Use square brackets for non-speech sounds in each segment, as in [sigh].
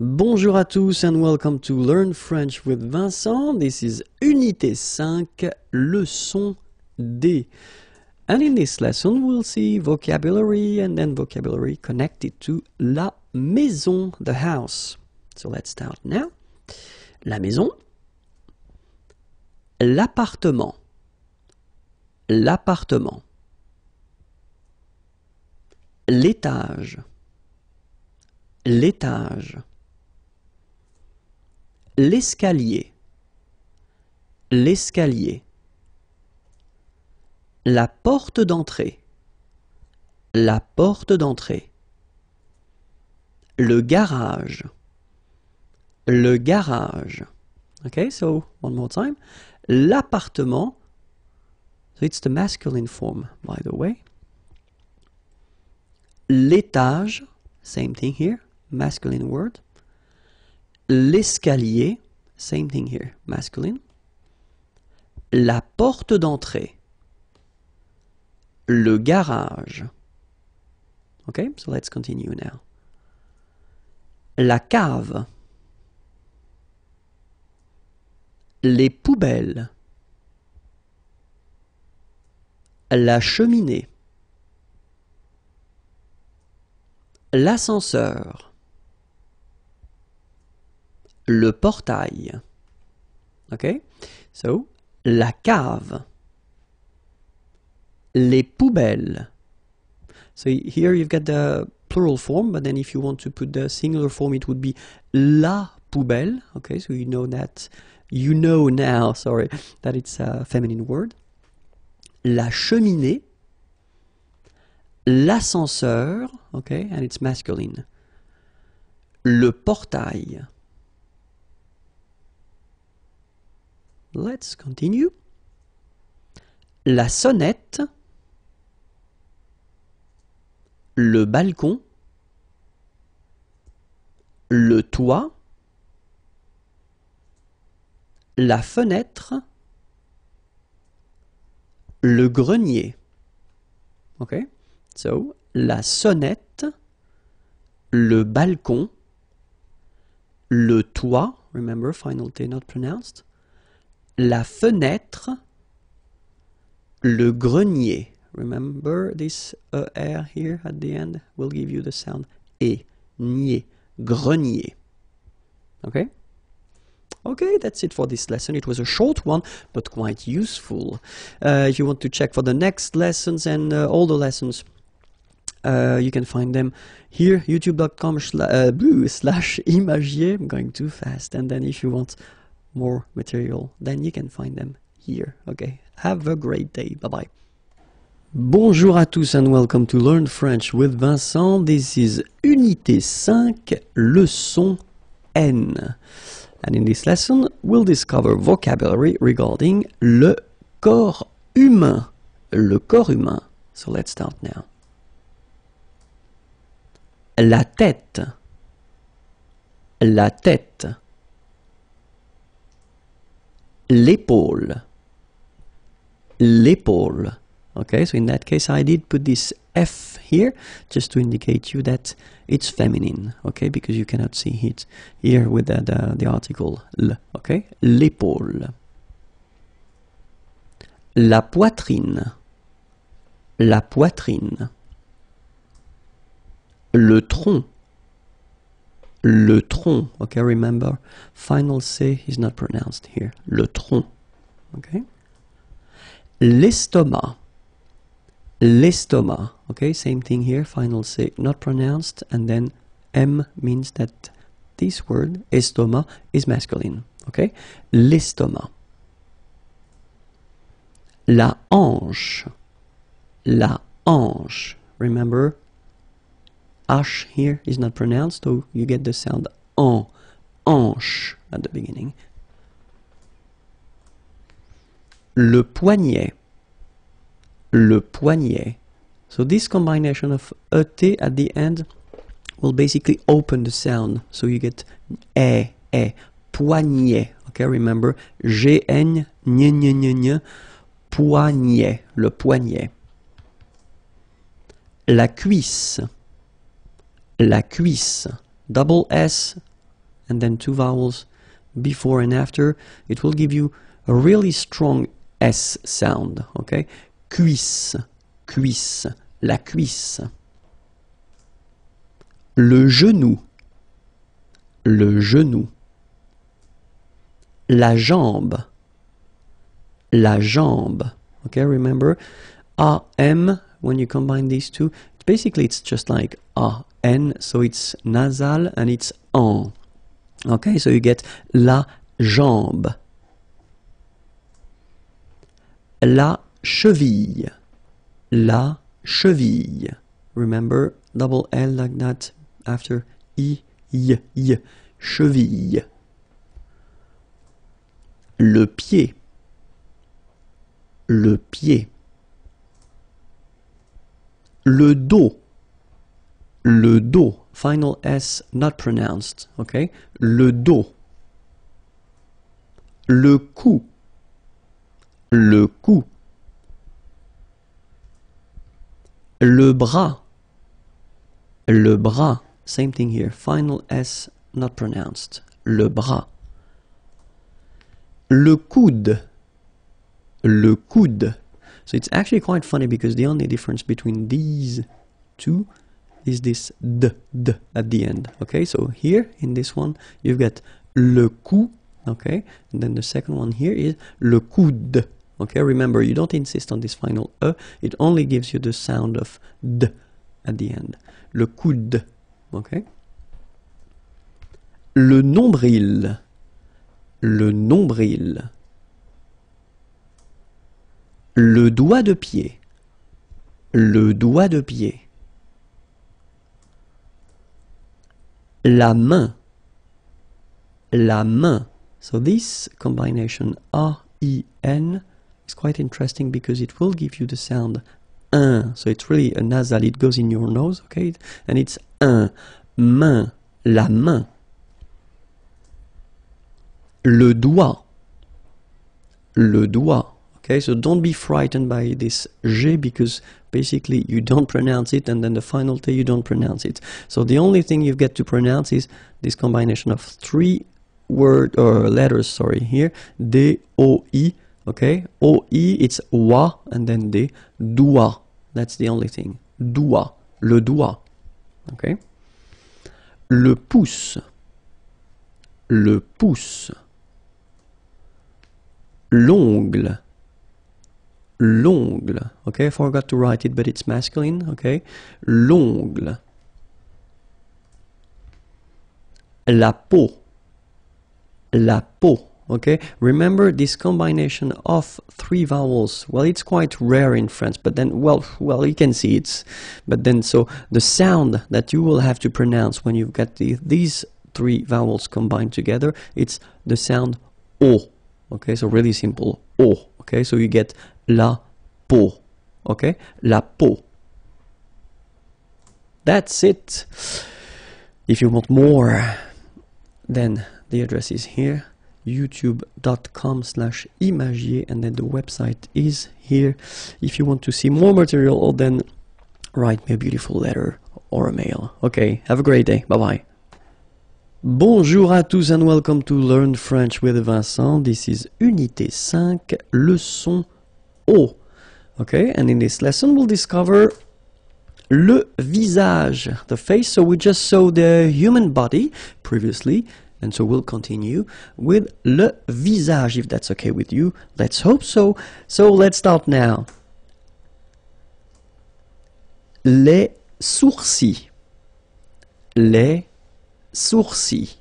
Bonjour à tous and welcome to Learn French with Vincent. This is Unité 5, leçon D. And in this lesson we'll see vocabulary and then vocabulary connected to la maison, the house. So let's start now. La maison, l'appartement, l'appartement, l'étage, l'étage L'escalier. L'escalier. La porte d'entrée. La porte d'entrée. Le garage. Le garage. Okay, so one more time. L'appartement. So it's the masculine form, by the way. L'étage. Same thing here. Masculine word l'escalier, same thing here, masculine, la porte d'entrée, le garage. Okay, so let's continue now. La cave, les poubelles, la cheminée, l'ascenseur, le portail. ok, So, la cave. Les poubelles. So here you've got the plural form, but then if you want to put the singular form, it would be la poubelle. Okay, so you know that, you know now, [laughs] sorry, that it's a feminine word. La cheminée. L'ascenseur, okay, and it's masculine. Le portail. Let's continue. La sonnette. Le balcon. Le toit. La fenêtre. Le grenier. OK? So, la sonnette, le balcon, le toit. Remember, final T not pronounced la fenêtre, le grenier. Remember this ER here at the end will give you the sound E, nier, grenier. Okay? Okay, that's it for this lesson. It was a short one, but quite useful. Uh, if you want to check for the next lessons and uh, all the lessons, uh, you can find them here, youtube.com uh, slash imagier. I'm going too fast. And then if you want more material, then you can find them here. Okay, have a great day. Bye bye. Bonjour à tous and welcome to Learn French with Vincent. This is Unité 5, leçon N. And in this lesson, we'll discover vocabulary regarding le corps humain. Le corps humain. So let's start now. La tête. La tête l'épaule. L'épaule. Okay, so in that case, I did put this F here just to indicate you that it's feminine, okay, because you cannot see it here with that, the article L, okay, l'épaule. La poitrine. La poitrine. Le tronc le tronc. Okay, remember, final C is not pronounced here. Le tronc. Okay. L'estomac. L'estomac. Okay, same thing here. Final C not pronounced, and then M means that this word estomac is masculine. Okay, l'estomac. La hanche. La hanche. Remember, H here is not pronounced, so you get the sound en, hanche at the beginning. Le poignet. Le poignet. So this combination of et at the end will basically open the sound. So you get e, e, poignet. Okay, remember, n n n n n poignet, le poignet. La cuisse. La cuisse, double S and then two vowels before and after. It will give you a really strong S sound, okay? Cuisse, cuisse, la cuisse. Le genou, le genou. La jambe, la jambe. Okay, remember, AM, when you combine these two, basically it's just like A, N, so it's nasal and it's en. Okay, so you get la jambe. La cheville. La cheville. Remember, double L like that after I, I, I. Cheville. Le pied. Le pied. Le dos le dos, final S not pronounced, okay. Le dos. le cou, le cou, le bras, le bras, same thing here, final S not pronounced, le bras, le coude, le coude. So it's actually quite funny because the only difference between these two is this d, d at the end. Okay, so here in this one you've got le coup, okay, and then the second one here is le coude. Okay, remember you don't insist on this final e, it only gives you the sound of d at the end. Le coude, okay. Le nombril, le nombril. Le doigt de pied, le doigt de pied. la main, la main. So this combination R-E-N is quite interesting because it will give you the sound un. So it's really a nasal, it goes in your nose, okay? And it's un, main, la main. Le doigt, le doigt. Okay, so don't be frightened by this G because Basically, you don't pronounce it, and then the final T you don't pronounce it. So the only thing you get to pronounce is this combination of three word or letters. Sorry, here D O E. Okay, O E it's wa and then D dua. That's the only thing. Dua, le doigt. Okay. Le pouce. Le pouce. L'ongle l'ongle. Okay, I forgot to write it, but it's masculine. Okay, l'ongle. La peau. La peau. Okay, remember this combination of three vowels. Well, it's quite rare in French, but then, well, well, you can see it's. But then, so the sound that you will have to pronounce when you've got the, these three vowels combined together, it's the sound o. Okay, so really simple o. Okay, so you get la peau. Okay? La peau. That's it. If you want more, then the address is here youtube.com slash imagier and then the website is here if you want to see more material or then write me a beautiful letter or a mail okay have a great day bye bye Bonjour à tous and welcome to Learn French with Vincent. This is Unité 5, leçon O. Okay, and in this lesson we'll discover le visage, the face. So we just saw the human body previously, and so we'll continue with le visage, if that's okay with you. Let's hope so. So let's start now. Les sourcils. Les sourcils.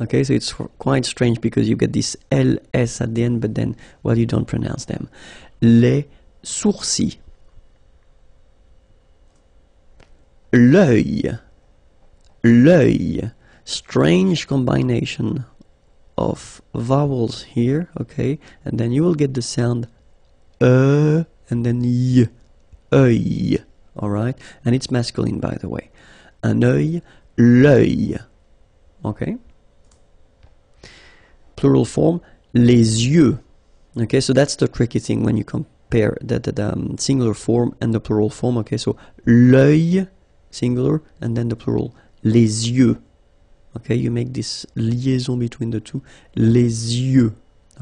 Okay, so it's quite strange because you get this LS at the end, but then, well, you don't pronounce them. les sourcils. L'œil. L'œil. Strange combination of vowels here, okay? And then you will get the sound e and then y. Œil. right? And it's masculine, by the way. Un œil. L'œil. Okay? Plural form. Les yeux. Okay, so that's the tricky thing when you compare the, the, the um, singular form and the plural form. Okay, so l'œil, singular, and then the plural, les yeux. Okay, you make this liaison between the two, les yeux.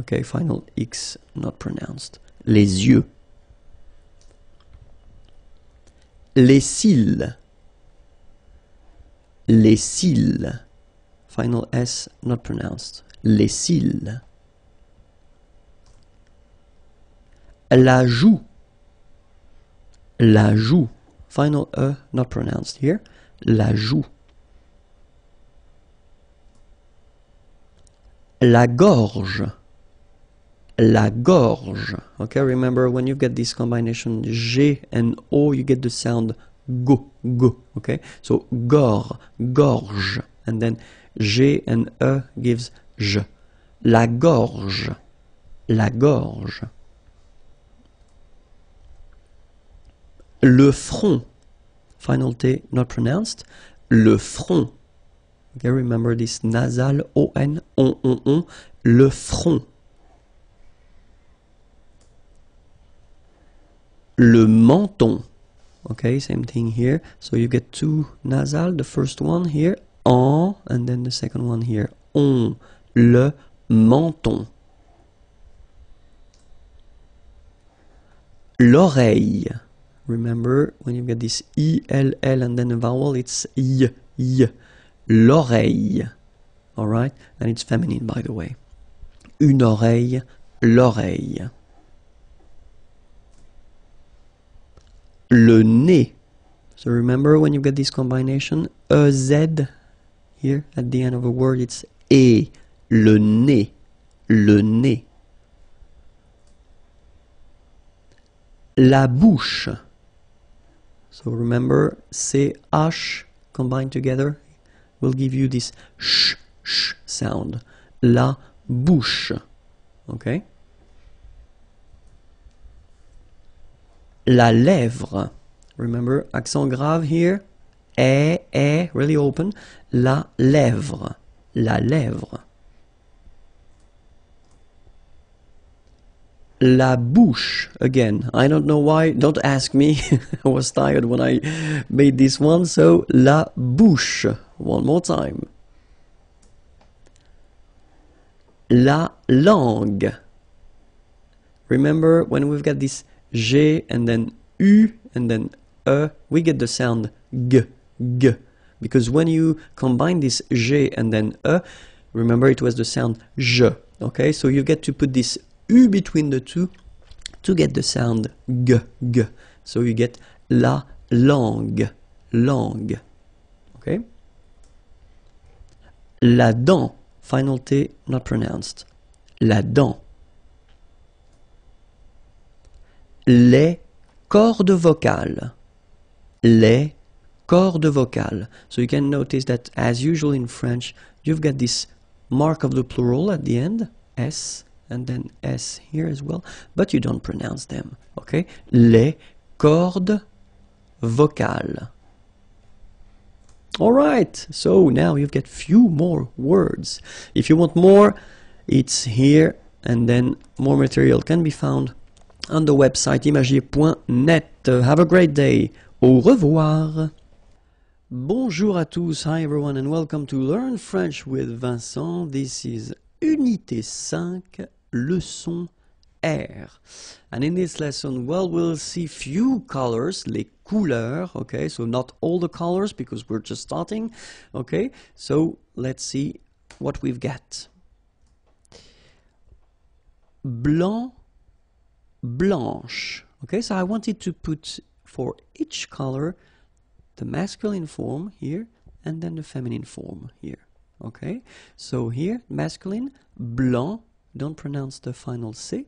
Okay, final X not pronounced, les yeux. Les cils, les cils, final S not pronounced, les cils. la joue. La joue. Final E not pronounced here. La joue. La gorge. La gorge. Okay, remember when you get this combination G and O, you get the sound go, go. Okay, so gor, gorge. And then G and E gives J. La gorge. La gorge. le front, final T not pronounced, le front. Okay, remember this nasal on, on, on, on, le front. Le menton. Okay, same thing here. So you get two nasal, the first one here, en, and then the second one here, on, le menton. L'oreille. Remember, when you've got this E, L, L, and then a vowel, it's Y, I, L'oreille. right? And it's feminine, by the way. Une oreille, l'oreille. Le nez. So remember when you get this combination, A e, Z here at the end of a word, it's E. Le nez. Le nez. La bouche. So remember, ch combined together will give you this sh, sh sound. La bouche. Okay? La lèvre. Remember, accent grave here. Eh, eh, really open. La lèvre. La lèvre. La Bouche again. I don't know why, don't ask me. [laughs] I was tired when I made this one, so La Bouche. One more time. La langue. Remember when we've got this G and then U and then E, we get the sound G, G. Because when you combine this G and then E, remember it was the sound Je. Okay, so you get to put this U between the two to get the sound G, G. So you get la langue, langue. Okay? La dent, final T not pronounced. La dent. Les cordes vocales. Les cordes vocales. So you can notice that as usual in French, you've got this mark of the plural at the end, S, and then S here as well, but you don't pronounce them, okay? Les cordes vocales. All right, so now you've got few more words. If you want more, it's here, and then more material can be found on the website imagier.net. Have a great day. Au revoir. Bonjour à tous. Hi everyone and welcome to Learn French with Vincent. This is Unité 5 leçon R. And in this lesson, well, we'll see few colors, les couleurs, okay? So not all the colors because we're just starting, okay? So let's see what we've got. Blanc, blanche. Okay, so I wanted to put for each color the masculine form here and then the feminine form here. Okay, so here masculine, blanc, don't pronounce the final C,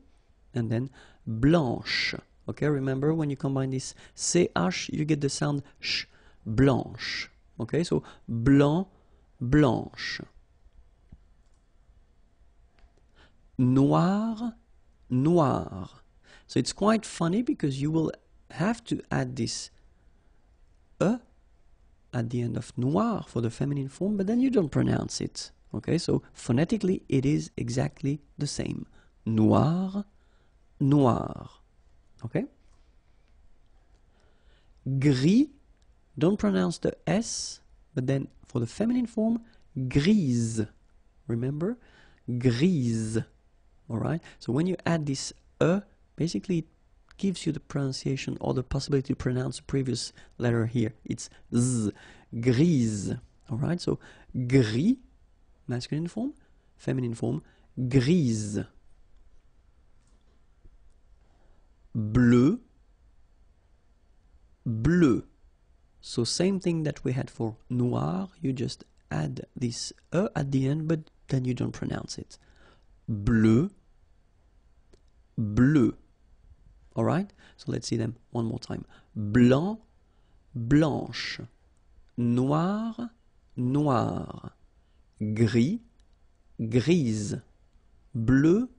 and then blanche. Okay, remember when you combine this CH, you get the sound sh, blanche. Okay, so blanc, blanche. Noir, noir. So it's quite funny because you will have to add this e at the end of noir for the feminine form, but then you don't pronounce it. Okay, so phonetically it is exactly the same. Noir, noir. Okay? Gris, don't pronounce the S, but then for the feminine form, grise. Remember? Grise. Alright? So when you add this E, basically it gives you the pronunciation or the possibility to pronounce the previous letter here. It's Z. Grise. Alright? So gris masculine form, feminine form, grise, bleu, bleu. So same thing that we had for noir, you just add this e at the end, but then you don't pronounce it. Bleu, bleu. All right? So let's see them one more time. Blanc, blanche. Noir, noir gris, grise, bleu,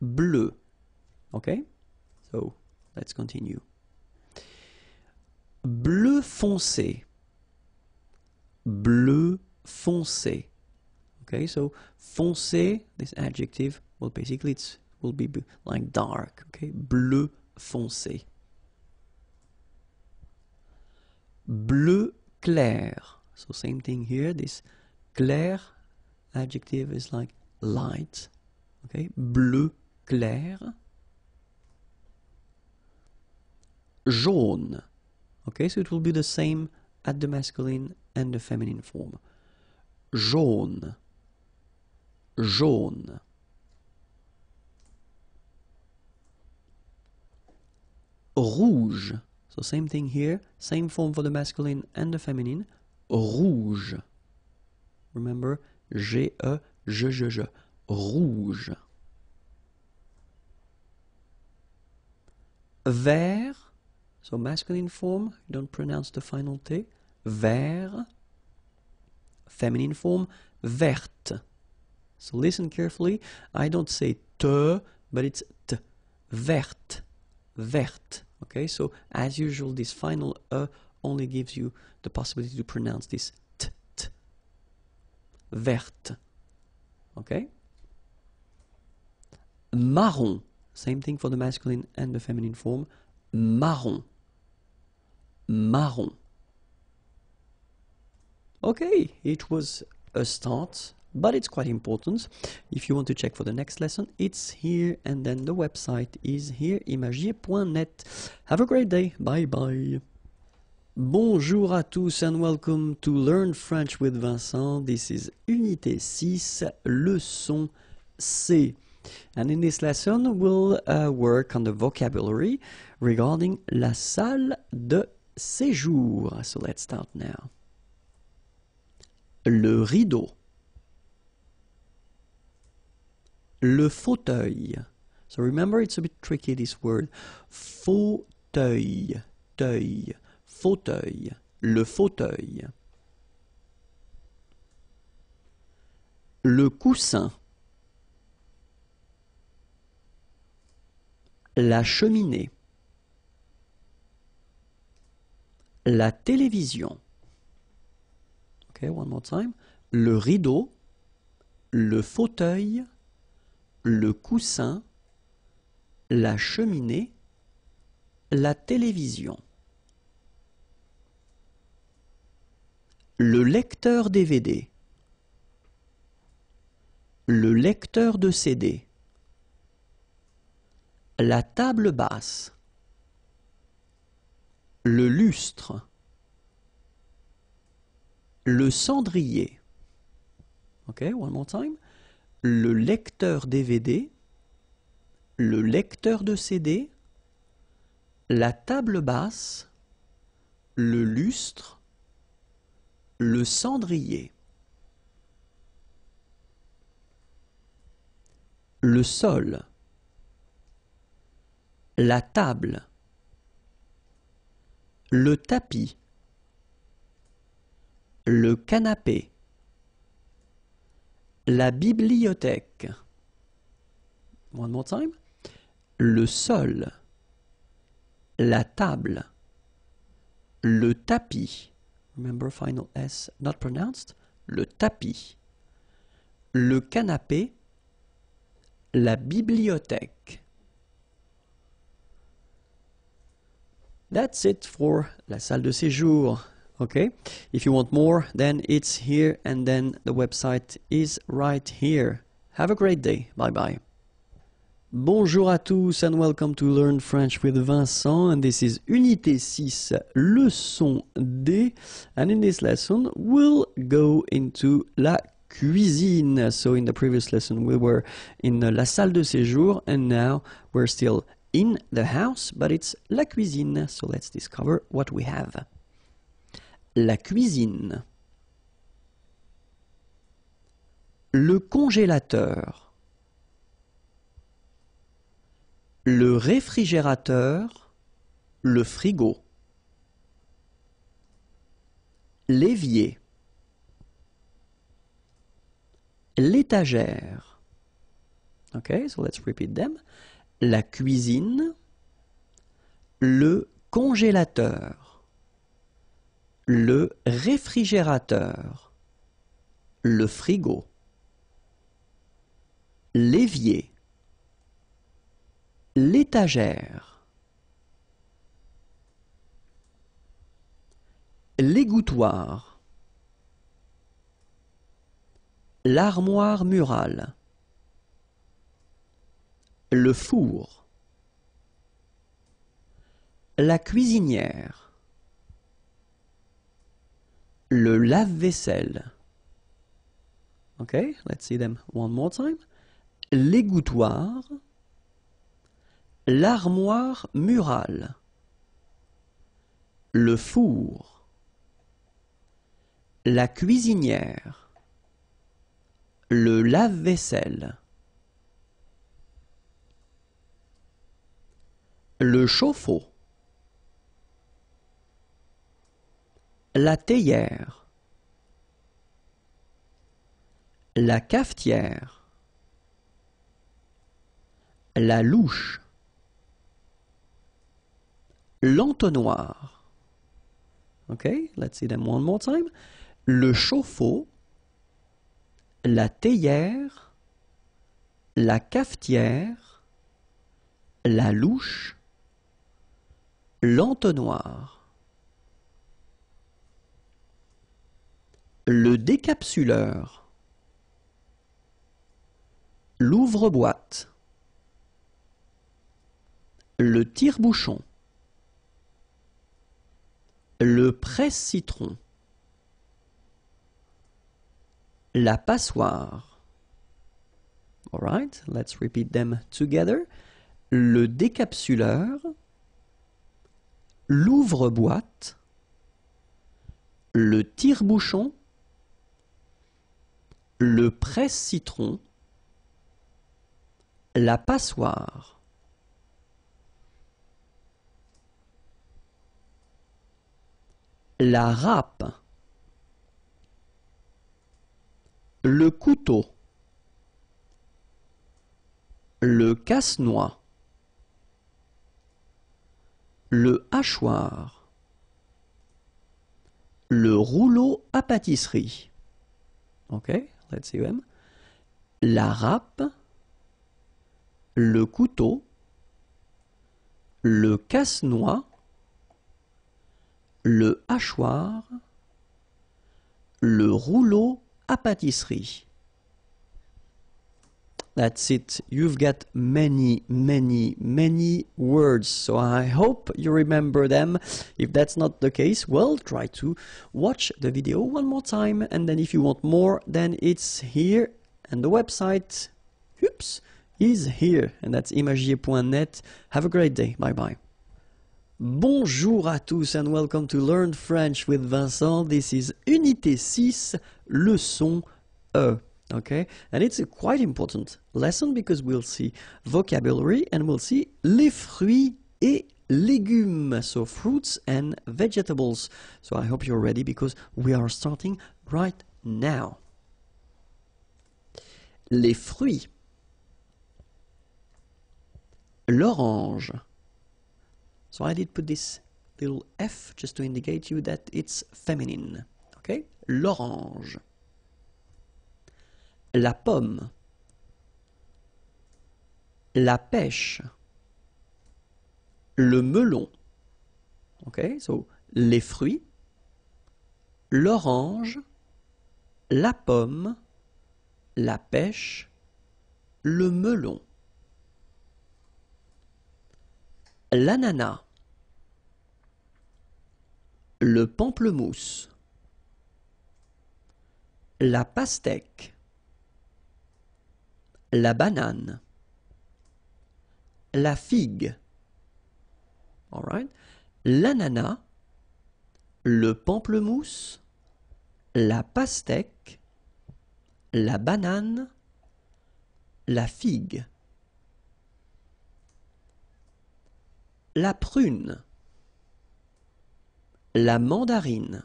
bleu. ok So, let's continue. Bleu foncé. Bleu foncé. ok so foncé, this adjective, will basically it's will be like dark. ok, bleu foncé. Bleu clair. So same thing here. This Clair adjective is like light. Okay, bleu clair. Jaune. Okay, so it will be the same at the masculine and the feminine form. Jaune. Jaune. Rouge. So same thing here, same form for the masculine and the feminine. Rouge. Remember, G E G G G. Rouge. Vert. So masculine form, you don't pronounce the final T. Vert. Feminine form, verte. So listen carefully. I don't say te, but it's t. Vert. Vert. Okay, so as usual, this final E only gives you the possibility to pronounce this verte. Okay? Marron. Same thing for the masculine and the feminine form. Marron. Marron. Okay, it was a start, but it's quite important. If you want to check for the next lesson, it's here, and then the website is here, imagier.net. Have a great day. Bye bye. Bonjour à tous and welcome to Learn French with Vincent. This is Unité 6, leçon C. And in this lesson, we'll uh, work on the vocabulary regarding la salle de séjour. So let's start now. Le rideau. Le fauteuil. So remember, it's a bit tricky this word. Fauteuil. Fauteuil, le fauteuil. Le coussin. La cheminée. La télévision. Okay, one more time. Le rideau, le fauteuil, le coussin, la cheminée, la télévision. Le lecteur DVD. Le lecteur de CD. La table basse. Le lustre. Le cendrier. OK, one more time. Le lecteur DVD. Le lecteur de CD. La table basse. Le lustre le cendrier. Le sol. La table. Le tapis. Le canapé. La bibliothèque. One more time. Le sol. La table. Le tapis Remember final S not pronounced. Le tapis. Le canapé. La bibliothèque. That's it for la salle de séjour. Okay, if you want more, then it's here and then the website is right here. Have a great day. Bye bye. Bonjour à tous and welcome to Learn French with Vincent and this is Unité 6, leçon D and in this lesson we'll go into la cuisine. So in the previous lesson we were in la salle de séjour and now we're still in the house but it's la cuisine. So let's discover what we have. La cuisine. Le congélateur. le réfrigérateur, le frigo. L'évier. L'étagère. Okay, so let's repeat them. La cuisine, le congélateur, le réfrigérateur, le frigo, l'évier. L'étagère. L'égouttoir. L'armoire murale. Le four. La cuisinière. Le lave-vaisselle. Okay, let's see them one more time. L'égouttoir. L'armoire murale. Le four. La cuisinière. Le lave-vaisselle. Le chauffe-eau. La théière. La cafetière. La louche l'entonnoir. Ok, let's see them one more time. Le chauffe-eau, la théière, la cafetière, la louche, l'entonnoir. Le décapsuleur, l'ouvre-boîte, le tire-bouchon. Le presse-citron La passoire All right, let's repeat them together. Le décapsuleur L'ouvre-boîte Le tire-bouchon Le presse-citron La passoire la râpe, le couteau, le casse-noix, le hachoir, le rouleau à pâtisserie. Ok, let's see La râpe, le couteau, le casse-noix, le hachoir, le rouleau à pâtisserie. That's it. You've got many, many, many words. So I hope you remember them. If that's not the case, well, try to watch the video one more time. And then if you want more, then it's here. And the website, oops, is here. And that's imagier.net. Have a great day. Bye bye. Bonjour à tous and welcome to Learn French with Vincent. This is Unité 6, leçon E. Okay? And it's a quite important lesson because we'll see vocabulary and we'll see les fruits et légumes. So fruits and vegetables. So I hope you're ready because we are starting right now. Les fruits. L'orange. So I did put this little F just to indicate you that it's feminine. Okay? L'orange. La pomme. La pêche. Le melon. Okay? So les fruits. L'orange. La pomme. La pêche. Le melon. L'ananas le pamplemousse. La pastèque. La banane. La figue. L'anana, L'ananas. Le pamplemousse. La pastèque. La banane. La figue. La prune la mandarine,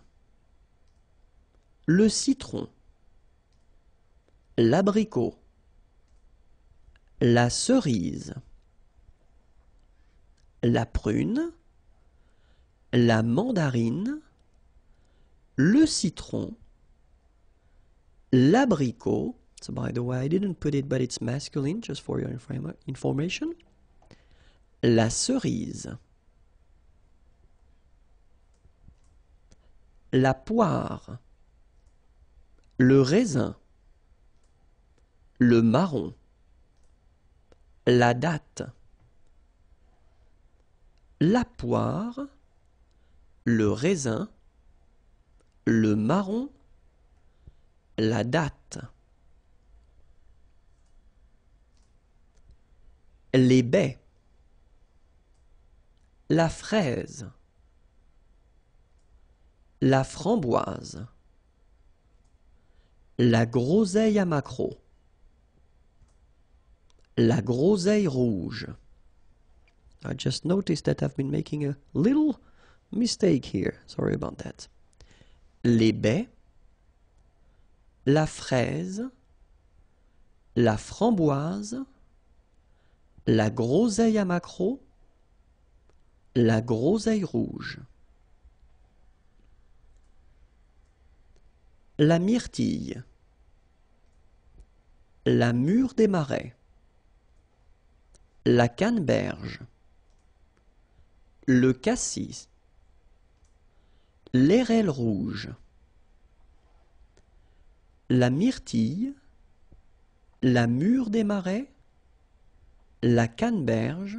le citron, l'abricot, la cerise, la prune, la mandarine, le citron, l'abricot. So by the way, I didn't put it, but it's masculine, just for your information. La cerise. la poire, le raisin, le marron, la date, la poire, le raisin, le marron, la date. Les baies, la fraise, la framboise. La groseille à La groseille rouge. I just noticed that I've been making a little mistake here. Sorry about that. Les baies. La fraise. La framboise. La groseille à La groseille rouge. La myrtille. La mûre des marais. La canneberge. Le cassis. L'érelle rouge. La myrtille. La mûre des marais. La canneberge.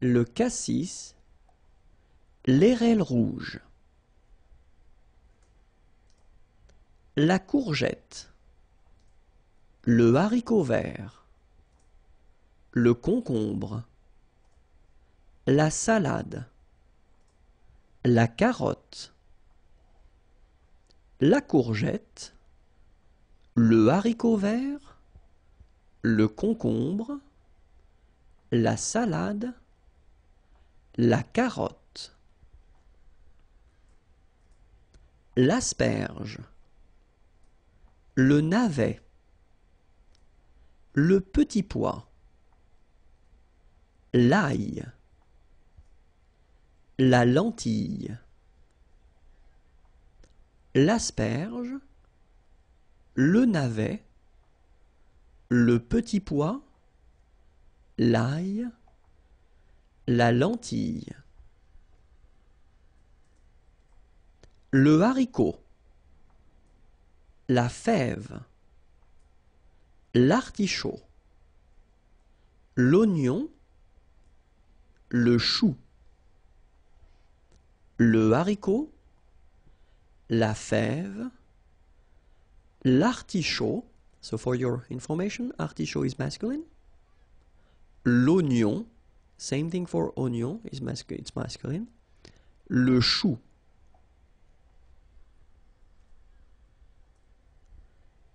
Le cassis. L'érelle rouge. la courgette, le haricot vert, le concombre, la salade, la carotte, la courgette, le haricot vert, le concombre, la salade, la carotte, l'asperge, le navet, le petit pois, l'ail, la lentille, l'asperge, le navet, le petit pois, l'ail, la lentille, le haricot la fève, l'artichaut, l'oignon, le chou, le haricot, la fève, l'artichaut, so for your information, artichaut is masculine, l'oignon, same thing for oignon, is it's masculine, le chou.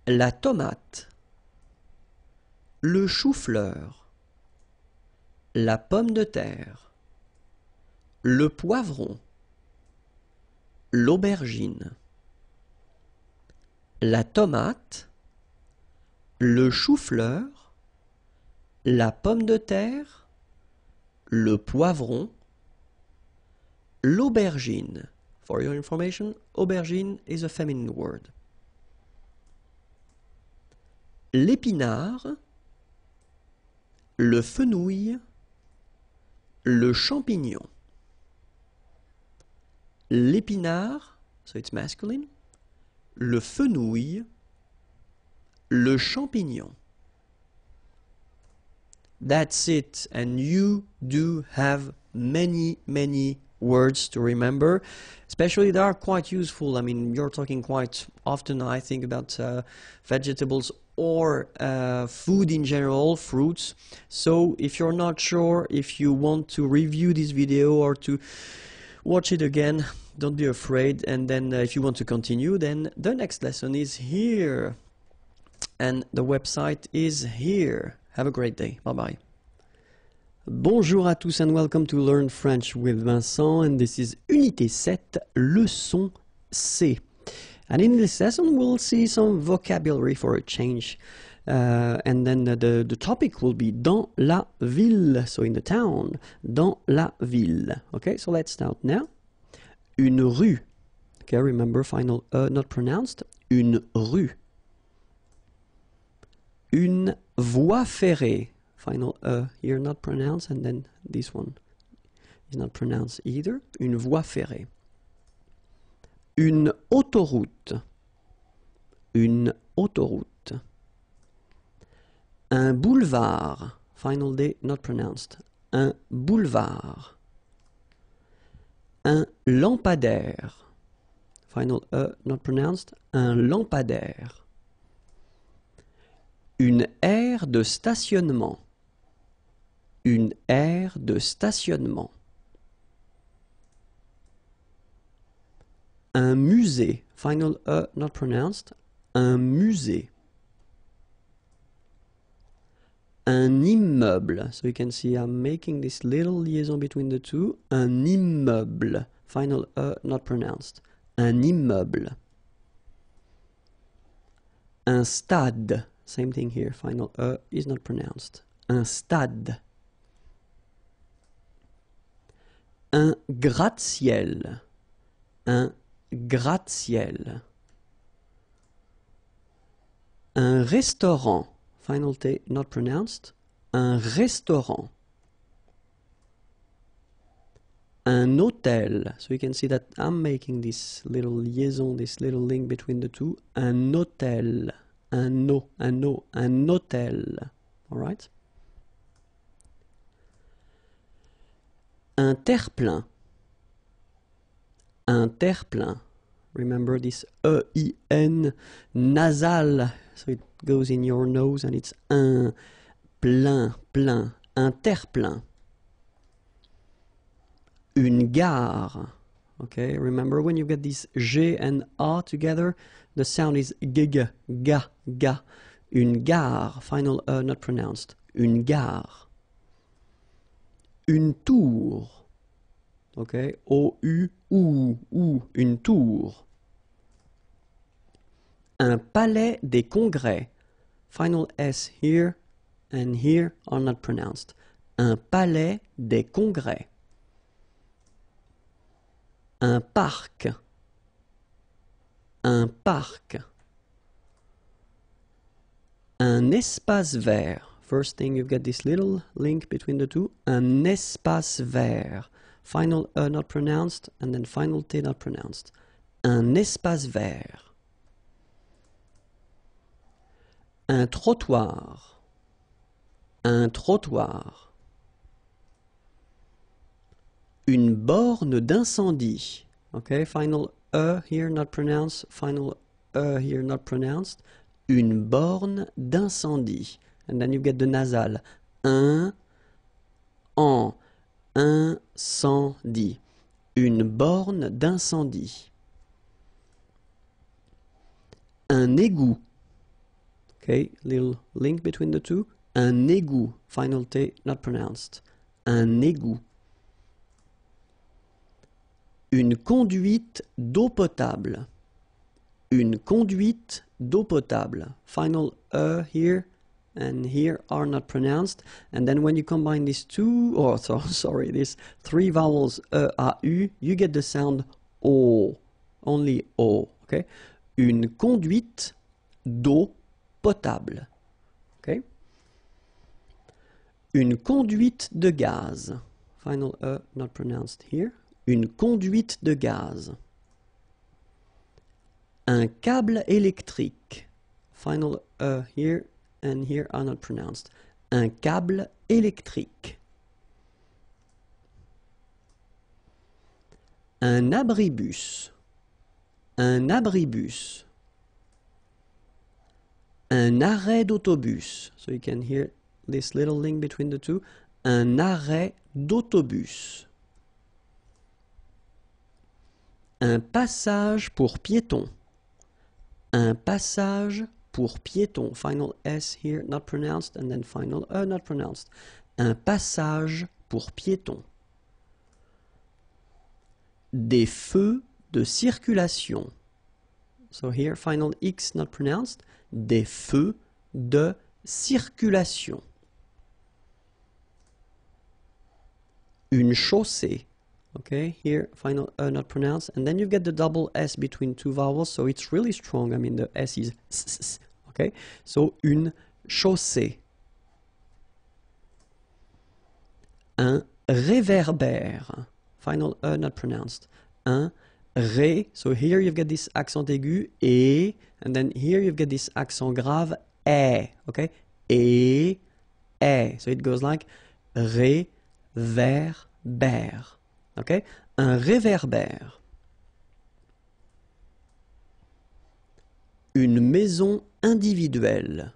la tomate, le chou-fleur, la pomme de terre, le poivron, l'aubergine, la tomate, le chou-fleur, la pomme de terre, le poivron, l'aubergine. For your information, aubergine is a feminine word l'épinard, le fenouil, le champignon. L'épinard, so it's masculine, le fenouil, le champignon. That's it, and you do have many, many words to remember. Especially they are quite useful. I mean, you're talking quite often, I think, about uh, vegetables or uh, food in general, fruits. So if you're not sure if you want to review this video or to watch it again, don't be afraid. And then uh, if you want to continue, then the next lesson is here. And the website is here. Have a great day. Bye-bye. Bonjour à tous and welcome to Learn French with Vincent and this is Unité 7, leçon C. And in this lesson, we'll see some vocabulary for a change. Uh, and then the, the, topic will be dans la ville, so in the town, dans la ville. Okay, so let's start now. Une rue. Okay, remember final uh, not pronounced. Une rue. Une voie ferrée. Final uh, here not pronounced, and then this one is not pronounced either. Une voie ferrée. Une autoroute. Une autoroute. Un boulevard. Final day not pronounced. Un boulevard. Un lampadaire. Final E not pronounced. Un lampadaire. Une aire de stationnement. Une aire de stationnement. un musée. Final E not pronounced. Un musée. Un immeuble. So you can see I'm making this little liaison between the two. Un immeuble. Final E not pronounced. Un immeuble. Un stade. Same thing here. Final E is not pronounced. Un stade. Un gratte-ciel. Un gratte-ciel. Un restaurant. Final T not pronounced. Un restaurant. Un hôtel. So you can see that I'm making this little liaison, this little link between the two. Un hôtel. Un no, un no, un hôtel. All right? Un terre-plein un terre-plein. Remember this E-I-N nasal. So it goes in your nose and it's un plein, plein, un terre Une gare. Okay, remember when you get this G and A together, the sound is gig, ga, ga. Une gare, final E not pronounced. Une gare. Une tour ok, O u, ou, ou, une tour. Un palais des congrès. Final S here and here are not pronounced. Un palais des congrès. Un parc. Un parc. Un espace vert. First thing you've got this little link between the two. Un espace vert final E not pronounced, and then final T not pronounced. Un espace vert. Un trottoir. Un trottoir. Une borne d'incendie. Okay, final E here not pronounced, final E here not pronounced. Une borne d'incendie. And then you get the nasal. Un, en incendie. Une borne d'incendie. Un égout. Okay, little link between the two. Un égout. Final T not pronounced. Un égout. Une conduite d'eau potable. Une conduite d'eau potable. Final E here, and here are not pronounced. And then when you combine these two, or oh, [laughs] so, sorry, these three vowels, e, a, u, you get the sound o, only o, okay? Une conduite d'eau potable, okay? Une conduite de gaz, final e not pronounced here. Une conduite de gaz. Un câble électrique, final e here and here are not pronounced, un câble électrique. Un abribus, un abribus. Un arrêt d'autobus. So you can hear this little link between the two. Un arrêt d'autobus. Un passage pour piétons. Un passage pour piéton, final S here not pronounced, and then final E not pronounced. Un passage pour piéton. Des feux de circulation. So here, final X not pronounced. Des feux de circulation. Une chaussée. Okay, here, final E, not pronounced. And then you get the double S between two vowels, so it's really strong. I mean, the S is ss, So, une chaussée. Un réverbère. Final E not pronounced. Un ré. So here you've got this accent aigu, et. And then here you've got this accent grave, et. Ok Et, et. So it goes like réverbère. Okay? Un réverbère. Une maison individuel.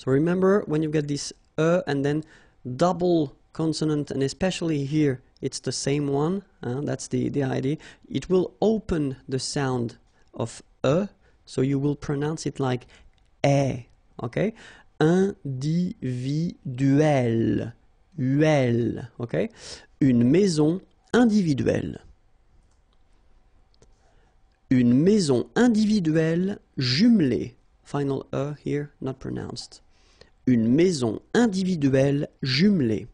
So remember when you get this E and then double consonant, and especially here it's the same one, uh, that's the, the idea, it will open the sound of E, so you will pronounce it like E, okay? Individuel, Uel. okay? Une maison individuelle. Une maison individuelle jumelée. final E here, not pronounced. Une maison individuelle jumelée.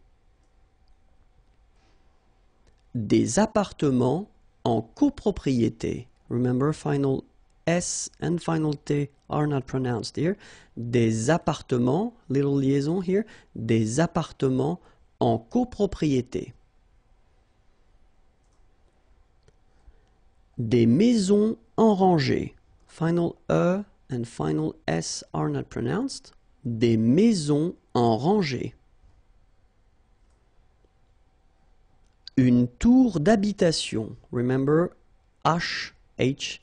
Des appartements en copropriété. Remember, final S and final T are not pronounced here. Des appartements, little liaison here, des appartements en copropriété. Des maisons en rangée. Final E, and final S are not pronounced. Des maisons en rangée. Une tour d'habitation. Remember, H, H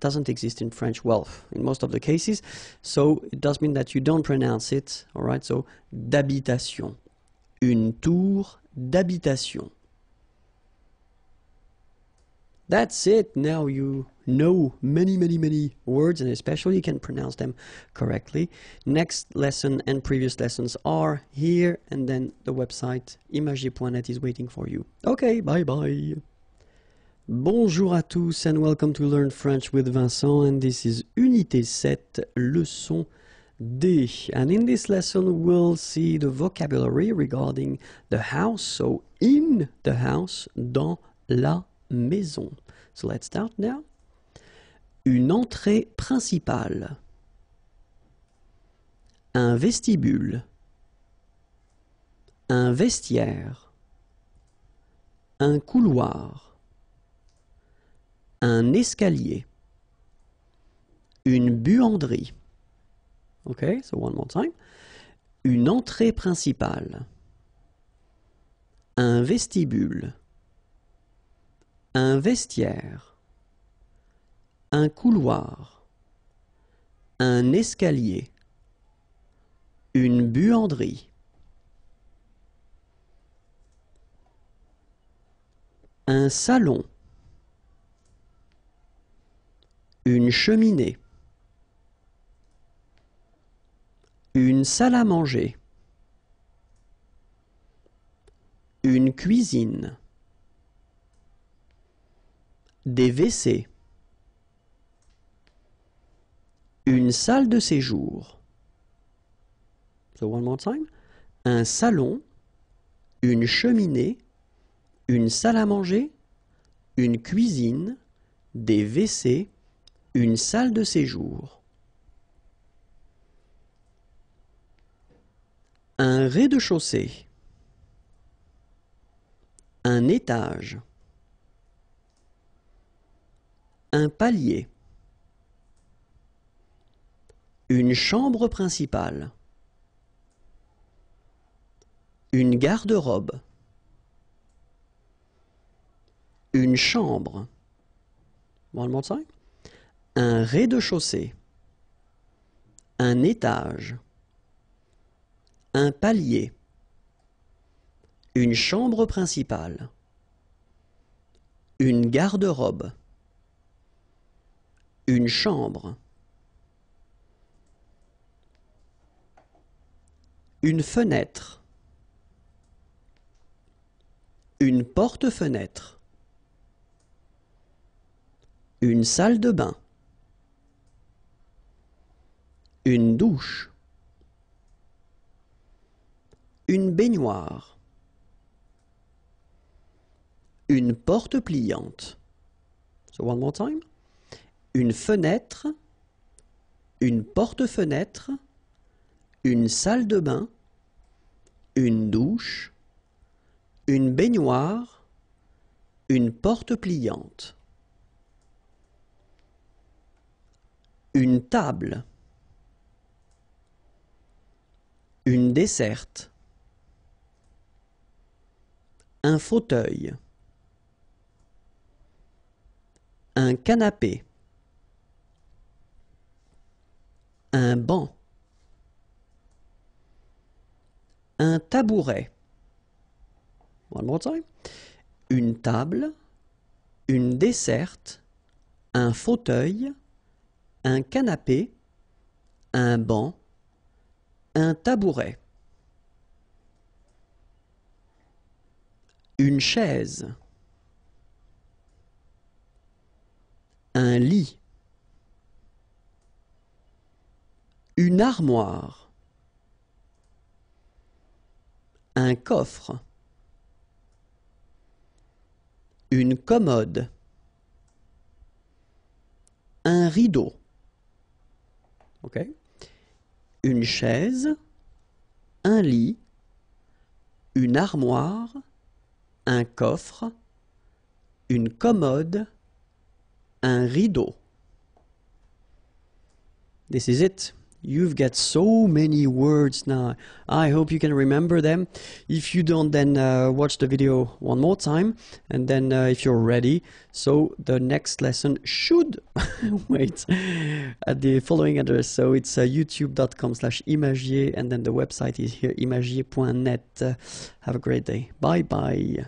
doesn't exist in French well in most of the cases so it does mean that you don't pronounce it all right so d'habitation une tour d'habitation that's it. Now you know many, many, many words and especially you can pronounce them correctly. Next lesson and previous lessons are here and then the website imagier.net is waiting for you. Okay, bye bye. Bonjour à tous and welcome to Learn French with Vincent and this is Unité 7, leçon D. And in this lesson we'll see the vocabulary regarding the house, so in the house, dans la maison. So let's start now. Une entrée principale. Un vestibule. Un vestiaire. Un couloir. Un escalier. Une buanderie. Ok, so one more time. Une entrée principale. Un vestibule un vestiaire, un couloir, un escalier, une buanderie, un salon, une cheminée, une salle à manger, une cuisine. Des WC. Une salle de séjour. Un salon, une cheminée, une salle à manger, une cuisine, des WC, une salle de séjour. Un rez-de-chaussée. Un étage. Un palier. Une chambre principale. Une garde-robe. Une chambre. Un rez-de-chaussée. Un étage. Un palier. Une chambre principale. Une garde-robe une chambre. Une fenêtre. Une porte-fenêtre. Une salle de bain. Une douche. Une baignoire. Une porte pliante. So one more time une fenêtre, une porte-fenêtre, une salle de bain, une douche, une baignoire, une porte pliante, une table, une desserte, un fauteuil, un canapé. Un banc. Un tabouret. Une table. Une desserte. Un fauteuil. Un canapé. Un banc. Un tabouret. Une chaise. Un lit. Une armoire. Un coffre. Une commode. Un rideau. OK Une chaise. Un lit. Une armoire. Un coffre. Une commode. Un rideau. This is it. You've got so many words now. I hope you can remember them. If you don't, then uh, watch the video one more time. And then uh, if you're ready, so the next lesson should [laughs] wait at the following address. So it's uh, youtube.com slash imagier. And then the website is here, imagier.net. Uh, have a great day. Bye-bye.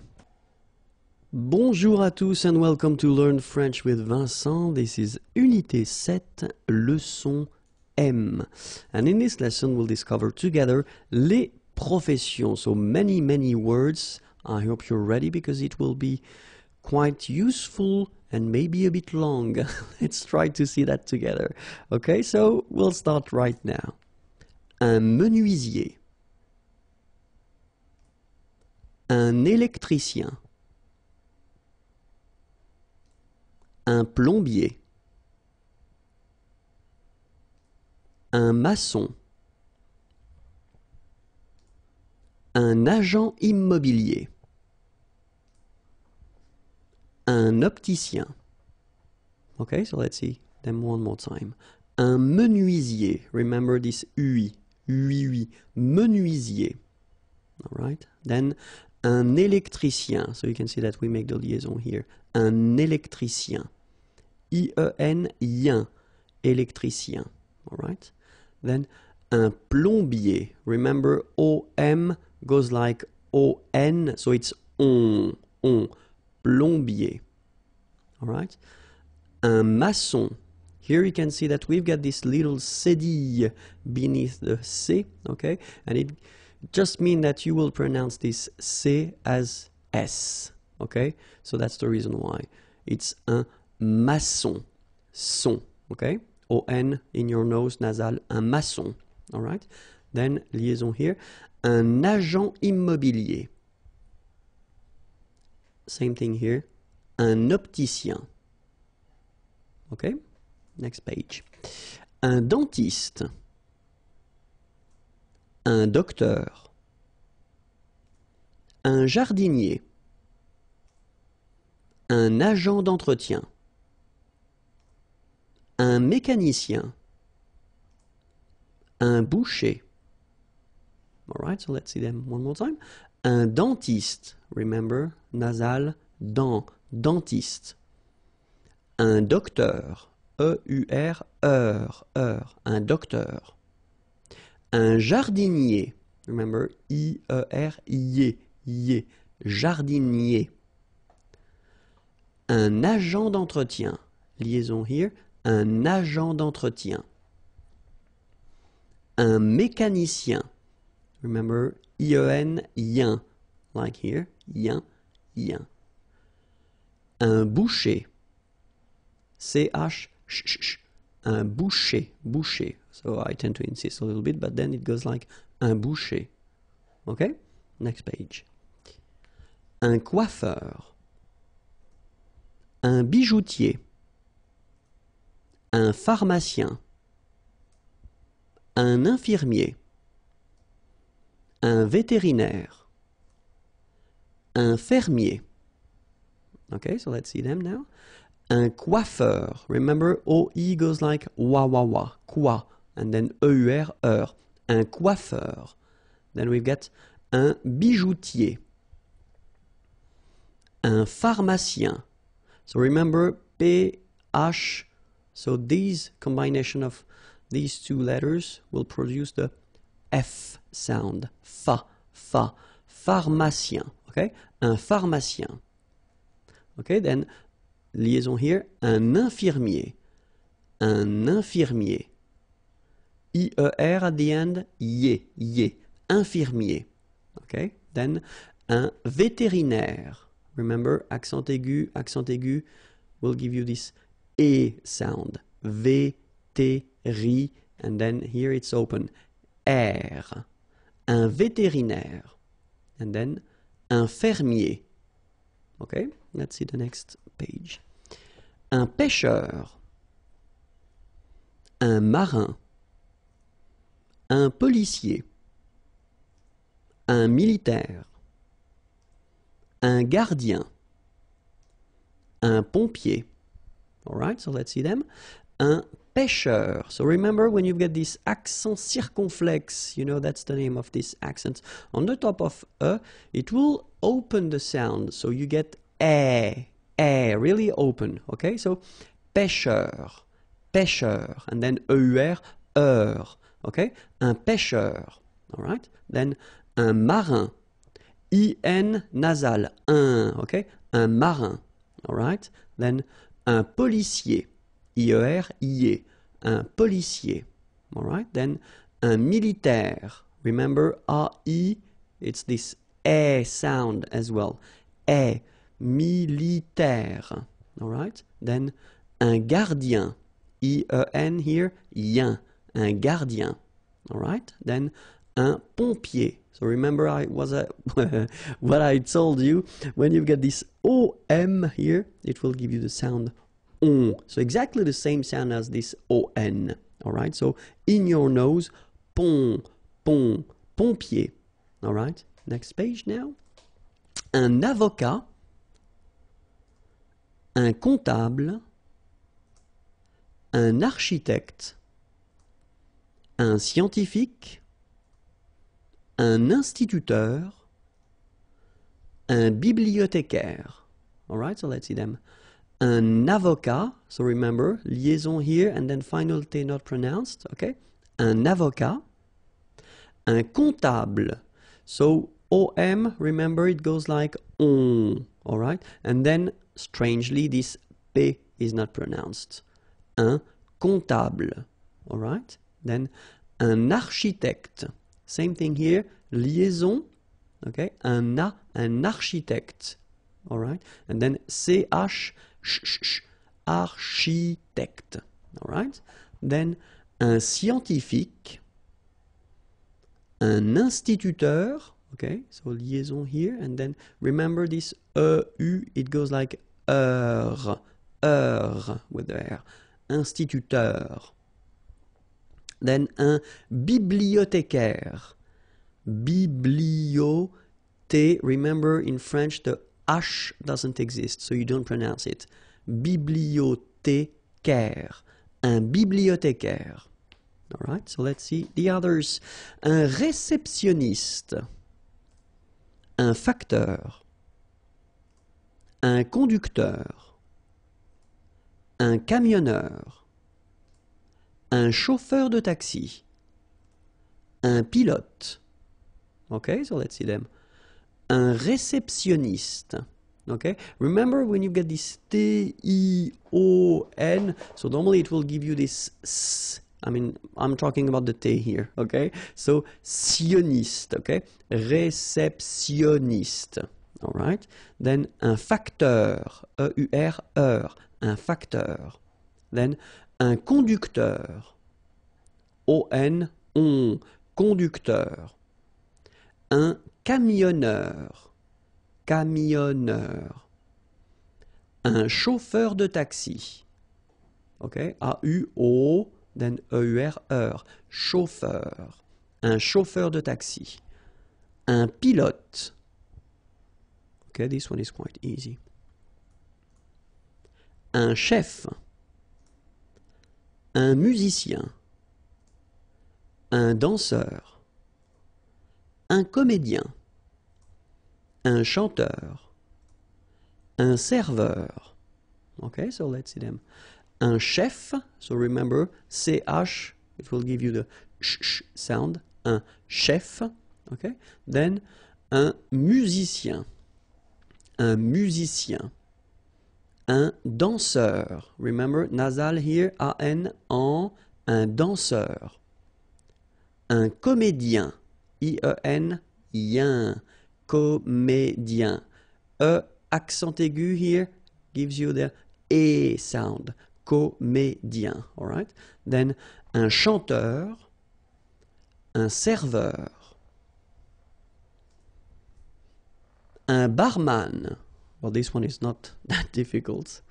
Bonjour à tous and welcome to Learn French with Vincent. This is Unité 7, leçon M. And in this lesson, we'll discover together les professions, so many, many words. I hope you're ready because it will be quite useful and maybe a bit long. [laughs] Let's try to see that together. Okay, so we'll start right now. Un menuisier. Un électricien. Un plombier. un maçon, un agent immobilier, un opticien. Okay, so let's see them one more time. Un menuisier. Remember this UI. UI, UI. Menuisier. All right. Then un électricien. So you can see that we make the liaison here. Un électricien. I-E-N, n Électricien. All right. Then un plombier. Remember, OM goes like ON, so it's on, on, plombier. All right? Un maçon. Here you can see that we've got this little cédille beneath the C, okay? And it just means that you will pronounce this C as S, okay? So that's the reason why. It's un maçon, son, okay? O-N, in your nose, nasal, un maçon. All Then, liaison here. Un agent immobilier. Same thing here. Un opticien. OK? Next page. Un dentiste. Un docteur. Un jardinier. Un agent d'entretien un mécanicien, un boucher. All right, so let's see them one more time. Un dentiste, remember, nasal, dent, dentiste. Un docteur, E-U-R, heure, heure, un docteur. Un jardinier, remember, I-E-R, yé, yé, jardinier. Un agent d'entretien, liaison here, un agent d'entretien, un mécanicien. Remember, I-E-N, IEN, yin, like here, yin, yin. Un boucher, CH, ch, un boucher, boucher. So I tend to insist a little bit, but then it goes like un boucher. Okay? Next page. Un coiffeur, un bijoutier un pharmacien, un infirmier, un vétérinaire, un fermier. Okay, so let's see them now. Un coiffeur. Remember, O-I goes like wa wa wa, quoi, and then e EUR, er. Un coiffeur. Then we've got un bijoutier, un pharmacien. So remember, P, H, So these combination of these two letters will produce the F sound. Fa, fa, pharmacien. Okay, un pharmacien. Okay, then liaison here, un infirmier. Un infirmier. I-E-R at the end, yé, infirmier. Okay, then un vétérinaire. Remember, accent aigu, accent aigu will give you this E sound. V, T, ri and then here it's open. R. Un vétérinaire. And then un fermier. Ok, let's see the next page. Un pêcheur. Un marin. Un policier. Un militaire. Un gardien. Un pompier. All right, so let's see them. Un pêcheur. So remember when you get this accent circumflex, you know that's the name of this accent, on the top of a, it will open the sound. So you get a, a, really open. Okay, so pêcheur, pêcheur, and then eur, eur. Okay, un pêcheur. All right, then un marin, in nasal, un. Okay, un marin. All right, then un policier. IER, IE. Un policier. All right? Then, un militaire. Remember, a i. it's this a sound as well. A Militaire. All right? Then, un gardien. I-E-N here, yen. Un gardien. All right? Then, un pompier. So remember I was a [laughs] what I told you when you get this OM here, it will give you the sound on. So exactly the same sound as this ON. All right? So in your nose, pon, pon, pompier. All right? Next page now. Un avocat, un comptable, un architecte, un scientifique, un instituteur, un bibliothécaire. All right, so let's see them. Un avocat, so remember, liaison here and then final T not pronounced, okay? Un avocat, un comptable. So OM, remember, it goes like on, all right? And then, strangely, this P is not pronounced. Un comptable, all right? Then, un architecte. Same thing here, liaison, okay? Un A, un architecte, all right? And then CH, h, architect, architecte, all right? Then un scientifique, un instituteur, okay? So liaison here, and then remember this EU, it goes like EUR, EUR with the R, instituteur, Then, un bibliothécaire. Bibliothé, remember in French the H doesn't exist, so you don't pronounce it. Bibliothécaire. Un bibliothécaire. All right, so let's see the others. Un réceptionniste. Un facteur. Un conducteur. Un camionneur un chauffeur de taxi, un pilote. Okay, so let's see them. Un réceptionniste. Okay, remember when you get this T E O N, so normally it will give you this S. I mean, I'm talking about the T here, okay? So, sioniste, okay? Réceptionniste, all right? Then, un facteur, E-U-R-E, -E, un facteur. Then, un conducteur. ON, on, conducteur. Un camionneur, camionneur. Un chauffeur de taxi. OK A-U-O, then e u r chauffeur. Un chauffeur de taxi. Un pilote. OK, this one is quite easy. Un chef un musicien, un danseur, un comédien, un chanteur, un serveur. Okay, so let's see them. Un chef, so remember ch, it will give you the sh, sound, un chef, okay? Then un musicien, un musicien un danseur. Remember, nasal here, A-N, en, un danseur. Un comédien, I-E-N, en comédien. E, accent aigu here, gives you the E sound, comédien, alright? Then, un chanteur, un serveur, un barman, Well, this one is not [laughs] that difficult.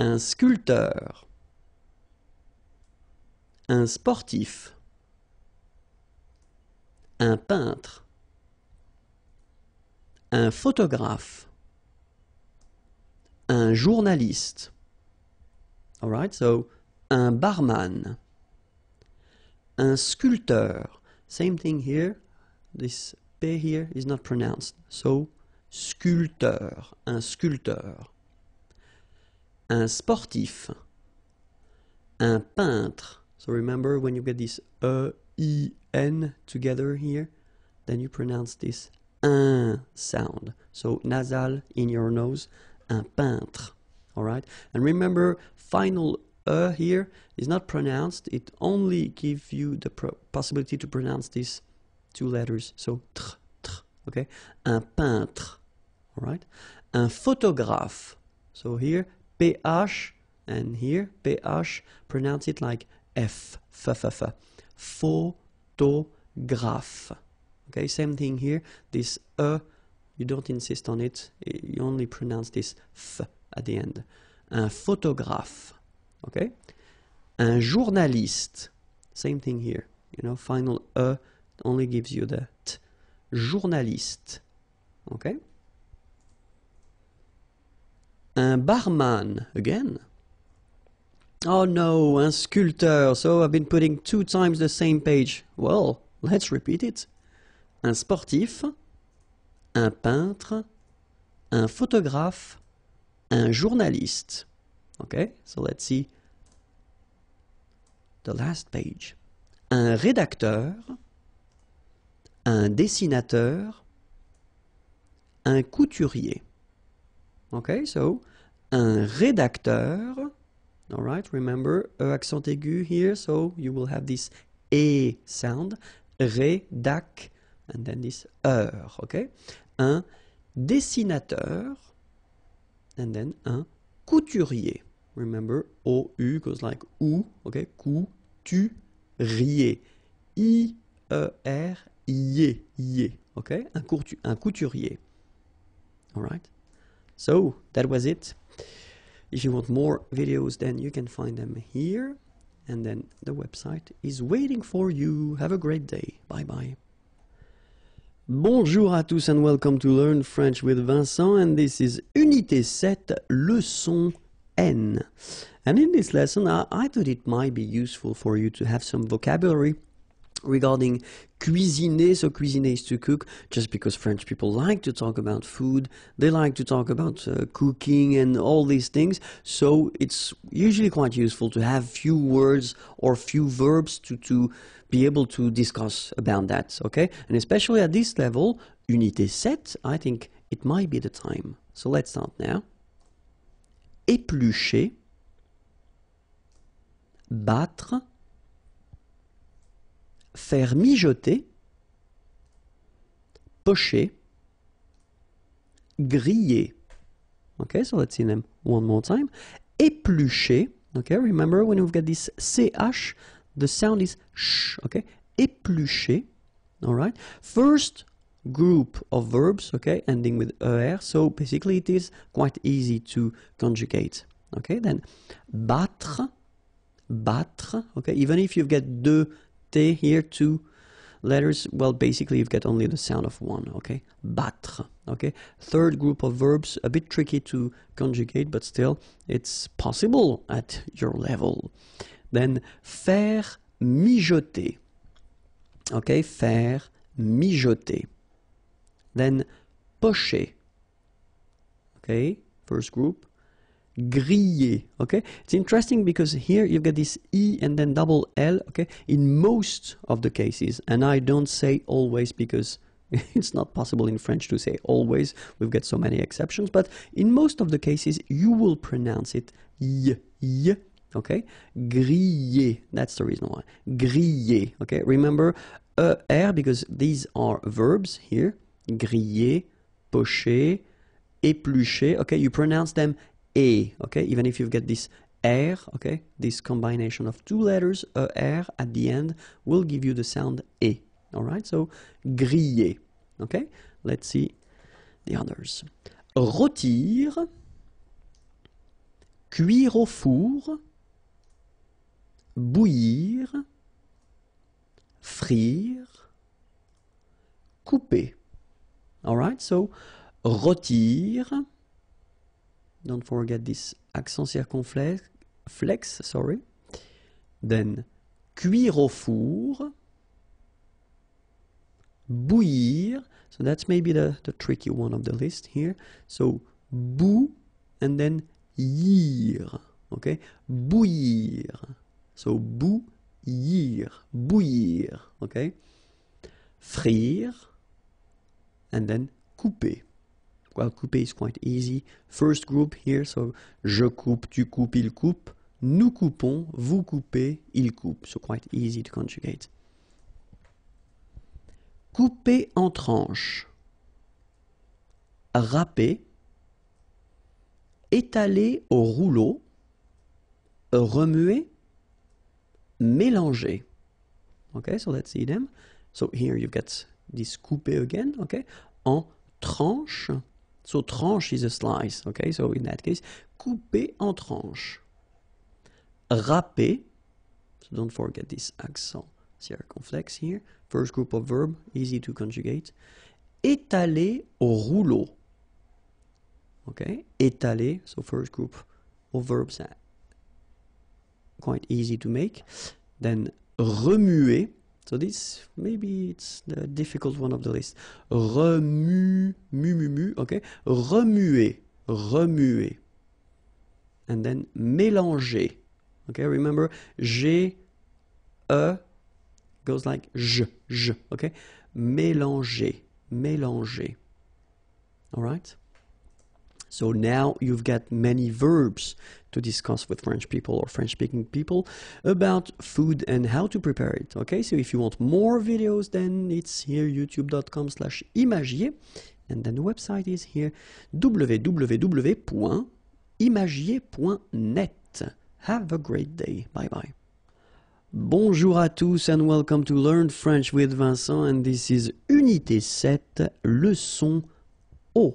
Un sculpteur. Un sportif. Un peintre. Un photographe. Un journaliste. Alright, so un barman. Un sculpteur. Same thing here. This P here is not pronounced. So sculpteur, un sculpteur, un sportif, un peintre. So remember when you get this e n together here, then you pronounce this un sound. So nasal in your nose, un peintre. All right? And remember, final E here is not pronounced, it only gives you the possibility to pronounce these two letters. So tr, tr, okay? Un peintre. right? Un photographe. So here, PH, and here, PH, pronounce it like F, F, F, F. Photographe. Okay, same thing here. This E, you don't insist on it, you only pronounce this F at the end. Un photographe. Okay? Un journaliste. Same thing here. You know, final E only gives you the T. Journaliste. Okay? un barman again. Oh no, un sculpteur, so I've been putting two times the same page. Well, let's repeat it. Un sportif, un peintre, un photographe, un journaliste. Okay, so let's see the last page. Un rédacteur, un dessinateur, un couturier. Okay, so un rédacteur. All right, remember, e accent aigu here, so you will have this a e sound. Rédac, and then this er, okay? Un dessinateur, and then un couturier. Remember, O-U goes like OU, okay? Couturier. I-E-R, I, E, e okay? Un, un couturier. All right? So that was it. If you want more videos then you can find them here and then the website is waiting for you. Have a great day. Bye bye. Bonjour à tous and welcome to Learn French with Vincent and this is Unité 7, Leçon N. And in this lesson I, I thought it might be useful for you to have some vocabulary regarding cuisiner, so cuisiner is to cook, just because French people like to talk about food, they like to talk about uh, cooking and all these things, so it's usually quite useful to have few words or few verbs to, to be able to discuss about that, okay? And especially at this level, unité 7, I think it might be the time. So let's start now. Éplucher, battre, faire mijoter, pocher, griller. Okay, so let's see them one more time. Éplucher. Okay, remember when we've got this ch, the sound is sh. Okay, éplucher. All right. First group of verbs. Okay, ending with er. So basically, it is quite easy to conjugate. Okay, then battre, battre. Okay, even if you've got deux here, two letters. Well, basically you've got only the sound of one, okay? Battre, okay? Third group of verbs, a bit tricky to conjugate, but still it's possible at your level. Then faire mijoter, okay? Faire mijoter. Then pocher, okay? First group. Griller, Okay, it's interesting because here you've got this e and then double l. Okay, in most of the cases, and I don't say always because [laughs] it's not possible in French to say always. We've got so many exceptions, but in most of the cases, you will pronounce it y y. Okay, Griller, That's the reason why Griller, Okay, remember er because these are verbs here. Griller, pocher, éplucher. Okay, you pronounce them A, okay? Even if you get this R, okay? This combination of two letters, ER, at the end, will give you the sound E. right. so griller. Okay, let's see the others. Rôtir, cuire au four, bouillir, frire, couper. right. so rôtir, don't forget this, accent circonflexe, flex, sorry. Then, cuire au four, bouillir, so that's maybe the, the tricky one of the list here. So, bou, and then yir, okay? Bouillir, so bou yir. bouillir, okay? Frire, and then couper couper is quite easy. First group here, so je coupe, tu coupes, il coupe. Nous coupons, vous coupez, il coupe. So quite easy to conjugate. Couper en tranches. Râper. Étaler au rouleau. Remuer. Mélanger. Okay, so see them. So here you've got this couper again, okay? En tranches So tranche is a slice, okay? So in that case, couper en tranches. Râper, so don't forget this accent circonflexe here. First group of verb, easy to conjugate. Étaler au rouleau. Okay? Étaler, so first group of verbs, quite easy to make. Then remuer, So this, maybe it's the difficult one of the list. Remue, mu, mu, mu, okay? Remuer, remuer. And then mélanger. Okay, remember, G, E goes like J, J, okay? Mélanger, mélanger. All right? So now you've got many verbs to discuss with French people or French speaking people about food and how to prepare it. Okay, so if you want more videos, then it's here youtube.com slash imagier. And then the website is here www.imagier.net. Have a great day. Bye bye. Bonjour à tous and welcome to Learn French with Vincent and this is Unité 7, leçon O.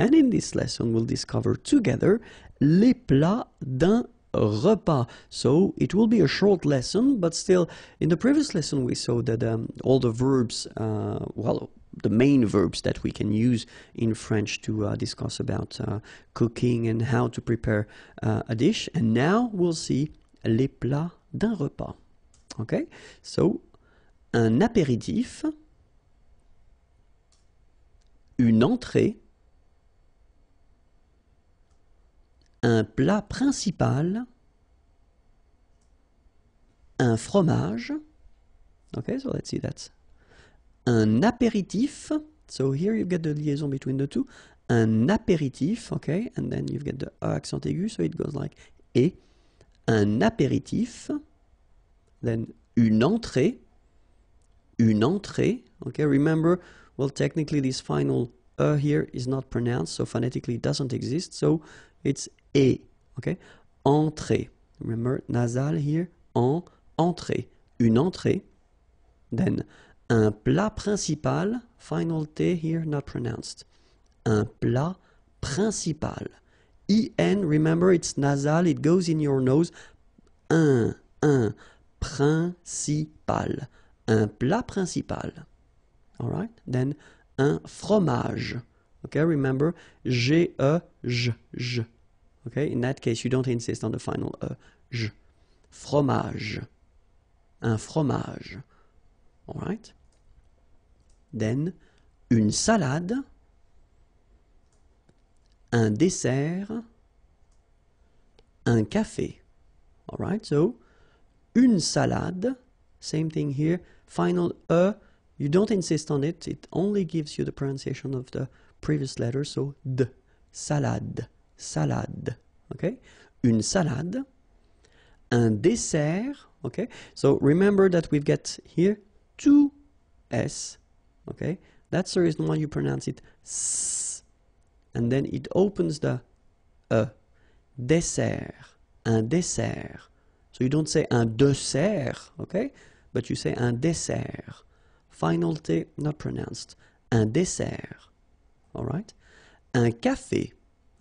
And in this lesson, we'll discover together les plats d'un repas. So it will be a short lesson, but still, in the previous lesson, we saw that um, all the verbs, uh, well, the main verbs that we can use in French to uh, discuss about uh, cooking and how to prepare uh, a dish. And now we'll see les plats d'un repas. Okay, so un apéritif, une entrée, un plat principal, un fromage. Okay, so let's see that. un apéritif. So here you get the liaison between the two. Un apéritif, okay, and then you've got the accent aigu, so it goes like et. Un apéritif, then une entrée, une entrée, okay, remember, well, technically this final E here is not pronounced, so phonetically it doesn't exist, so it's et, ok Entrée. Remember, nasal here, en, entrée. Une entrée, then. Un plat principal, final T here not pronounced. Un plat principal. EN, remember, it's nasal, it goes in your nose. Un, un, principal. Un plat principal. right Then, un fromage. Okay, remember, G-E-J, j Okay? In that case, you don't insist on the final E. J. Fromage. Un fromage. All right? Then, une salade. Un dessert. Un café. All right? So, une salade. Same thing here. Final E. You don't insist on it. It only gives you the pronunciation of the previous letter. So, d. Salade salade Okay? Une salade, un dessert. Okay? So remember that we've got here two S. Okay? That's the reason why you pronounce it S. And then it opens the E. Dessert. Un dessert. So you don't say un dessert, okay? But you say un dessert. Final T not pronounced. Un dessert. All right? Un café.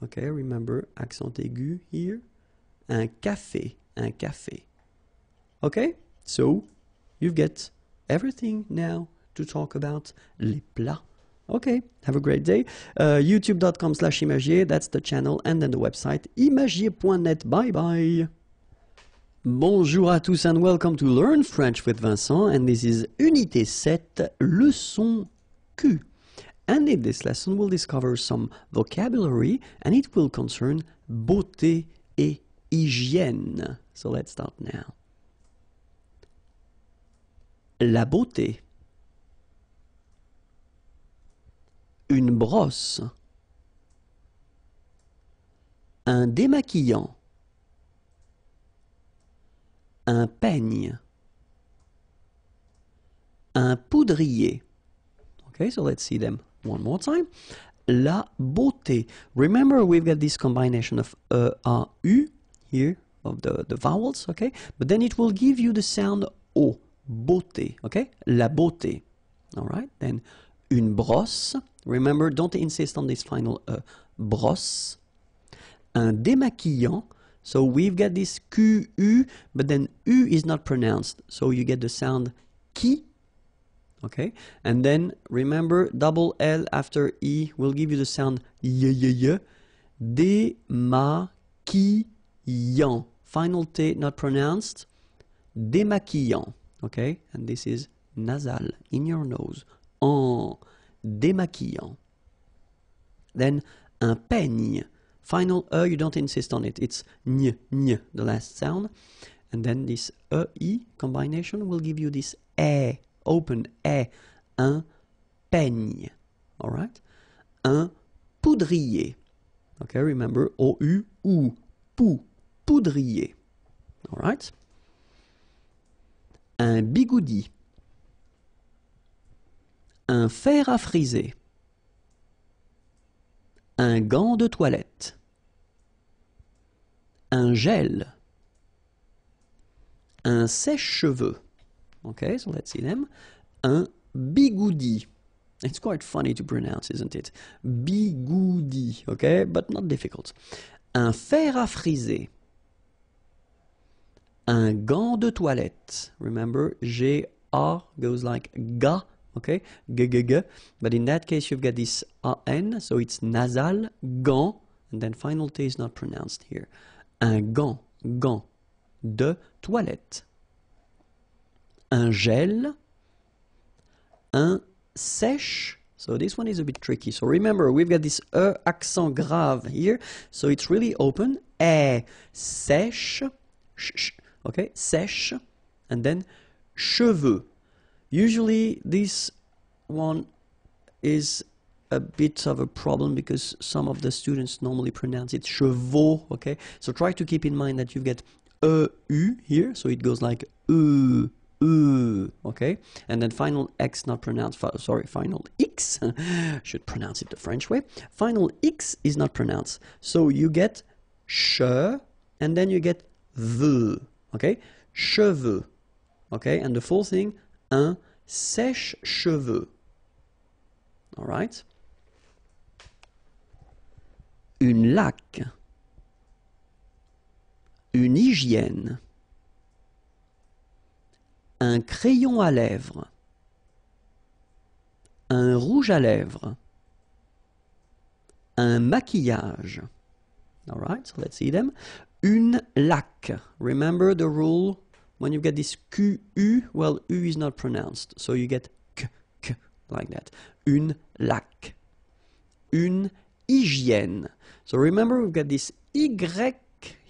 Okay, remember accent aigu here. Un café, un café. Okay, so you get everything now to talk about les plats. Okay, have a great day. Uh, YouTube.com slash Imagier, that's the channel, and then the website imagier.net. Bye bye. Bonjour à tous and welcome to Learn French with Vincent, and this is Unité 7, leçon Q. And in this lesson, we'll discover some vocabulary and it will concern beauté et hygiène. So let's start now. La beauté. Une brosse. Un démaquillant. Un peigne. Un poudrier. Okay, so let's see them. one more time. La beauté. Remember, we've got this combination of E, uh, A, U here, of the, the vowels, okay? But then it will give you the sound O, beauté, okay? La beauté. All right, then une brosse. Remember, don't insist on this final E. Uh, brosse. Un démaquillant. So we've got this Q, U, but then U is not pronounced. So you get the sound qui okay? And then remember double L after E will give you the sound y y y. Démaquillant. Final T not pronounced. Démaquillant, okay? And this is nasal, in your nose. En démaquillant. Then un peigne. Final E, you don't insist on it. It's ny, ny, the last sound. And then this E combination will give you this E open est un peigne. All right? Un poudrier. Okay, remember, O-U, ou, pou, poudrier. All right? Un bigoudi. Un fer à friser. Un gant de toilette. Un gel. Un sèche-cheveux. Okay, so let's see them. Un bigoudi. It's quite funny to pronounce, isn't it? Bigoudi, okay, but not difficult. Un fer à friser. Un gant de toilette. Remember, G-A goes like ga, okay? G-G-G. But in that case, you've got this A-N, so it's nasal, gant, and then final T is not pronounced here. Un gant, gant, de toilette. un gel, un sèche. So this one is a bit tricky. So remember, we've got this E accent grave here. So it's really open. E, sèche, sh, sh, okay, sèche, and then cheveux. Usually this one is a bit of a problem because some of the students normally pronounce it chevaux, okay? So try to keep in mind that you've got EU here, so it goes like EU, oo, okay? And then final x not pronounced, sorry, final x, [laughs] should pronounce it the French way. Final x is not pronounced. So you get sh, and then you get the, okay? Cheveux, okay? And the full thing, un sèche-cheveux, all right? Une laque, une hygiène. un crayon à lèvres, un rouge à lèvres, un maquillage. All right, so let's see them. Une laque. Remember the rule when you get this Q, U, well, U is not pronounced, so you get K, K, like that. Une laque. Une hygiène. So remember we've got this Y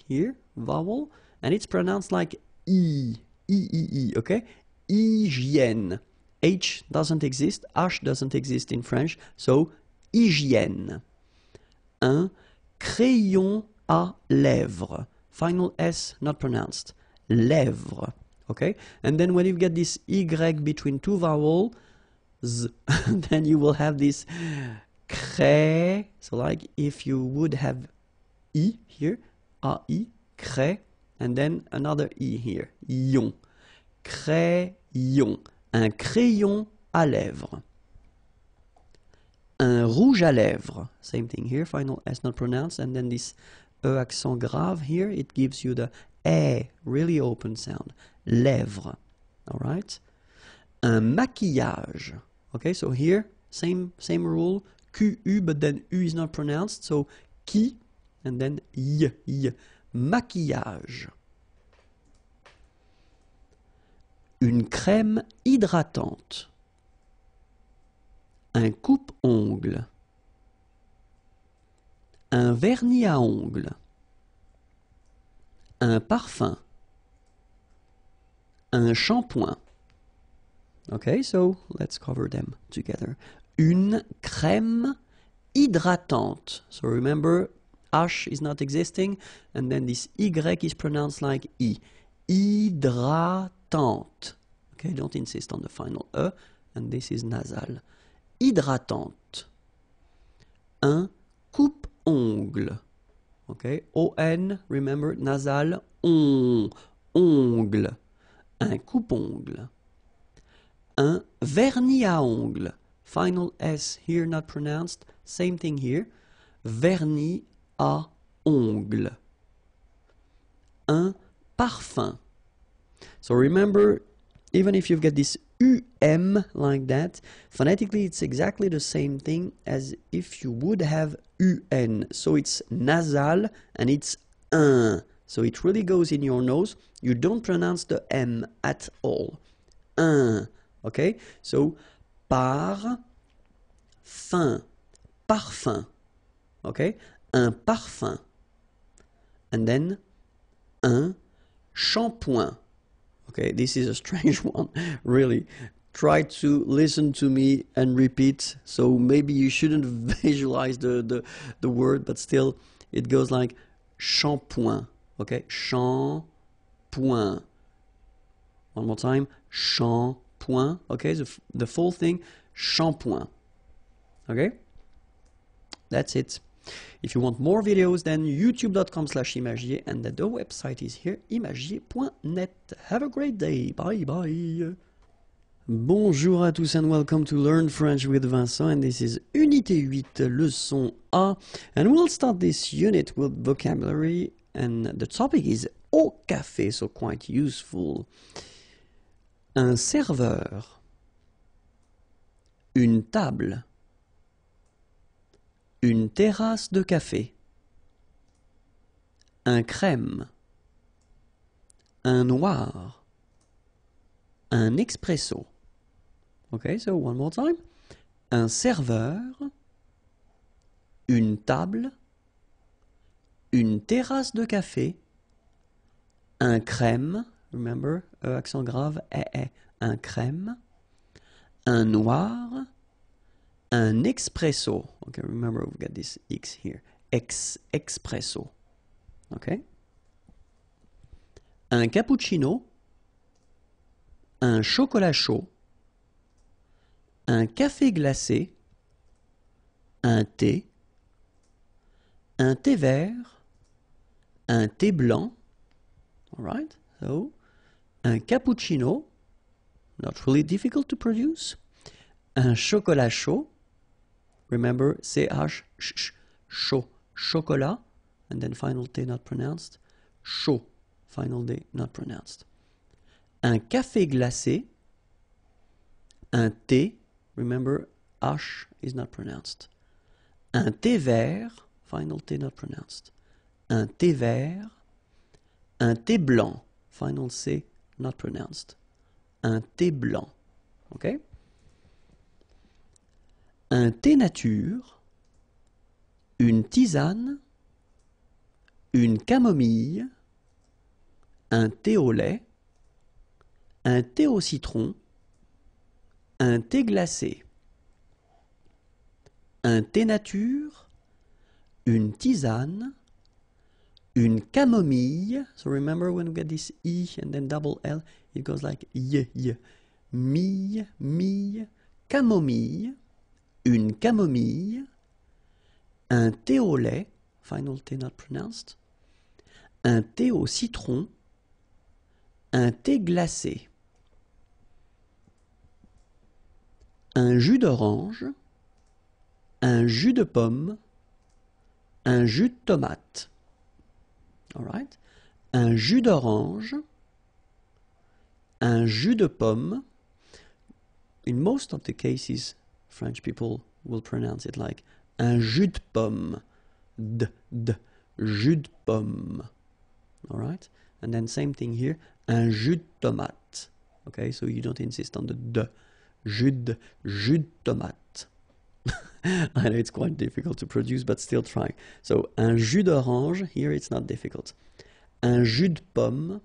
here, vowel, and it's pronounced like e E-E-E, okay? Hygiène. H doesn't exist, H doesn't exist in French, so hygiène. Un crayon à lèvres. Final S not pronounced. Lèvres. Okay? And then when you get this Y between two vowels, [laughs] then you will have this cré. So like if you would have I here, A-I, cré, and then another e here. yon »,« Crayon. Un crayon à lèvres. Un rouge à lèvres. Same thing here, final S not pronounced. And then this E accent grave here, it gives you the E, really open sound. Lèvres. Alright? Un maquillage. Okay, so here, same, same rule. u », but then U is not pronounced. So qui, and then Y. y maquillage. Une crème hydratante. Un coupe-ongles. Un vernis à ongles. Un parfum. Un shampoing. Ok, so let's cover them together. Une crème hydratante. So remember, H is not existing, and then this Y is pronounced like I. Hydratante. Okay, don't insist on the final E, and this is nasal. Hydratante. Un coupe-ongle. Okay, O-N, remember, nasal, on, ongle. Un coupe-ongle. Un vernis à ongles. Final S here not pronounced, same thing here. Vernis à ongles. Un parfum. So remember, even if you've got this um like that, phonetically it's exactly the same thing as if you would have un. So it's nasal and it's un. So it really goes in your nose. You don't pronounce the M at all. Un. Okay? So par fin. Parfum. Okay? un parfum. And then un shampoing. Okay, this is a strange [laughs] one, really. Try to listen to me and repeat. So maybe you shouldn't [laughs] visualize the, the, the word, but still it goes like shampoing. Okay, shampoing. One more time, shampoing. Okay, the, the full thing, shampoing. Okay, that's it. If you want more videos, then youtube.com slash imagier and the website is here, imagier.net. Have a great day. Bye bye. Bonjour à tous and welcome to Learn French with Vincent and this is Unité 8, leçon A. And we'll start this unit with vocabulary and the topic is au café, so quite useful. Un serveur. Une table. Une terrasse de café. Un crème. Un noir. Un expresso. Okay, so one more time. Un serveur. Une table. Une terrasse de café. Un crème. Remember, e accent grave, eh, eh, un crème. Un noir un expresso. Okay, remember we've got this X here. Ex expresso Okay? Un cappuccino, un chocolat chaud, un café glacé, un thé, un thé vert, un thé blanc. All right? So, un cappuccino, not really difficult to produce, un chocolat chaud, Remember, CH, ch, chaud, chocolat, and then final T not pronounced, chaud, final t not pronounced. Un café glacé, un thé, remember, H is not pronounced. Un thé vert, final T not pronounced. Un thé vert, un thé blanc, final C not pronounced. Un thé blanc, okay? un thé nature, une tisane, une camomille, un thé au lait, un thé au citron, un thé glacé, un thé nature, une tisane, une camomille. So remember when we get this E and then double L, it goes like ye, ye. Mille, mille, camomille une camomille, un thé au lait, final un thé au citron, un thé glacé, un jus d'orange, un jus de pomme, un jus de tomate. All right. Un jus d'orange, un jus de pomme. In most of the cases, French people will pronounce it like un jus de pomme, d, d, jus de pomme. All right? And then same thing here, un jus de tomate. Okay, so you don't insist on the d, jus de, jus de tomate. [laughs] I know it's quite difficult to produce, but still try. So un jus d'orange, here it's not difficult. Un jus de pomme,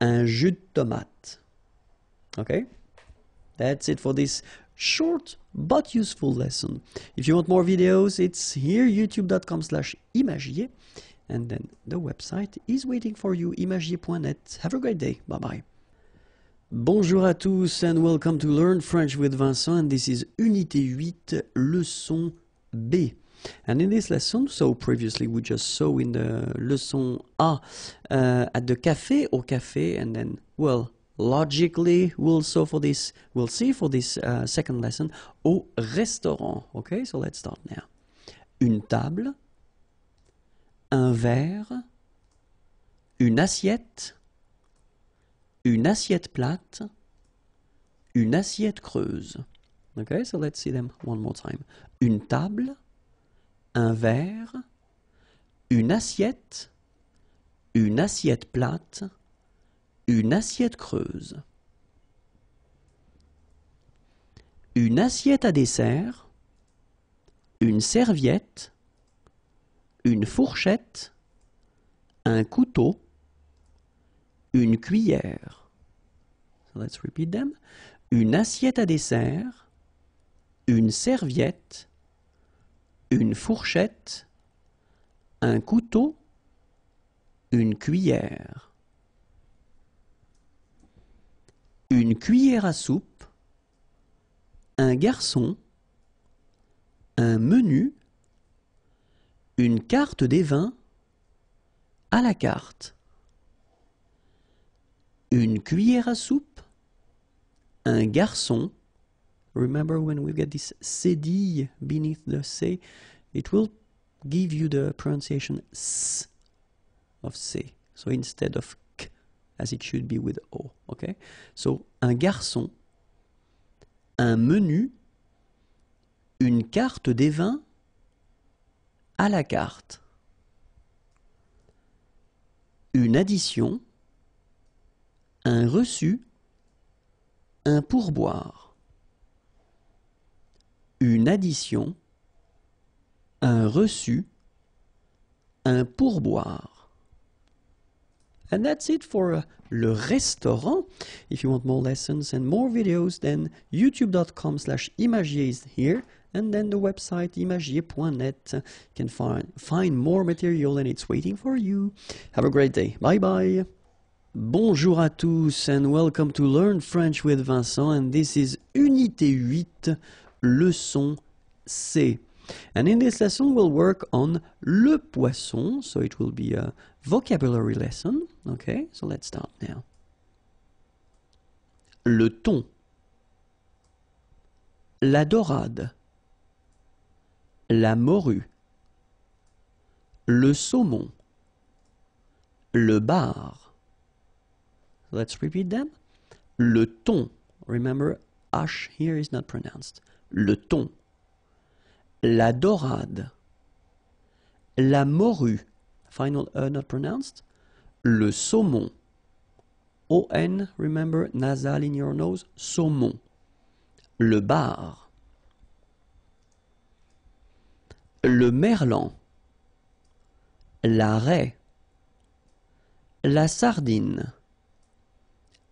un jus de tomate. Okay? That's it for this short but useful lesson. If you want more videos, it's here, youtube.com slash imagier. And then the website is waiting for you, imagier.net. Have a great day. Bye-bye. Bonjour à tous and welcome to Learn French with Vincent. And this is Unité 8, Leçon B. And in this lesson, so previously we just saw in the leçon A uh, at the café, au café, and then, well, logically we'll so for this we'll see for this uh, second lesson au restaurant. Okay, so let's start now. Une table, un verre, une assiette, une assiette plate, une assiette creuse. Okay, so let's see them one more time. Une table, un verre, une assiette, une assiette plate, une assiette creuse. Une assiette à dessert. Une serviette. Une fourchette. Un couteau. Une cuillère. let's repeat them. Une assiette à dessert. Une serviette. Une fourchette. Un couteau. Une cuillère. une cuillère à soupe, un garçon, un menu, une carte des vins, à la carte, une cuillère à soupe, un garçon. Remember when we get this cédille beneath the C, it will give you the pronunciation S of C. So instead of as it should be with O. Okay? So, un garçon, un menu, une carte des vins à la carte, une addition, un reçu, un pourboire, une addition, un reçu, un pourboire. And that's it for uh, Le Restaurant. If you want more lessons and more videos, then youtube.com slash imagier is here. And then the website imagier.net can find, find more material and it's waiting for you. Have a great day. Bye bye. Bonjour à tous and welcome to Learn French with Vincent. And this is Unité 8, Leçon C. And in this lesson, we'll work on le poisson, so it will be a, uh, Vocabulary lesson. Okay, so let's start now. Le ton. La dorade. La morue. Le saumon. Le bar. Let's repeat them. Le ton. Remember, H here is not pronounced. Le ton. La dorade. La morue final E not pronounced, le saumon. O-N, remember, nasal in your nose, saumon. Le bar. Le merlan. La raie. La sardine.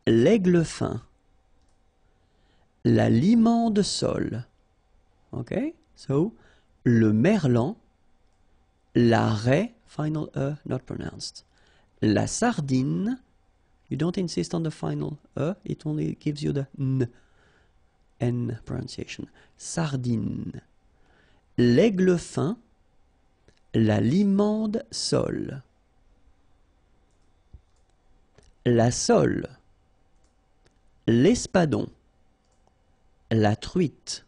L'aigle fin. La limande sol. OK? So, le merlan, la raie, final E not pronounced. La sardine, you don't insist on the final E, it only gives you the N, N pronunciation. Sardine. L'aigle fin, la limande sol. La sole, l'espadon, la truite,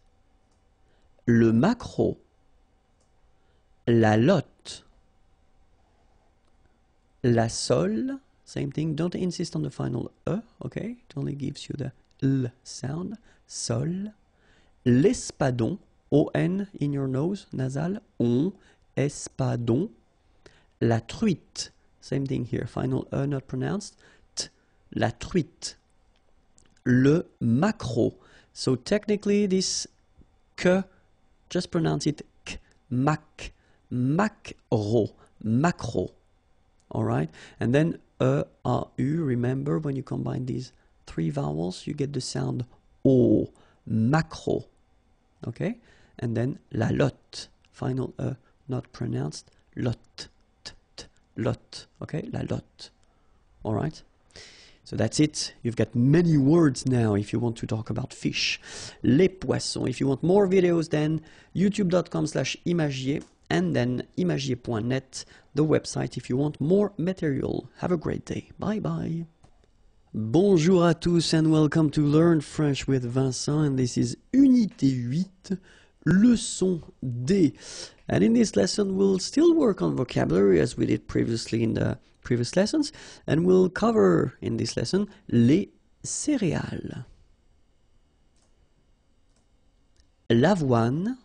le macro. la lotte la sol, same thing, don't insist on the final E, okay? It only gives you the L sound, sol. L'espadon, O-N in your nose, nasal, on, espadon. La truite, same thing here, final E not pronounced, t, la truite. Le macro, so technically this que, just pronounce it k, mac, macro, macro. all right? And then e, a, u, remember when you combine these three vowels, you get the sound o, macro, okay? And then la lot, final e, not pronounced, lot, t, t, lot, okay? La lot, all right? So that's it. You've got many words now if you want to talk about fish. Les poissons. If you want more videos, then youtube.com slash imagier and then imagier.net the website if you want more material. Have a great day. Bye bye. Bonjour à tous and welcome to Learn French with Vincent and this is Unité 8, Leçon D. And in this lesson we'll still work on vocabulary as we did previously in the previous lessons and we'll cover in this lesson les céréales. L'avoine,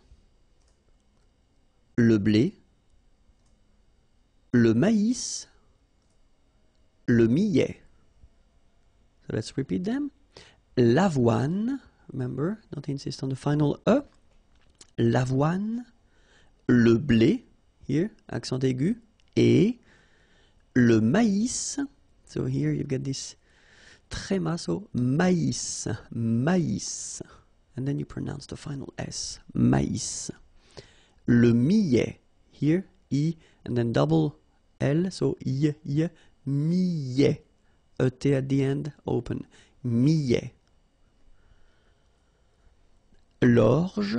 le blé, le maïs, le millet. So let's repeat them. L'avoine, remember, not insist on the final E. L'avoine, le blé, here, accent aigu, et le maïs. So here you get this tréma, so maïs, maïs. And then you pronounce the final S, maïs. Le millet, here, E, and then double L, so I, y, millet. ET at the end, open. Millet. L'orge.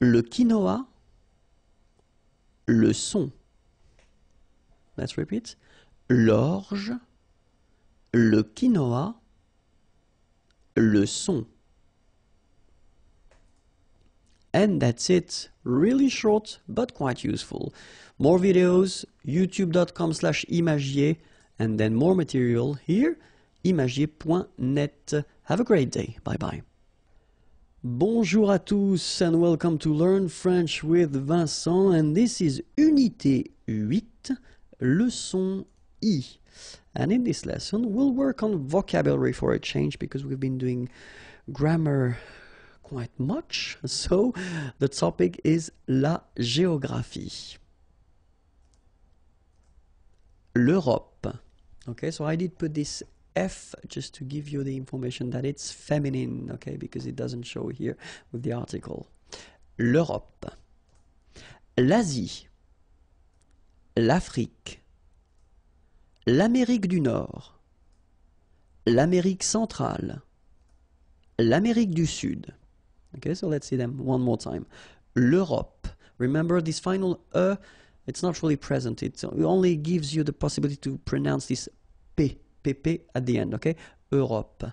Le quinoa. Le son. Let's repeat. L'orge. Le quinoa. Le son. And that's it. Really short, but quite useful. More videos, youtube.com slash imagier, and then more material here, imagier.net. Have a great day. Bye-bye. Bonjour à tous and welcome to Learn French with Vincent and this is Unité 8, Leçon I. And in this lesson, we'll work on vocabulary for a change because we've been doing grammar quite much, so the topic is la géographie. L'Europe. Okay, so I did put this F just to give you the information that it's feminine, okay, because it doesn't show here with the article. L'Europe. L'Asie. L'Afrique. L'Amérique du Nord. L'Amérique centrale. L'Amérique du Sud. Okay, so let's see them one more time. L'Europe. Remember this final E, uh, it's not really present. It only gives you the possibility to pronounce this P, p at the end, okay? Europe.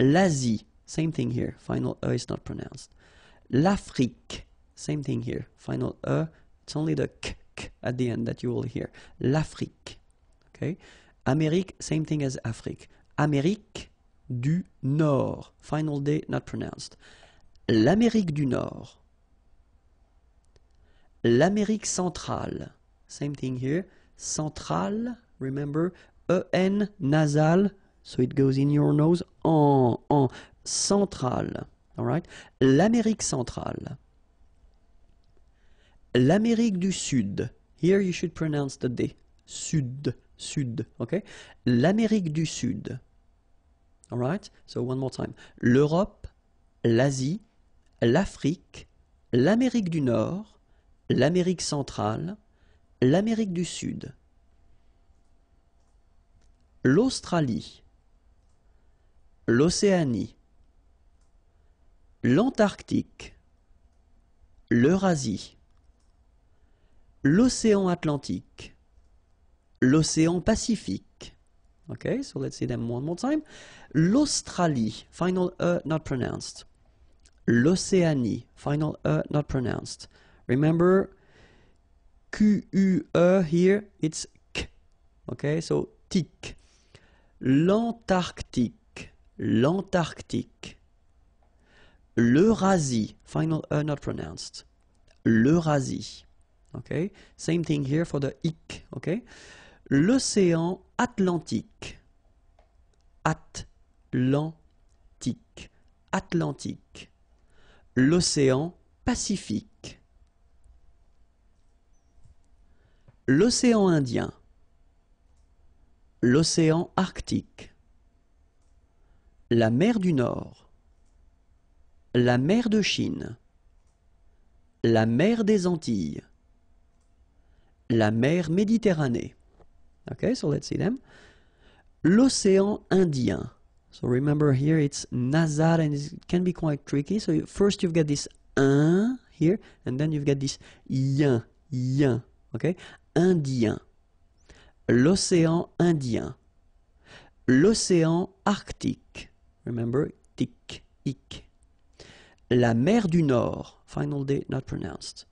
L'Asie. Same thing here. Final E uh, is not pronounced. L'Afrique. Same thing here. Final E. Uh, it's only the K, k at the end that you will hear. L'Afrique. Okay? Amérique, same thing as Afrique. Amérique, du Nord. Final day not pronounced. L'Amérique du Nord. L'Amérique centrale. Same thing here. Centrale, remember, N nasal, so it goes in your nose, On en, centrale. right. L'Amérique centrale. L'Amérique du Sud. Here you should pronounce the D. Sud, sud, ok? L'Amérique du Sud. All So one more time. L'Europe, l'Asie, l'Afrique, l'Amérique du Nord, l'Amérique centrale, l'Amérique du Sud. L'Australie, l'Océanie, l'Antarctique, l'Eurasie, l'océan Atlantique, l'océan Pacifique, Okay, so let's see them one more time. L'Australie, final E not pronounced. L'Océanie, final E not pronounced. Remember, Q-U-E here, it's K. Okay, so tic. L'Antarctique, l'Antarctique. L'Eurasie, final E not pronounced. L'Eurasie. Okay, same thing here for the Ic. Okay, l'océan Atlantique. Atlantique. Atlantique. L'océan Pacifique. L'océan Indien. L'océan Arctique. La mer du Nord. La mer de Chine. La mer des Antilles. La mer Méditerranée. Okay, so let's see them. L'océan Indien. So remember here it's Nazar and it can be quite tricky. So first you've got this un here and then you've got this yin, yin, okay? Indien. L'océan Indien. L'océan Arctique. Remember, tic, ic. La mer du Nord. Final day not pronounced.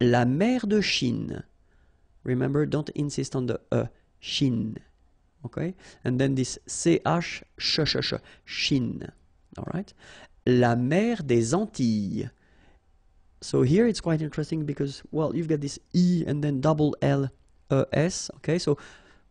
La mer de Chine. Remember, don't insist on the E. Shin. Okay? And then this CH, ch ch ch Shin. All right? La mer des Antilles. So here it's quite interesting because, well, you've got this E and then double L, e, S. Okay, so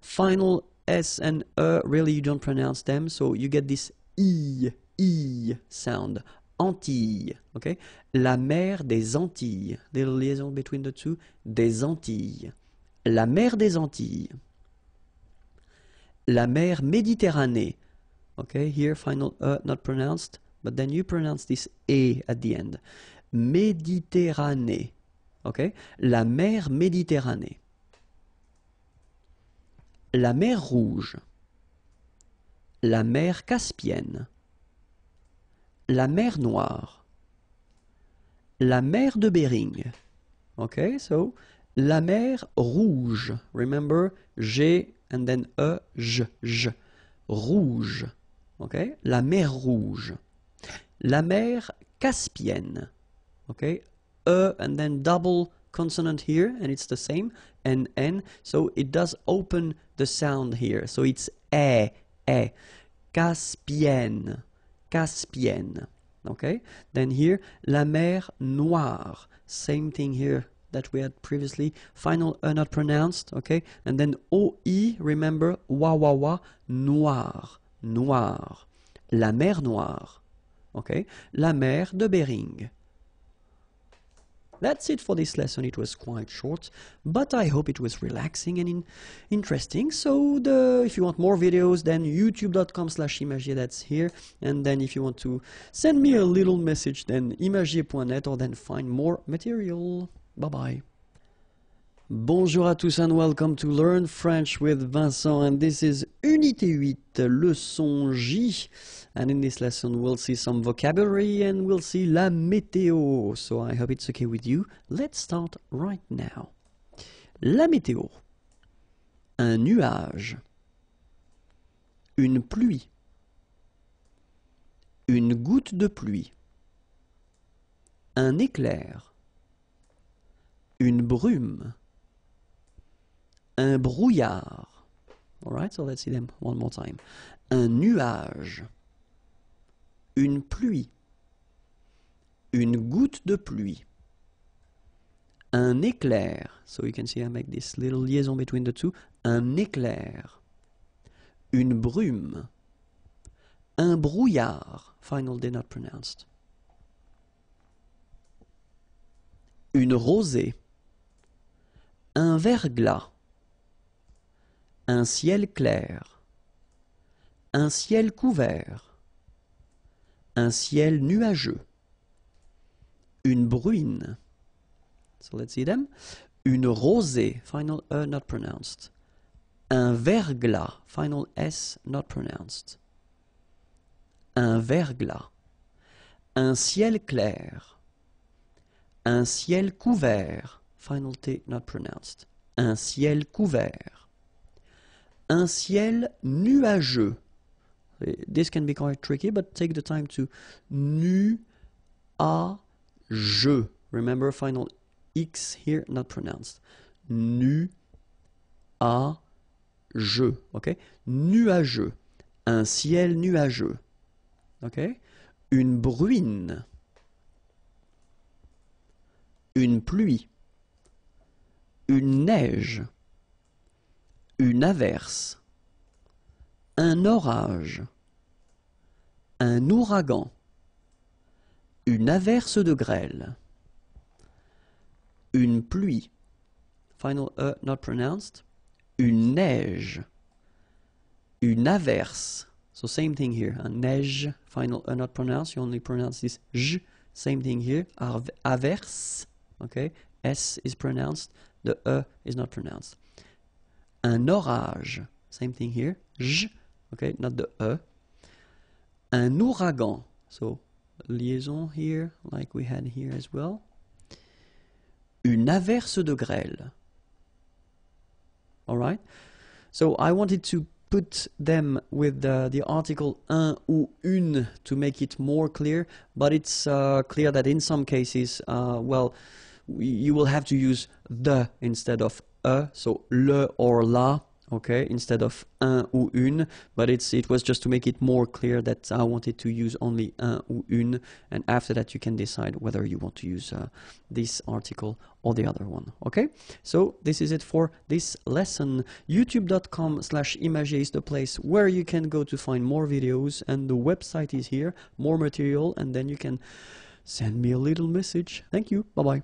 final S and E, really you don't pronounce them. So you get this e e sound. Antilles, okay? La mer des Antilles. Little liaison between the two. Des Antilles. La mer des Antilles la mer Méditerranée. ok. here final uh, not pronounced, but then you pronounce this E at the end. Méditerranée. ok. La mer Méditerranée. La mer Rouge. La mer Caspienne. La mer Noire. La mer de Bering. OK, so la mer Rouge. Remember, j'ai and then E, J, J. Rouge. ok La mer Rouge. La mer Caspienne. ok E and then double consonant here and it's the same. N, N. So it does open the sound here. So it's E, E. Caspienne. Caspienne. ok Then here, la mer Noire. Same thing here. that we had previously, final er not pronounced, okay? And then OE, remember, wa wa wa, noir, noir, la mer noire, okay? La mer de Bering. That's it for this lesson, it was quite short, but I hope it was relaxing and in interesting. So the, if you want more videos, then youtube.com slash imagier, that's here. And then if you want to send me a little message, then imagier.net or then find more material. Bye bye. Bonjour à tous and welcome to Learn French with Vincent and this is Unité 8, leçon J. And in this lesson we'll see some vocabulary and we'll see la météo. So I hope it's okay with you. Let's start right now. La météo. Un nuage. Une pluie. Une goutte de pluie. Un éclair une brume, un brouillard. All right, so let's see them one more time. Un nuage, une pluie, une goutte de pluie, un éclair. So you can see I make this little liaison between the two. Un éclair, une brume, un brouillard. Final day not pronounced. Une rosée. Un verglas. Un ciel clair. Un ciel couvert. Un ciel nuageux. Une bruine. Une rosée. Final uh, not pronounced. Un verglas. Final S not pronounced. Un verglas. Un ciel clair. Un ciel couvert final T not pronounced. Un ciel couvert. Un ciel nuageux. This can be quite tricky, but take the time to nu a Je. Remember final X here not pronounced. nu Nu a Nuageux. Un ciel nuageux. Une bruine. Une pluie une neige, une averse, un orage, un ouragan, une averse de grêle, une pluie, final E not pronounced, une neige, une averse, so same thing here, une hein. neige, final E not pronounced, you only pronounce this J, same thing here, averse, okay, S is pronounced, The E is not pronounced. Un orage. Same thing here. J. Okay, not the E. Un ouragan. So liaison here, like we had here as well. Une averse de grêle. All right. So I wanted to put them with the, the, article un ou une to make it more clear, but it's uh, clear that in some cases, uh, well, you will have to use the instead of a, so le or la, okay, instead of un ou une, but it's it was just to make it more clear that I wanted to use only un ou une, and after that you can decide whether you want to use uh, this article or the other one, okay? So this is it for this lesson. youtube.com slash image is the place where you can go to find more videos, and the website is here, more material, and then you can send me a little message. Thank you, bye-bye.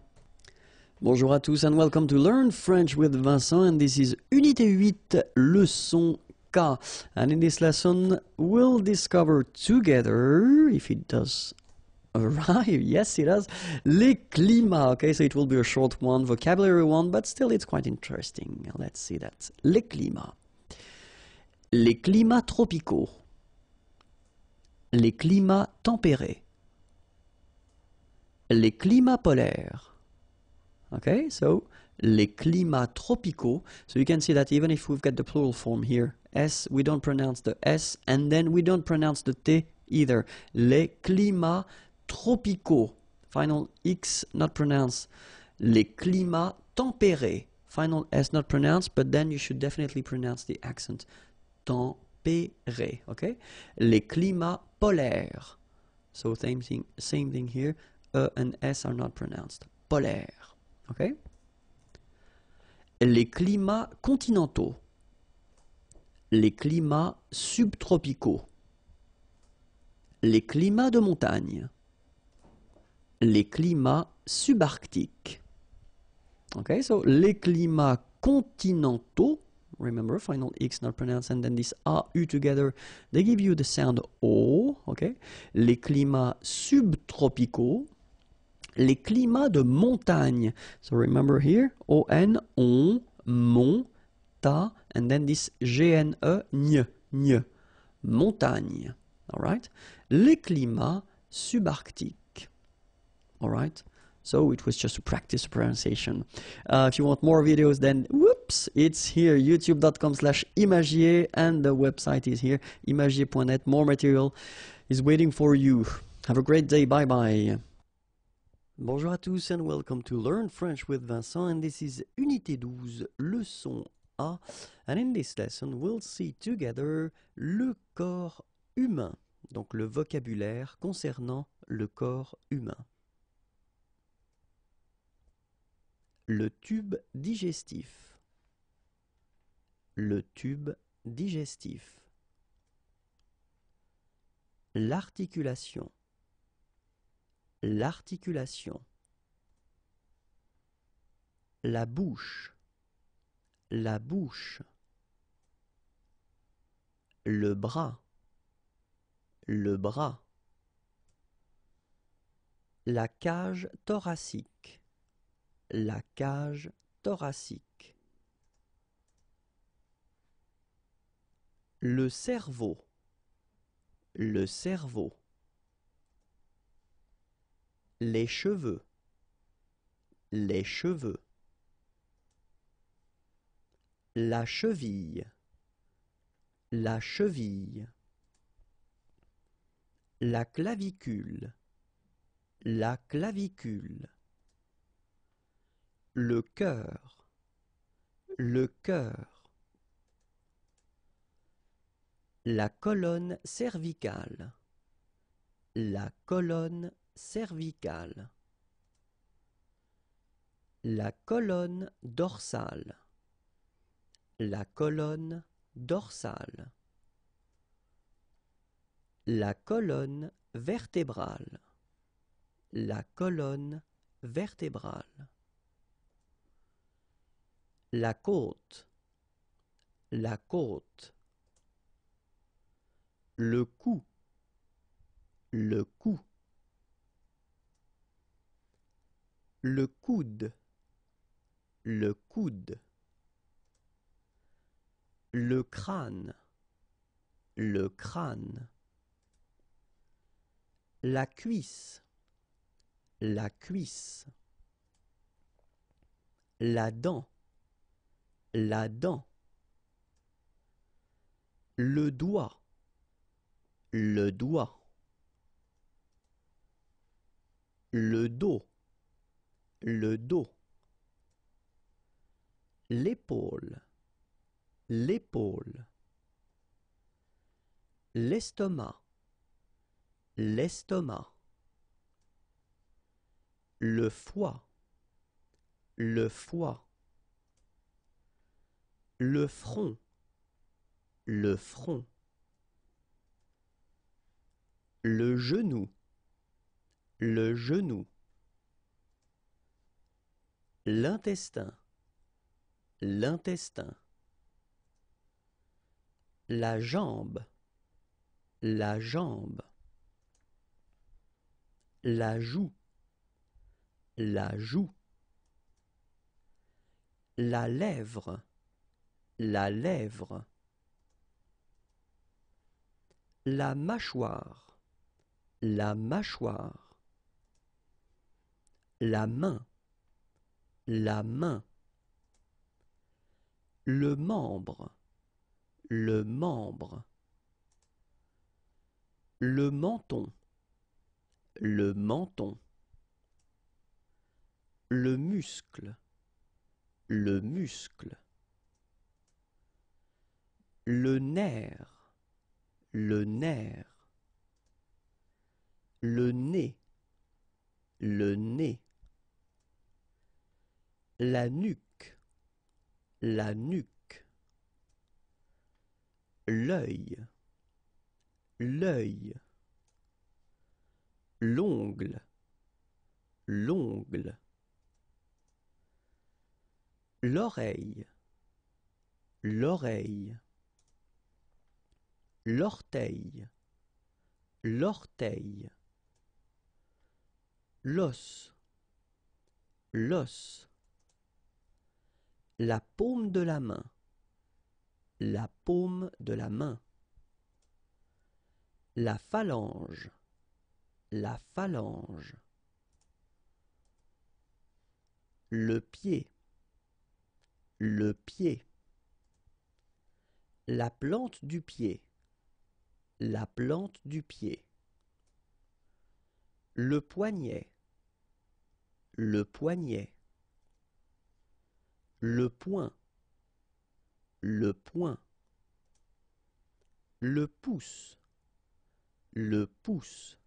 Bonjour à tous and welcome to Learn French with Vincent and this is Unité 8, leçon K. And in this lesson we'll discover together, if it does arrive, [laughs] yes it does, les climats. Okay, so it will be a short one, vocabulary one, but still it's quite interesting. Let's see that. Les climats. Les climats tropicaux. Les climats tempérés. Les climats polaires Okay, so les climats tropicaux. So you can see that even if we've got the plural form here, S, we don't pronounce the S, and then we don't pronounce the T either. Les climats tropicaux. Final X not pronounced. Les climats tempérés. Final S not pronounced, but then you should definitely pronounce the accent. Tempérés. Okay? Les climats polaires. So same thing, same thing here. E and S are not pronounced. Polaire. Les climats continentaux. Les climats subtropicaux. Les climats de montagne. Les climats subarctiques. Okay, so les climats continentaux. Remember, final X not pronounced and then this AU together, they give you the sound O. Okay. Les climats subtropicaux les climats de montagne. So remember here, O-N, on, mon, ta, and then this G-N-E, montagne. All right? Les climats subarctiques. All right? So it was just to practice pronunciation. Uh, if you want more videos, then whoops, it's here, youtube.com slash imagier, and the website is here, imagier.net. More material is waiting for you. Have a great day. Bye bye. Bonjour à tous and welcome to Learn French with Vincent and this is Unité 12, leçon A. And in this lesson we'll see together le corps humain, donc le vocabulaire concernant le corps humain. Le tube digestif. Le tube digestif. L'articulation l'articulation, la bouche, la bouche, le bras, le bras, la cage thoracique, la cage thoracique, le cerveau, le cerveau, les cheveux Les cheveux La cheville La cheville La clavicule La clavicule Le cœur Le cœur La colonne cervicale la colonne cervicale la colonne dorsale la colonne dorsale la colonne vertébrale la colonne vertébrale la côte la côte le cou le cou Le coude le coude le crâne le crâne la cuisse la cuisse la dent la dent le doigt le doigt le dos le dos, l'épaule, l'épaule, l'estomac, l'estomac, le foie, le foie, le front, le front, le genou, le genou l'intestin, l'intestin, la jambe, la jambe, la joue, la joue, la lèvre, la lèvre, la mâchoire, la mâchoire, la main, la main le membre le membre le menton le menton le muscle le muscle le nerf le nerf le nez le nez la nuque, la nuque. L'œil, l'œil. L'ongle, l'ongle. L'oreille, l'oreille. L'orteil, l'orteil. L'os, l'os. La paume de la main. La paume de la main. La phalange. La phalange. Le pied. Le pied. La plante du pied. La plante du pied. Le poignet. Le poignet. Le poing Le poing Le pouce Le pouce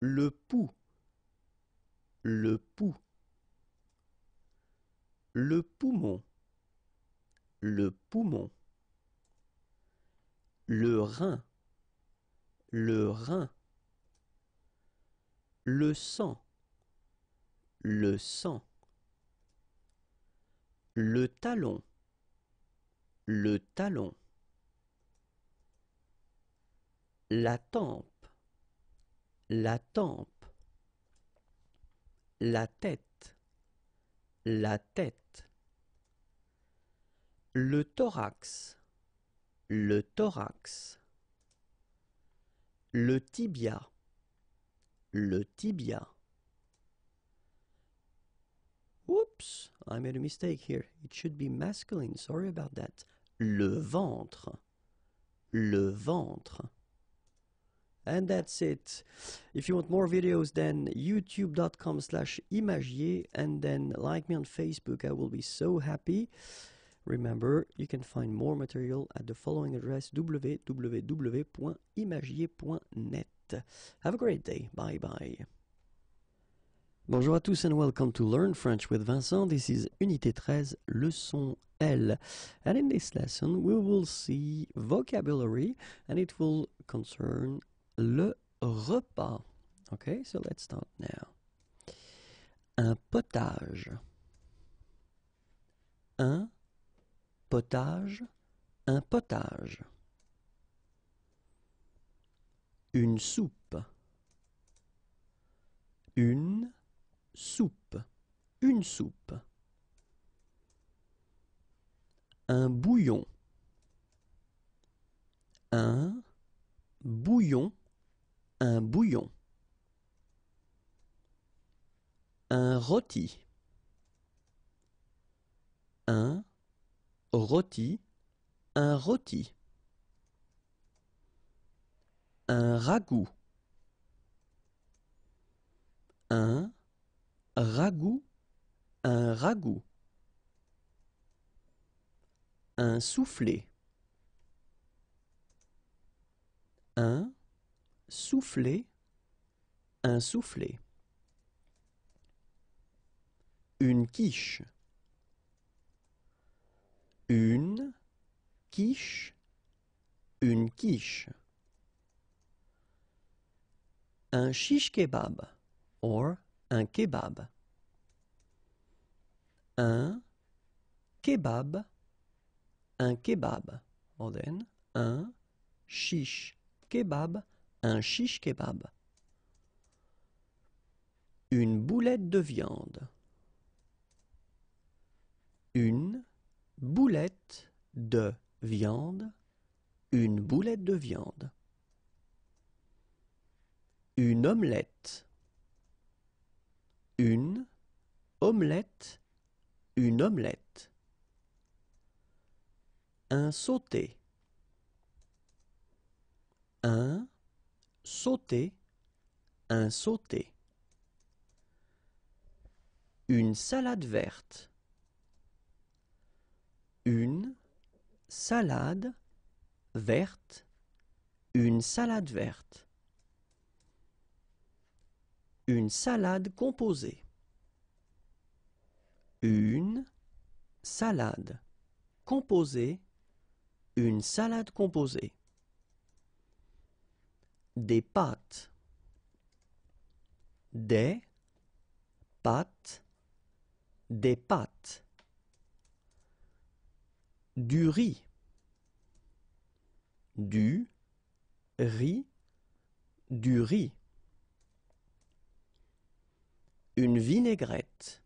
Le pouls Le pouls Le poumon Le poumon le rein, le rein, le sang, le sang. Le talon Le talon La tempe La tempe La tête La tête Le thorax Le thorax Le tibia Le tibia Oups I made a mistake here. It should be masculine. Sorry about that. Le ventre. Le ventre. And that's it. If you want more videos, then youtube.com slash imagier and then like me on Facebook. I will be so happy. Remember, you can find more material at the following address www.imagier.net. Have a great day. Bye bye. Bonjour à tous and welcome to Learn French with Vincent. This is Unité 13, leçon L. And in this lesson, we will see vocabulary and it will concern le repas. Okay, so let's start now. Un potage. Un potage. Un potage. Une soupe. Une Soupe, une soupe. Un bouillon. Un bouillon, un bouillon. Un rôti. Un rôti, un rôti. Un ragoût. Un ragoût, un ragoût. Un soufflet. Un soufflé, un soufflé. Une quiche. Une quiche, une quiche. Un shish kebab or un kebab. Un kebab. Un kebab. Orden. Un shish kebab. Un shish kebab. Une boulette de viande. Une boulette de viande. Une boulette de viande. Une omelette une omelette, une omelette. Un sauté. Un sauté, un sauté. Une salade verte. Une salade verte, une salade verte. Une salade composée. Une salade composée. Une salade composée. Des pâtes. Des pâtes. Des pâtes. Du riz. Du riz. Du riz. Une vinaigrette.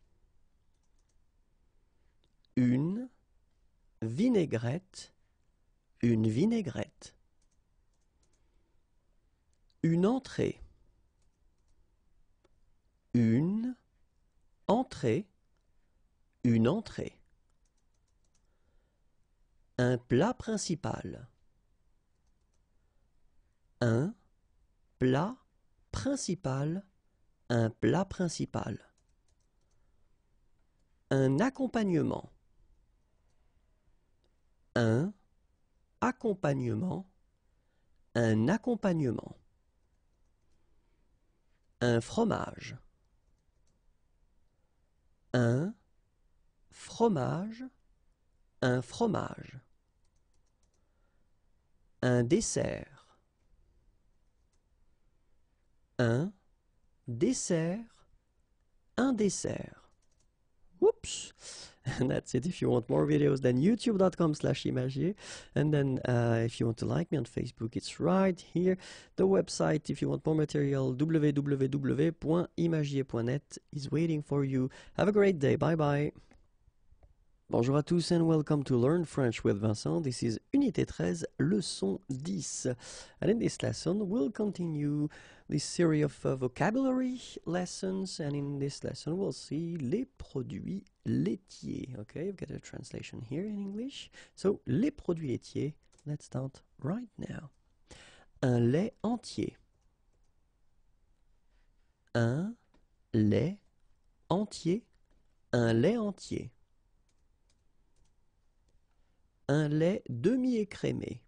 Une vinaigrette. Une vinaigrette. Une entrée. Une entrée. Une entrée. Un plat principal. Un plat principal un plat principal. Un accompagnement. Un accompagnement. Un accompagnement. Un fromage. Un fromage. Un fromage. Un dessert. Un dessert, un dessert. Whoops! And that's it. If you want more videos, then youtube.com slash imagier. And then uh, if you want to like me on Facebook, it's right here. The website, if you want more material, www.imagier.net is waiting for you. Have a great day. Bye bye. Bonjour à tous and welcome to Learn French with Vincent. This is Unité 13, leçon 10. And in this lesson, we'll continue this series of uh, vocabulary lessons. And in this lesson, we'll see les produits laitiers. Okay, we've got a translation here in English. So, les produits laitiers. Let's start right now. Un lait entier. Un lait entier. Un lait entier un lait demi-écrémé.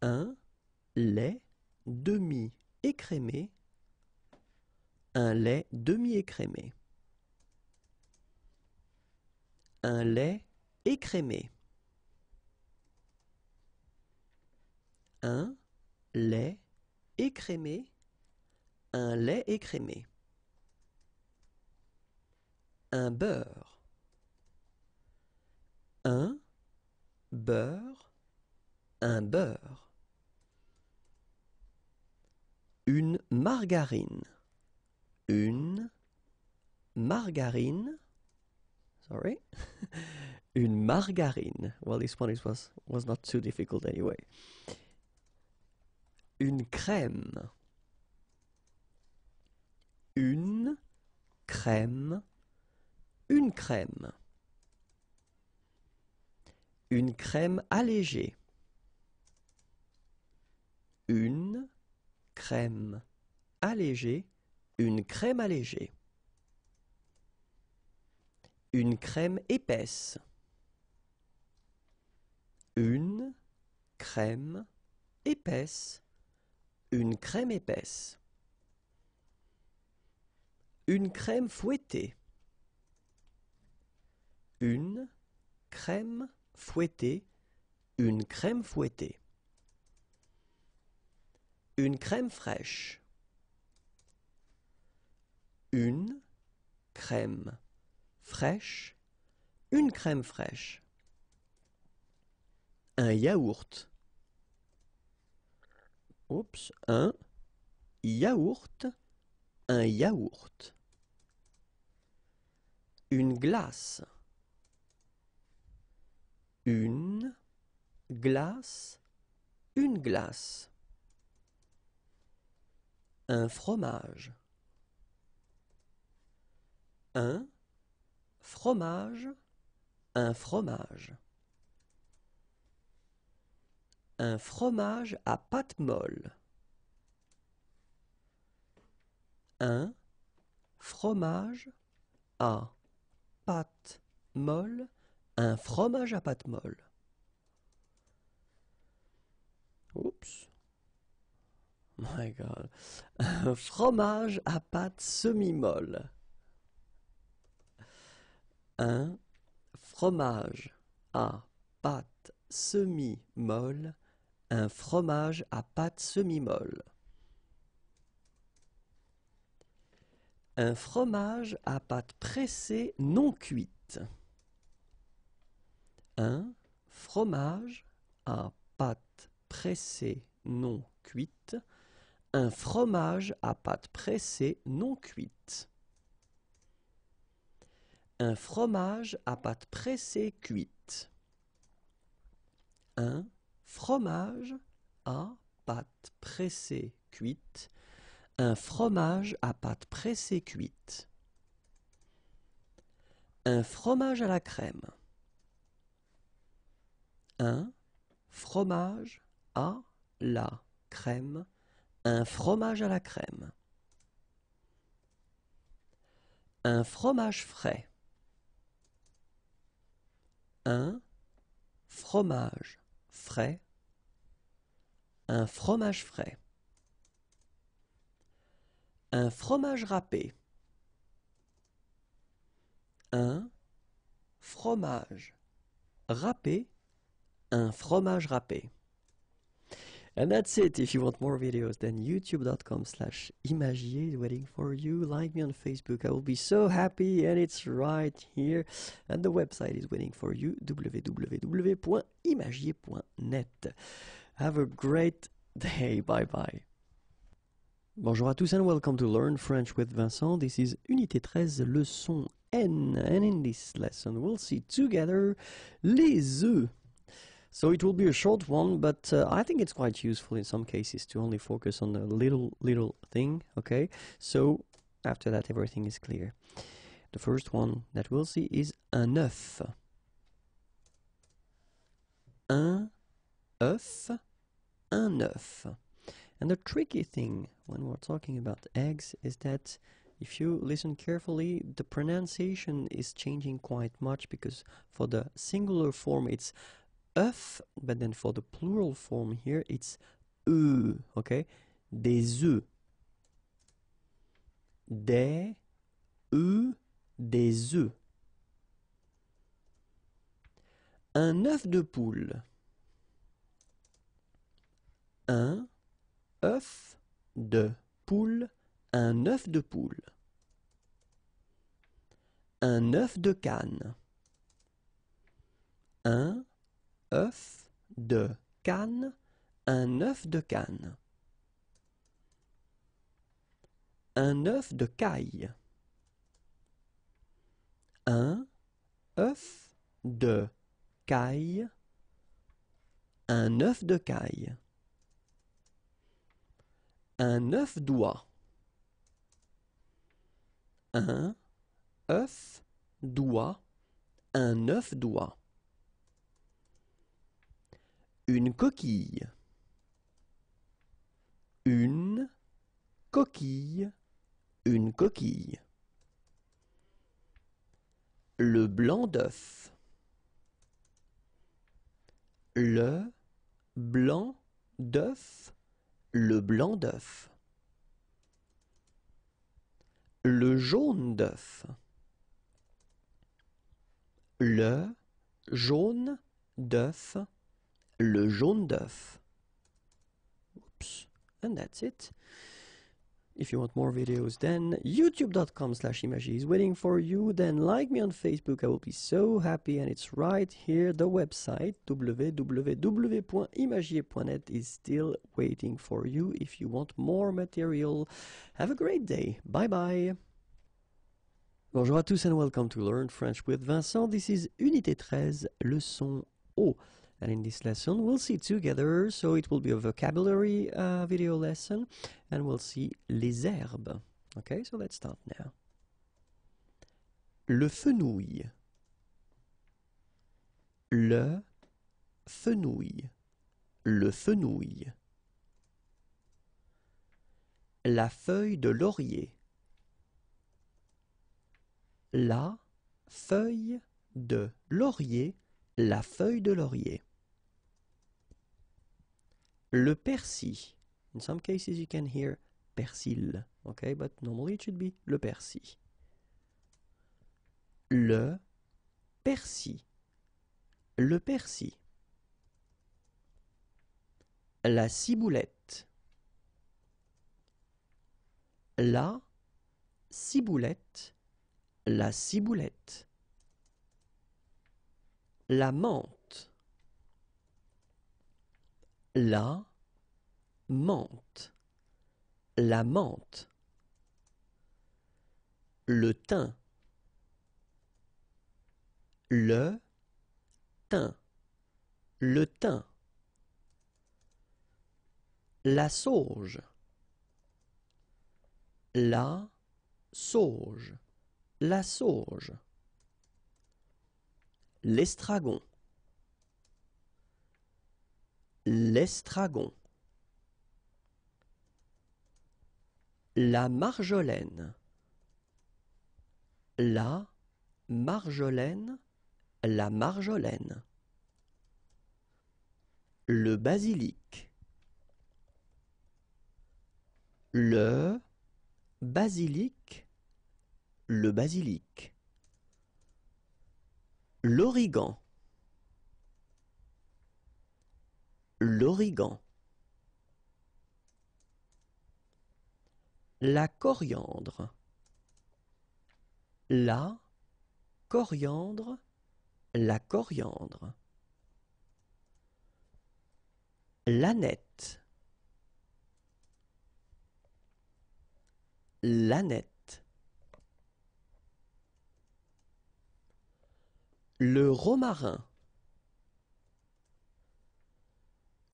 Un lait demi-écrémé. Un lait demi-écrémé. Un lait écrémé. Un lait écrémé. Un lait écrémé. Un beurre un beurre un beurre une margarine une margarine sorry [laughs] une margarine well this one was was not too difficult anyway une crème une crème une crème une crème allégée. Une crème allégée. Une crème allégée. Une crème épaisse. Une crème épaisse. Une crème épaisse. Une crème fouettée. Une crème Fouetter une crème fouettée. Une crème fraîche. Une crème fraîche. Une crème fraîche. Un yaourt. Oups, un yaourt. Un yaourt. Une glace une glace, une glace. Un fromage. Un fromage, un fromage. Un fromage à pâte molle. Un fromage à pâte molle un fromage à pâte molle. Oups. My God. Un fromage à pâte semi-molle. Un fromage à pâte semi-molle. Un fromage à pâte semi-molle. Un fromage à pâte pressée non cuite un fromage à pâte pressée non cuite un fromage à pâte pressée non cuite un fromage à pâte pressée cuite un fromage à pâte pressée cuite un fromage à pâte pressée cuite un fromage à la crème un fromage à la crème, un fromage à la crème. Un fromage frais. Un fromage frais. Un fromage frais. Un fromage râpé. Un fromage râpé un fromage râpé. And that's it. If you want more videos, then youtube.com slash imagier waiting for you. Like me on Facebook. I will be so happy. And it's right here. And the website is waiting for you. www.imagier.net Have a great day. Bye bye. Bonjour à tous and welcome to Learn French with Vincent. This is Unité 13, leçon N. And in this lesson, we'll see together les œufs. So it will be a short one, but uh, I think it's quite useful in some cases to only focus on a little, little thing, okay? So after that everything is clear. The first one that we'll see is un œuf. Un œuf, un œuf. And the tricky thing when we're talking about eggs is that if you listen carefully, the pronunciation is changing quite much because for the singular form it's œuf, but then for the plural form here, it's eux, okay? Des œufs. Des œufs, des œufs. Un œuf de poule. Un œuf de poule, un œuf de poule. Un œuf de canne. Un œuf de canne – un œuf de canne Un œuf de caille. Un œuf de caille. Un œuf de caille. Un œuf doigt Un œuf – Un œuf d'oie. Une coquille Une coquille Une coquille Le blanc d'œuf Le blanc d'œuf Le blanc d'œuf le jaune d'œuf. Le jaune d'œuf. le jaune d'œuf. Oops, and that's it. If you want more videos, then youtube.com slash imagy is waiting for you. Then like me on Facebook, I will be so happy. And it's right here, the website www.imagier.net is still waiting for you if you want more material. Have a great day. Bye bye. Bonjour à tous and welcome to Learn French with Vincent. This is Unité 13, leçon O. And in this lesson, we'll see together, so it will be a vocabulary uh, video lesson, and we'll see les herbes. Okay, so let's start now. Le fenouil. Le fenouil. Le fenouil. La feuille de laurier. La feuille de laurier. La feuille de laurier. Le persil. In some cases you can hear persil, okay? But normally it should be le persil. Le persil. Le persil. La ciboulette. La ciboulette. La ciboulette. La menthe la menthe, la menthe. Le thym, le thym, le thym. La sauge, la sauge, la sauge. L'estragon l'estragon La marjolaine La marjolaine La marjolaine Le basilic Le basilic Le basilic L'origan l'origan, la coriandre, la coriandre, la coriandre, l'aneth, l'aneth, le romarin,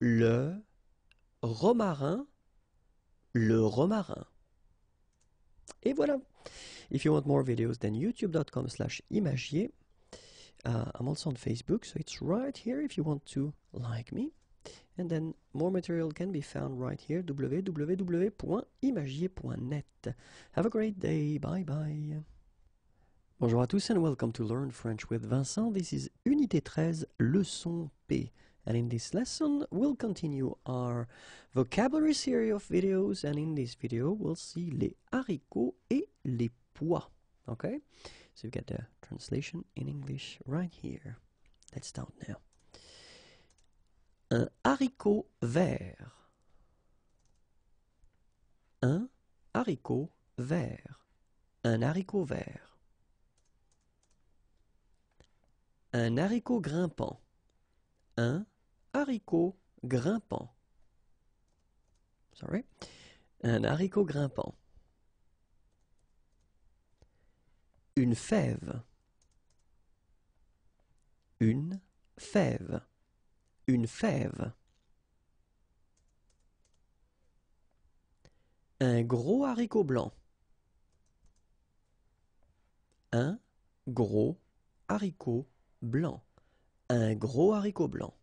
Le romarin, le romarin. Et voilà. If you want more videos, then youtube.com slash imagier. Uh, I'm also on Facebook, so it's right here if you want to like me. And then more material can be found right here, www.imagier.net. Have a great day. Bye bye. Bonjour à tous and welcome to Learn French with Vincent. This is Unité 13, Leçon P. And in this lesson, we'll continue our vocabulary series of videos. And in this video, we'll see les haricots et les pois. Okay? So you get the translation in English right here. Let's start now. Un haricot vert. Un haricot vert. Un haricot vert. Un haricot grimpant. Un haricot grimpant. Sorry. Un haricot grimpant. Une fève. Une fève. Une fève. Un gros haricot blanc. Un gros haricot blanc. Un gros haricot blanc.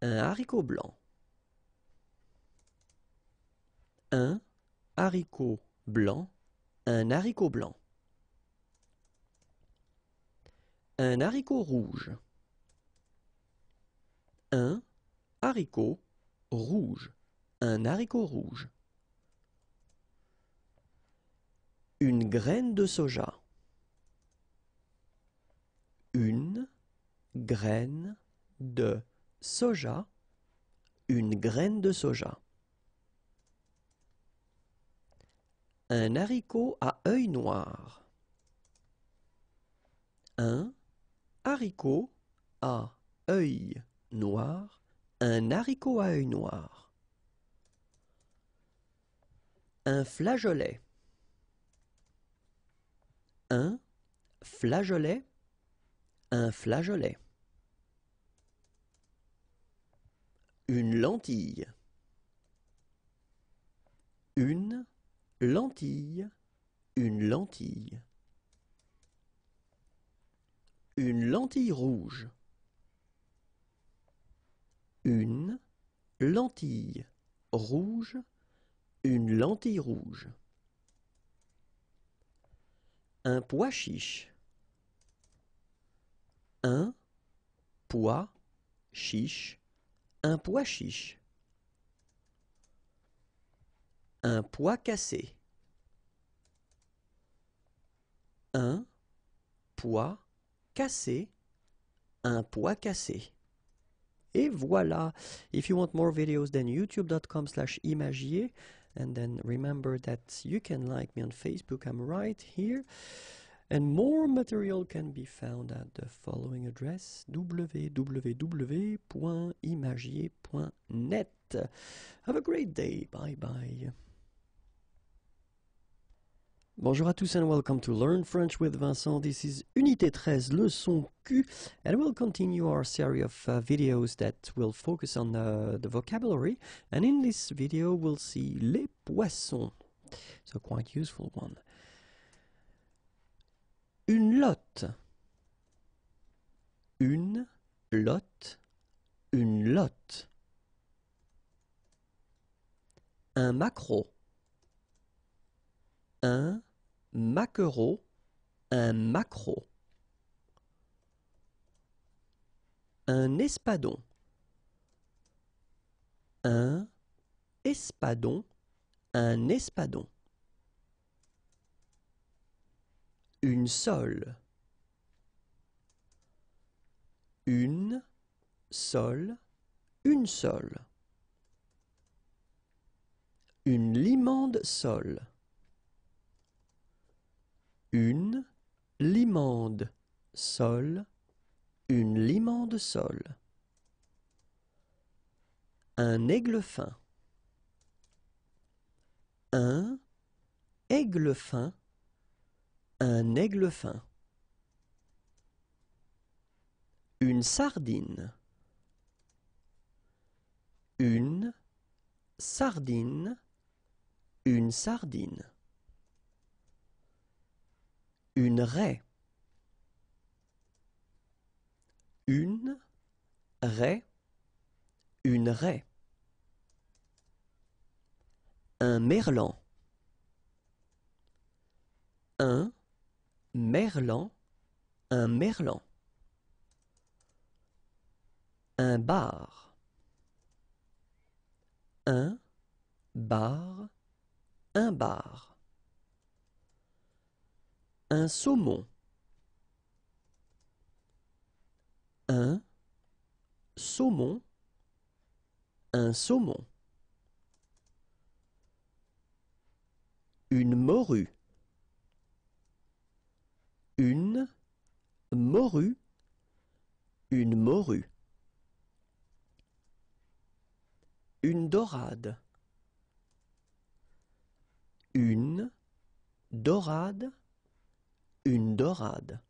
Un haricot blanc. Un haricot blanc. Un haricot blanc. Un haricot rouge. Un haricot rouge. Un haricot rouge. Une graine de soja. Une graine de soja, une graine de soja. Un haricot à œil noir. Un haricot à œil noir. Un haricot à œil noir. Un flageolet. Un flageolet. Un flageolet. Une lentille. Une lentille. Une lentille. Une lentille rouge. Une lentille rouge. Une lentille rouge. Un pois chiche. Un pois chiche un pois chiche. Un pois cassé. Un pois cassé. Un pois cassé. Et voilà. If you want more videos, then youtube.com slash imagier. And then remember that you can like me on Facebook. I'm right here. and more material can be found at the following address www.imagier.net. Have a great day. Bye bye. Bonjour à tous and welcome to Learn French with Vincent. This is Unité 13, Leçon Q, and we'll continue our series of uh, videos that will focus on uh, the vocabulary. And in this video, we'll see les poissons. So quite useful one. Une lotte Une lotte Une lotte Un maquereau Un maquereau Un maquereau Un espadon Un espadon Un espadon Une seule. Une seule. Une seule. Une limande sol Une limande sol Une limande sol Un aigle fin. Un aigle fin. Un aigle fin. Une sardine. Une sardine. Une sardine. Une raie. Une raie. Une raie. Un merlan. Un merlan, un merlan. Un bar. Un bar, un bar. Un saumon. Un saumon, un saumon. Une morue. Une morue Une morue Une dorade Une dorade Une dorade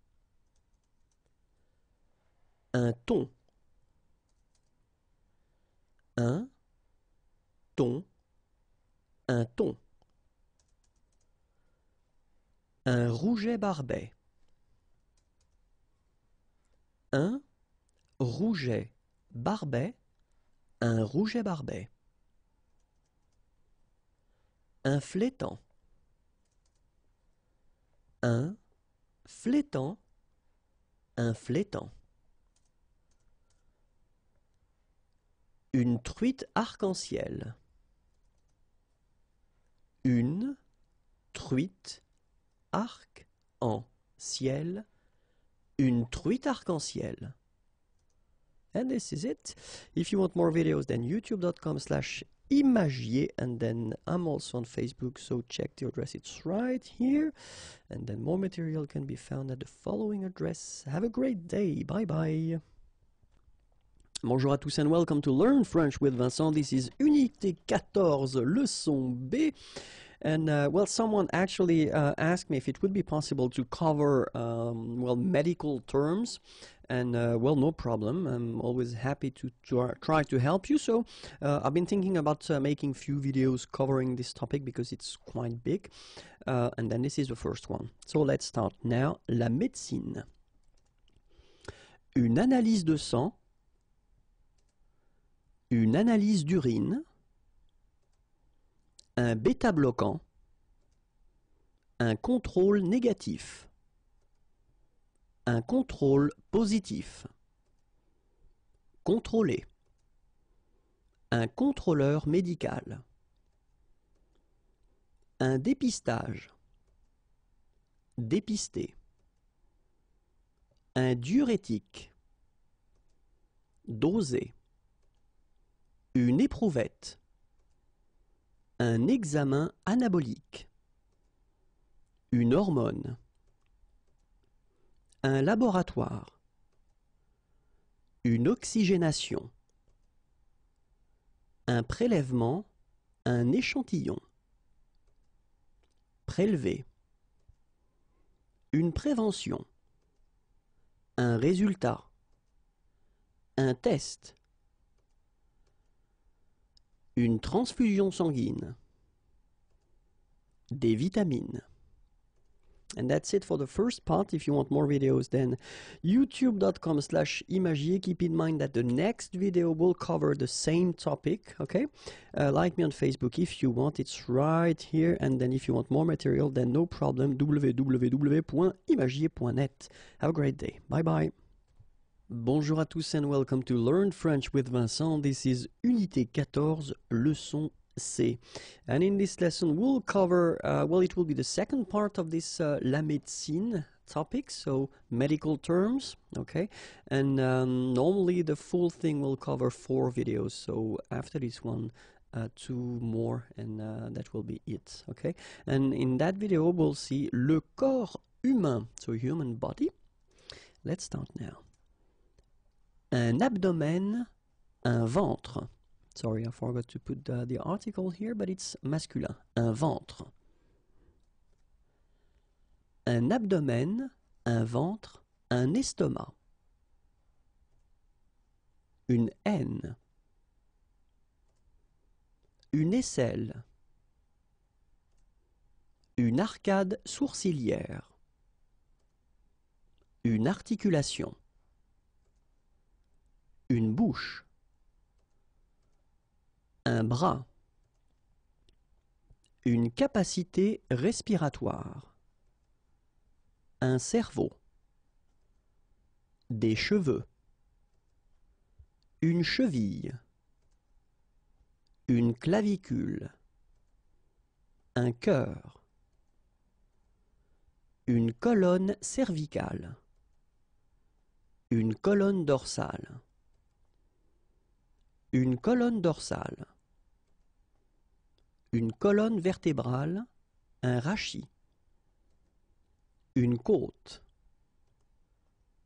Un ton Un ton Un ton un rouget barbet un Rouget Barbet Un Rouget Barbet Un Flétan Un Flétan Un Flétan Une truite arc-en-ciel Une truite arc-en-ciel une truite arc-en-ciel. And this is it. If you want more videos, then youtube.com slash imagier. And then I'm also on Facebook, so check the address. It's right here. And then more material can be found at the following address. Have a great day. Bye-bye. Bonjour à tous and welcome to Learn French with Vincent. This is Unité 14, leçon B. And uh, well, someone actually uh, asked me if it would be possible to cover um, well medical terms. And uh, well, no problem. I'm always happy to try to help you. So uh, I've been thinking about uh, making few videos covering this topic because it's quite big. Uh, and then this is the first one. So let's start now. La médecine. Une analyse de sang. Une analyse d'urine. un bêta-bloquant, un contrôle négatif, un contrôle positif, contrôler, un contrôleur médical, un dépistage, dépister, un diurétique, doser, une éprouvette, un examen anabolique, une hormone, un laboratoire, une oxygénation, un prélèvement, un échantillon, prélever, une prévention, un résultat, un test, une transfusion sanguine. Des vitamines. And that's it for the first part. If you want more videos, then youtube.com slash imagier. Keep in mind that the next video will cover the same topic, okay? Uh, like me on Facebook if you want. It's right here. And then if you want more material, then no problem. www.imagier.net. Have a great day. Bye-bye. Bonjour à tous and welcome to Learn French with Vincent. This is Unité 14, Leçon C. And in this lesson we'll cover, uh, well it will be the second part of this uh, La Médecine topic, so medical terms, okay? And um, normally the full thing will cover four videos, so after this one uh, two more and uh, that will be it, okay? And in that video we'll see le corps humain, so human body. Let's start now. un abdomen, un ventre. Sorry, I forgot to put the, article here, but it's masculin. Un ventre. Un abdomen, un ventre, un estomac. Une haine. Une aisselle. Une arcade sourcilière. Une articulation. Une bouche. Un bras. Une capacité respiratoire. Un cerveau. Des cheveux. Une cheville. Une clavicule. Un cœur. Une colonne cervicale. Une colonne dorsale une colonne dorsale, une colonne vertébrale, un rachis, une côte,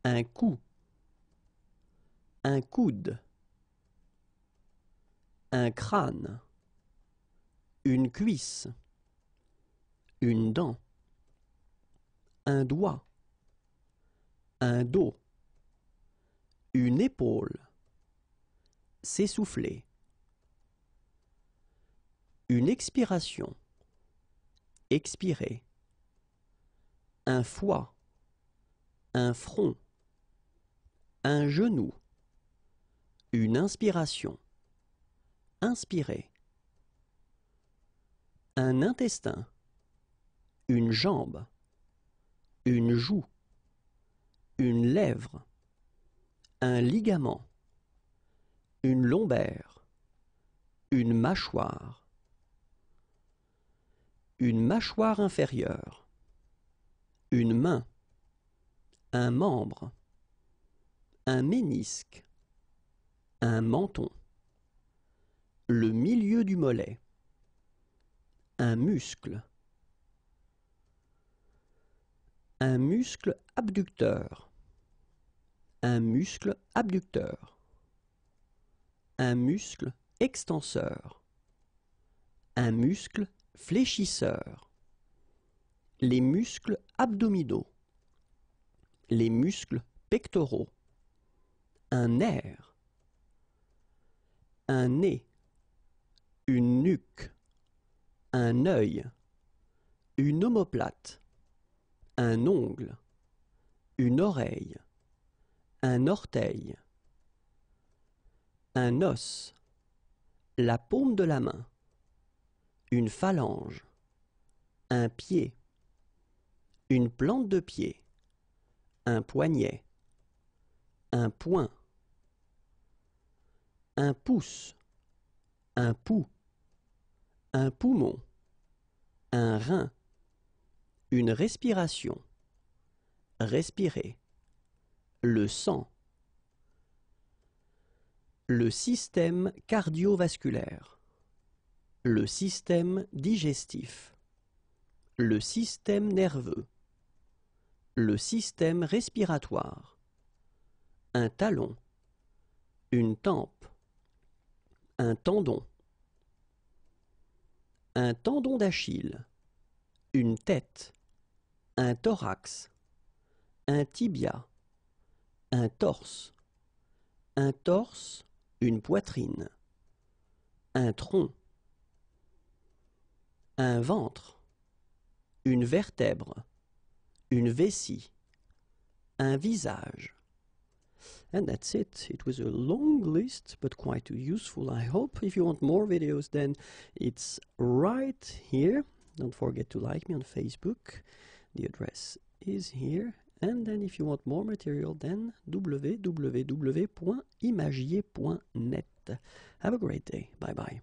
un cou, un coude, un crâne, une cuisse, une dent, un doigt, un dos, une épaule, S'essouffler. Une expiration. Expirer. Un foie. Un front. Un genou. Une inspiration. Inspirer. Un intestin. Une jambe. Une joue. Une lèvre. Un ligament une lombaire, une mâchoire, une mâchoire inférieure, une main, un membre, un ménisque, un menton, le milieu du mollet, un muscle, un muscle abducteur, un muscle abducteur un muscle extenseur, un muscle fléchisseur, les muscles abdominaux, les muscles pectoraux, un nerf, un nez, une nuque, un œil, une omoplate, un ongle, une oreille, un orteil, un os, la paume de la main, une phalange, un pied, une plante de pied, un poignet, un poing, un pouce, un pouls, un poumon, un rein, une respiration, respirer, le sang, le système cardiovasculaire Le système digestif Le système nerveux Le système respiratoire Un talon Une tempe Un tendon Un tendon d'Achille Une tête Un thorax Un tibia Un torse Un torse une poitrine, un tronc, un ventre, une vertèbre, une vessie, un visage. And that's it. It was a long list, but quite useful, I hope. If you want more videos, then it's right here. Don't forget to like me on Facebook. The address is here. And then if you want more material, then www.imagier.net. Have a great day. Bye bye.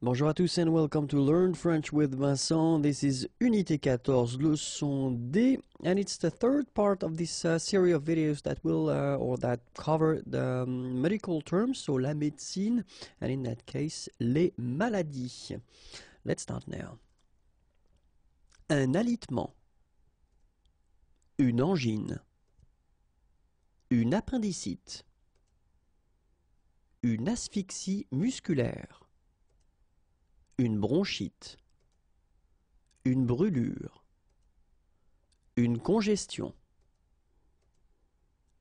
Bonjour à tous and welcome to Learn French with Vincent. This is Unité 14, leçon D, and it's the third part of this uh, series of videos that will uh, or that cover the um, medical terms, so la médecine, and in that case, les maladies. Let's start now. Un alitement. Une angine. Une appendicite. Une asphyxie musculaire. Une bronchite. Une brûlure. Une congestion.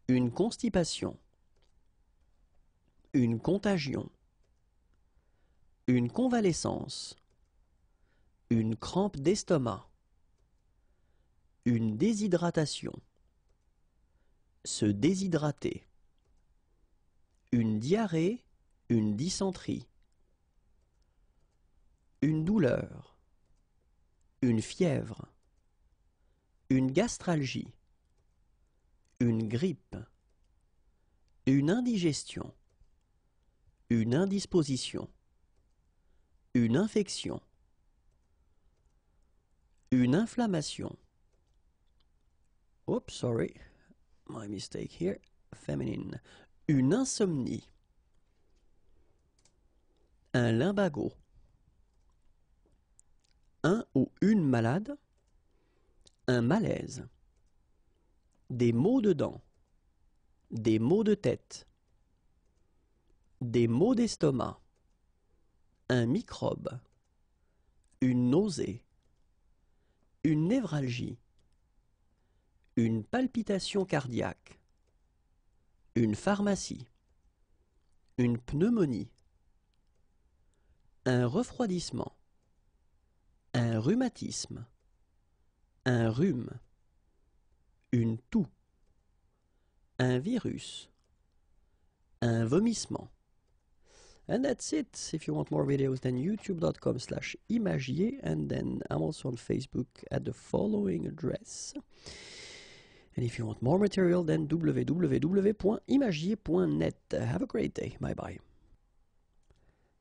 Une constipation. Une contagion. Une convalescence. Une crampe d'estomac. Une déshydratation. Se déshydrater. Une diarrhée, une dysenterie. Une douleur. Une fièvre. Une gastralgie. Une grippe. Une indigestion. Une indisposition. Une infection. Une inflammation. Oups, sorry. My mistake here. Feminine. Une insomnie. Un limbago. Un ou une malade. Un malaise. Des maux de dents. Des maux de tête. Des maux d'estomac. Un microbe. Une nausée. Une névralgie une palpitation cardiaque, une pharmacie, une pneumonie, un refroidissement, un rhumatisme, un rhume, une toux, un virus, un vomissement. And that's it. If you want more videos, then youtube.com slash imagier and then I'm also on Facebook at the following address. And if you want more material, then www.imagier.net. Have a great day. Bye bye.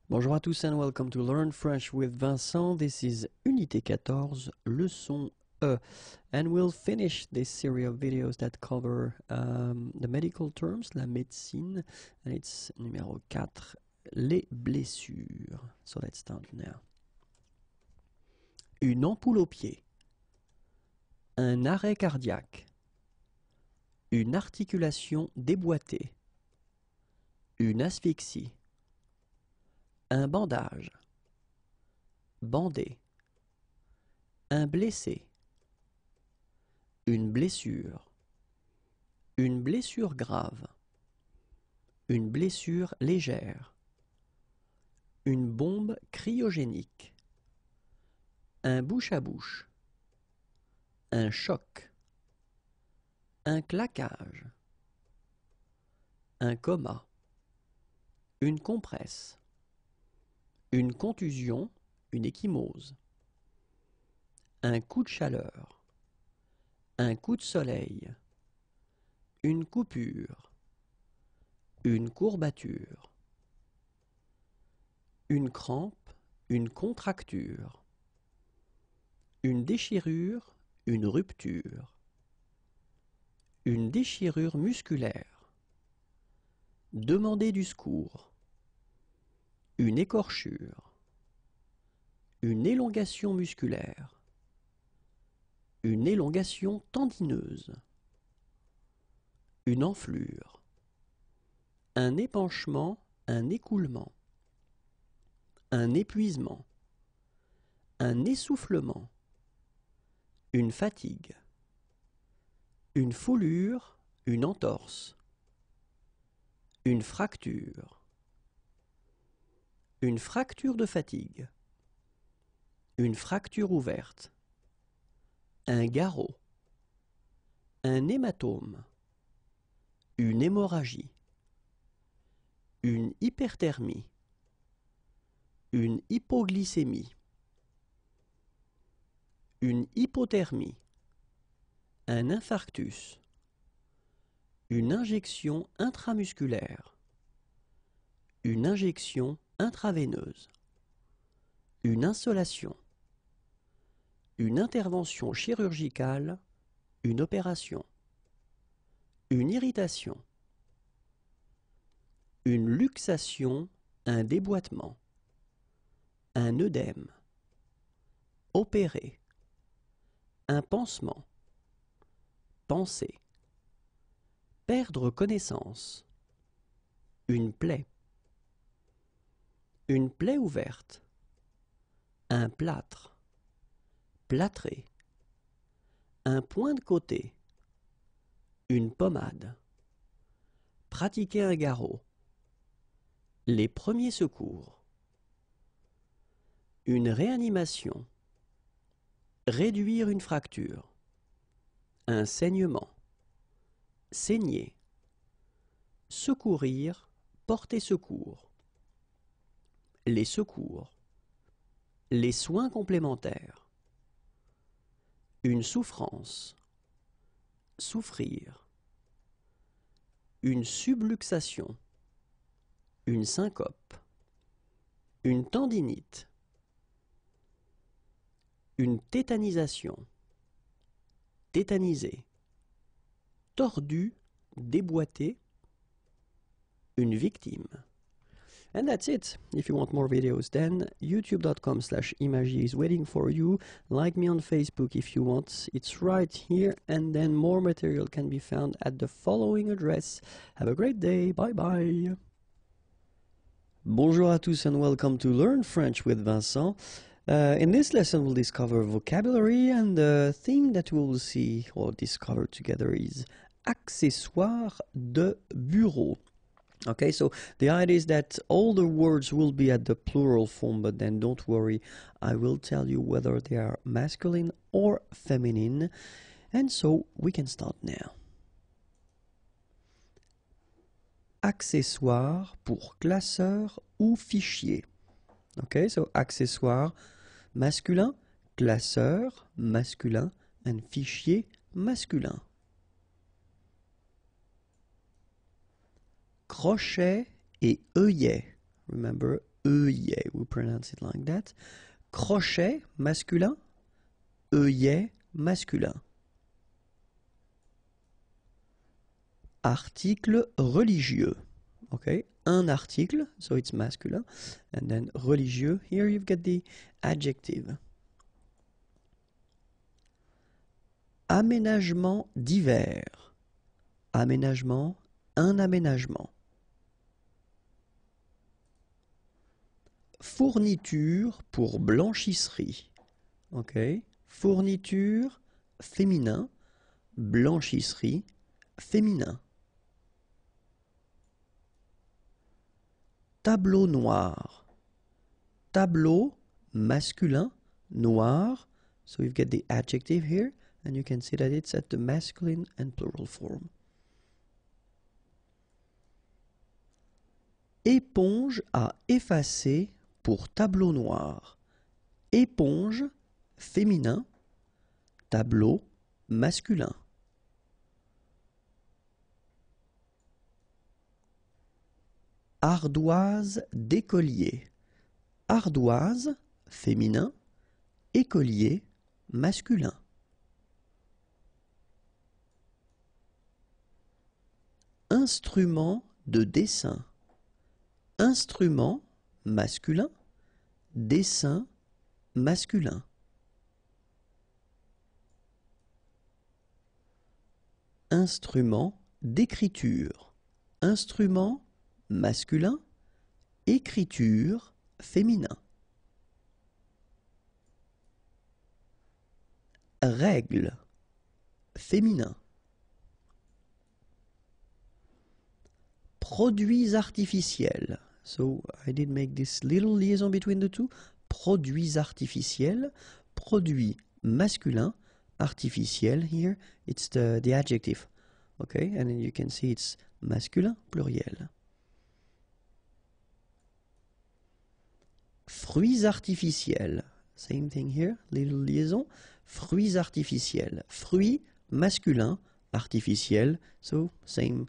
Bonjour à tous and welcome to Learn French with Vincent. This is Unité 14, leçon E. And we'll finish this series of videos that cover um, the medical terms, la médecine, and it's numéro 4, les blessures. So let's start now. Une ampoule au pied. Un arrêt cardiaque une articulation déboîtée. Une asphyxie. Un bandage. Bandé. Un blessé. Une blessure. Une blessure grave. Une blessure légère. Une bombe cryogénique. Un bouche à bouche. Un choc. Un claquage. Un coma. Une compresse. Une contusion, une échymose. Un coup de chaleur. Un coup de soleil. Une coupure. Une courbature. Une crampe, une contracture. Une déchirure, une rupture. Une déchirure musculaire. Demander du secours. Une écorchure. Une élongation musculaire. Une élongation tendineuse. Une enflure. Un épanchement, un écoulement. Un épuisement. Un essoufflement. Une fatigue. Une foulure, une entorse. Une fracture. Une fracture de fatigue. Une fracture ouverte. Un garrot. Un hématome. Une hémorragie. Une hyperthermie. Une hypoglycémie. Une hypothermie. Un infarctus. Une injection intramusculaire. Une injection intraveineuse. Une insolation. Une intervention chirurgicale. Une opération. Une irritation. Une luxation. Un déboîtement. Un œdème. Opérer. Un pansement. Penser Perdre connaissance Une plaie Une plaie ouverte Un plâtre Plâtrer Un point de côté Une pommade Pratiquer un garrot les premiers secours. Une réanimation. Réduire une fracture. Un saignement. Saigner. Secourir, porter secours. Les secours. Les soins complémentaires. Une souffrance. Souffrir. Une subluxation. Une syncope. Une tendinite. Une tétanisation tétanisé, tordu, déboîté, une victime. And that's it. If you want more videos, then youtube.com slash Imagi is waiting for you. Like me on Facebook if you want. It's right here. And then more material can be found at the following address. Have a great day. Bye bye. Bonjour à tous and welcome to Learn French with Vincent. Uh, in this lesson we'll discover vocabulary and the theme that we will see or discover together is accessoire de bureau. Okay, so the idea is that all the words will be at the plural form, but then don't worry, I will tell you whether they are masculine or feminine. And so we can start now. Accessoire pour classeur ou fichier. Okay, so accessoire masculin, classeur masculin, un fichier masculin. Crochet et œillet. Remember, œillet, we pronounce it like that. Crochet masculin, œillet masculin. Article religieux okay? Un article, so it's masculine. And then religieux, here you've got the adjective. Aménagement divers. Aménagement, un aménagement. Fourniture pour blanchisserie. OK Fourniture féminin, blanchisserie féminin. Tableau noir. Tableau masculin noir. So you've got the adjective here, and you can see that it's at the masculine and plural form. Éponge à effacer pour tableau noir. Éponge féminin, tableau masculin. Ardoise d'écolier Ardoise féminin Écolier masculin Instrument de dessin Instrument masculin Dessin masculin Instrument d'écriture Instrument masculin, écriture féminin. Règle féminin. Produits artificiels. So I did make this little liaison between the two. Produits artificiels, produits masculins. artificiel here, it's the, the adjective. Okay, and then you can see it's masculin, pluriel. fruits artificiels. Same thing here, little liaison. Fruits artificiels. Fruits masculins artificiels. So, same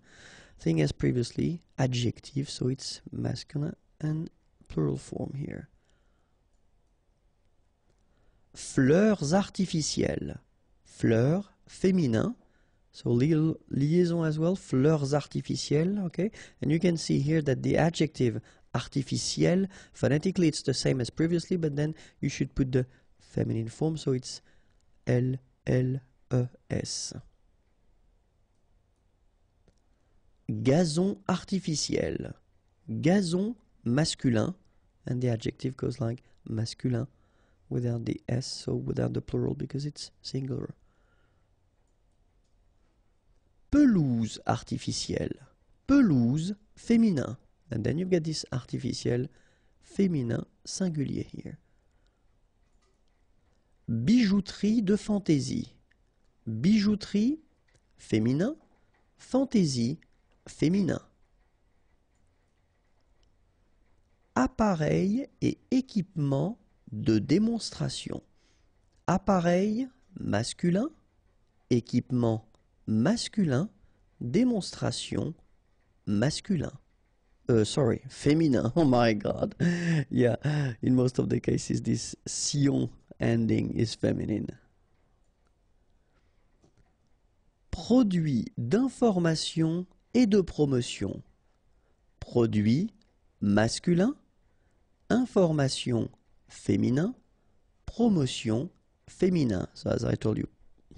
thing as previously. Adjective, so it's masculine and plural form here. Fleurs artificielles. Fleurs féminin. So little liaison as well, fleurs artificielles, okay? And you can see here that the adjective Artificiel, Phonetically, it's the same as previously, but then you should put the feminine form, so it's L, L, E, S. Gazon artificiel. Gazon masculin. And the adjective goes like masculin without the S, so without the plural because it's singular. Pelouse artificielle. Pelouse féminin. And then you've this artificiel féminin singulier here. Bijouterie de fantaisie. Bijouterie féminin, fantaisie féminin. Appareil et équipement de démonstration. Appareil masculin, équipement masculin, démonstration masculin. Uh, sorry, féminin, [laughs] Oh my God. yeah, in most of the cases, this sion ending is feminine. Produit d'information et de promotion. Produit masculin, information féminin, promotion féminin. So as I told you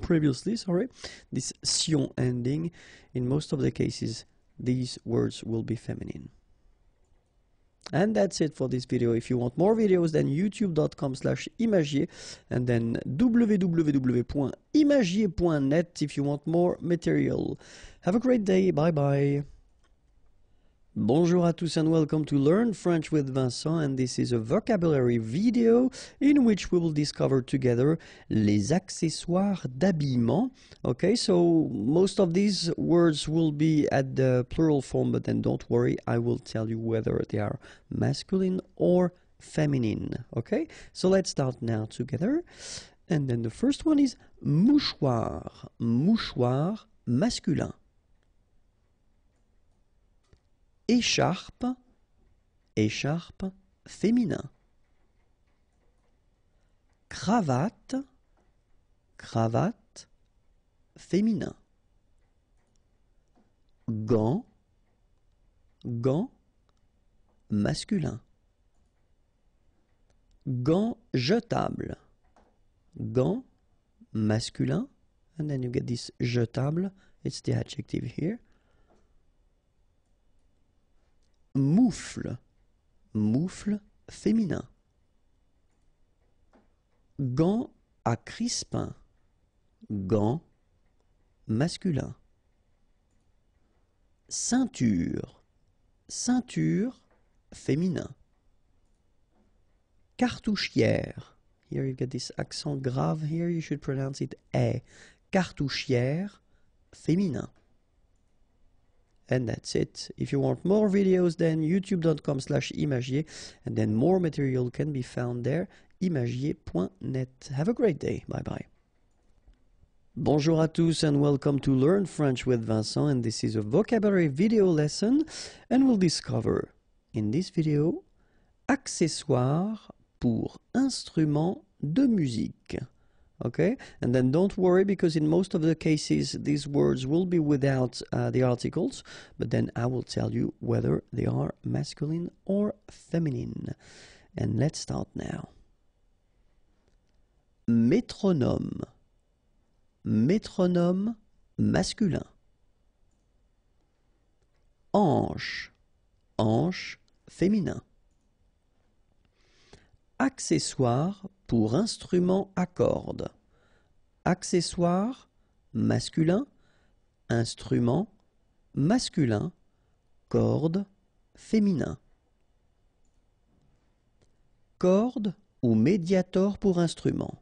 previously, sorry, this sion ending, in most of the cases, these words will be feminine. And that's it for this video. If you want more videos, then youtube.com slash imagier and then www.imagier.net if you want more material. Have a great day. Bye bye. Bonjour à tous and welcome to Learn French with Vincent and this is a vocabulary video in which we will discover together les accessoires d'habillement. Okay, so most of these words will be at the plural form but then don't worry, I will tell you whether they are masculine or feminine. Okay, so let's start now together. And then the first one is mouchoir, mouchoir masculin. écharpe, écharpe féminin. Cravate, cravate féminin. Gant, gant, masculin. Gant jetable, gant, masculin. And then you get this jetable, it's the adjective here. Moufle, moufle féminin. Gants à Crispin, gants masculin. Ceinture, ceinture féminin. Cartouchière. Here you've got this accent grave. Here you should pronounce it a. Cartouchière féminin. and that's it. If you want more videos then youtube.com slash imagier and then more material can be found there, imagier.net. Have a great day, bye bye. Bonjour à tous and welcome to Learn French with Vincent and this is a vocabulary video lesson and we'll discover in this video accessoires pour instruments de musique okay and then don't worry because in most of the cases these words will be without uh, the articles but then I will tell you whether they are masculine or feminine and let's start now métronome métronome masculin hanche hanche féminin accessoire pour instrument à cordes. Accessoire masculin, instrument masculin, corde féminin. Corde ou médiator pour instrument.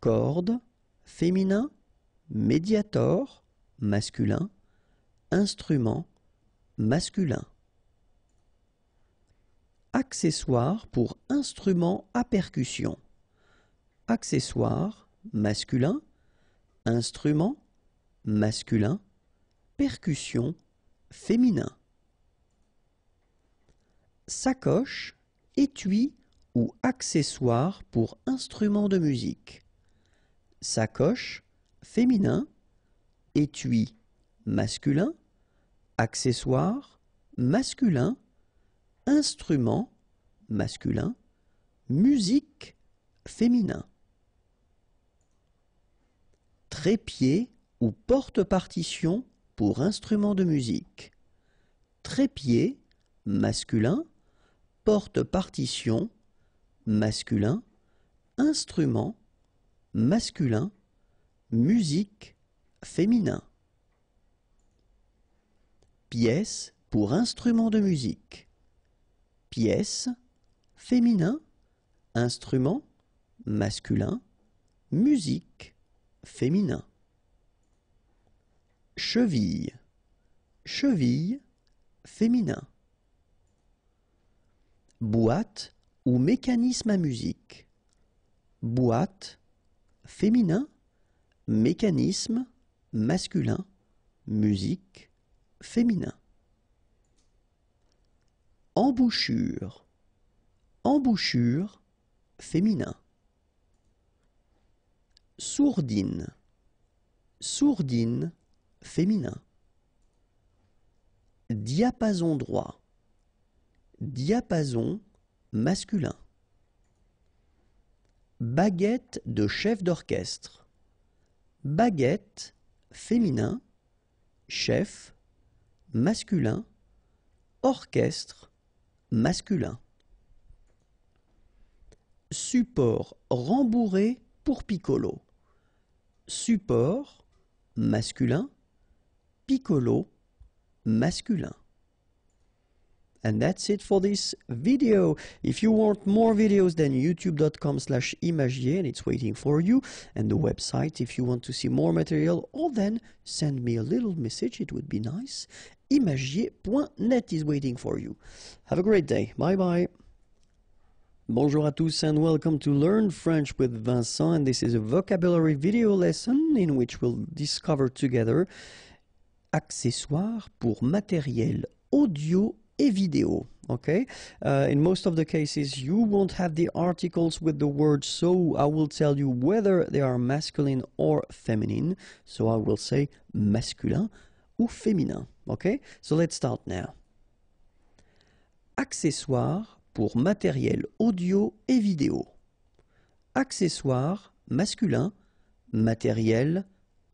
Corde féminin, médiator masculin, instrument masculin. Accessoire pour instrument à percussion accessoire masculin, instrument masculin, percussion féminin. Sacoche, étui ou accessoire pour instrument de musique. Sacoche féminin, étui masculin, accessoire masculin, instrument masculin, musique féminin. Trépied ou porte-partition pour instrument de musique. Trépied, masculin, porte-partition, masculin, instrument, masculin, musique, féminin. Pièce pour instrument de musique. Pièce, féminin, instrument, masculin, musique féminin. Cheville. Cheville féminin. Boîte ou mécanisme à musique. Boîte féminin, mécanisme masculin, musique féminin. Embouchure. Embouchure féminin. Sourdine. Sourdine féminin. Diapason droit. Diapason masculin. Baguette de chef d'orchestre. Baguette féminin. Chef masculin. Orchestre masculin. Support rembourré pour piccolo. support masculin, piccolo masculin. And that's it for this video. If you want more videos, then youtube.com slash imagier and it's waiting for you. And the website, if you want to see more material, or then send me a little message, it would be nice. imagier.net is waiting for you. Have a great day. Bye bye. Bonjour à tous and welcome to Learn French with Vincent and this is a vocabulary video lesson in which we'll discover together accessoires pour matériel audio et vidéo. Okay, uh, in most of the cases you won't have the articles with the word so I will tell you whether they are masculine or feminine. So I will say masculin ou féminin. Okay, so let's start now. Accessoires pour matériel audio et vidéo. Accessoires masculin, matériel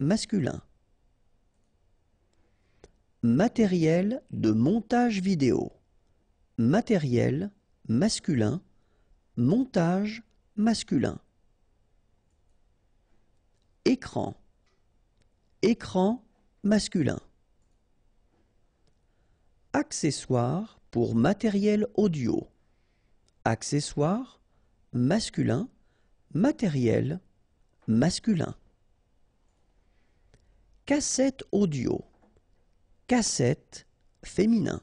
masculin. Matériel de montage vidéo. Matériel masculin, montage masculin. Écran. Écran masculin. Accessoires pour matériel audio accessoire, masculin, matériel, masculin. Cassette audio, cassette féminin.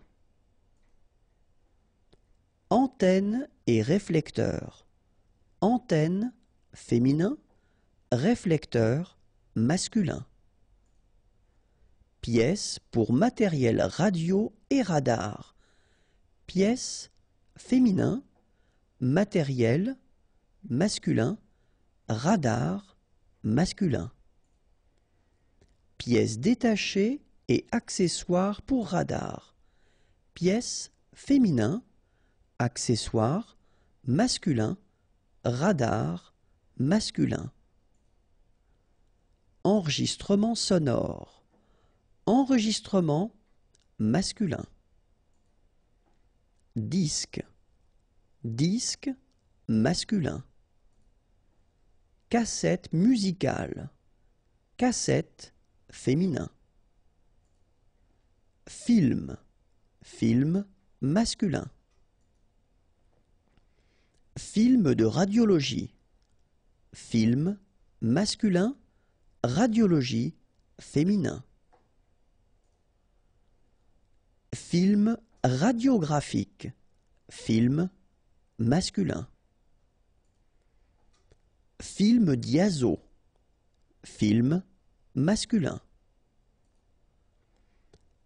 Antenne et réflecteur, antenne féminin, réflecteur masculin. Pièce pour matériel radio et radar, pièce féminin, matériel masculin, radar masculin. Pièces détachées et accessoires pour radar. Pièces féminin, accessoires masculin, radar masculin. Enregistrement sonore. Enregistrement masculin. Disque. Disque masculin. Cassette musicale. Cassette féminin. Film. Film masculin. Film de radiologie. Film masculin, radiologie féminin. Film radiographique. Film masculin. Film diazo, Film masculin.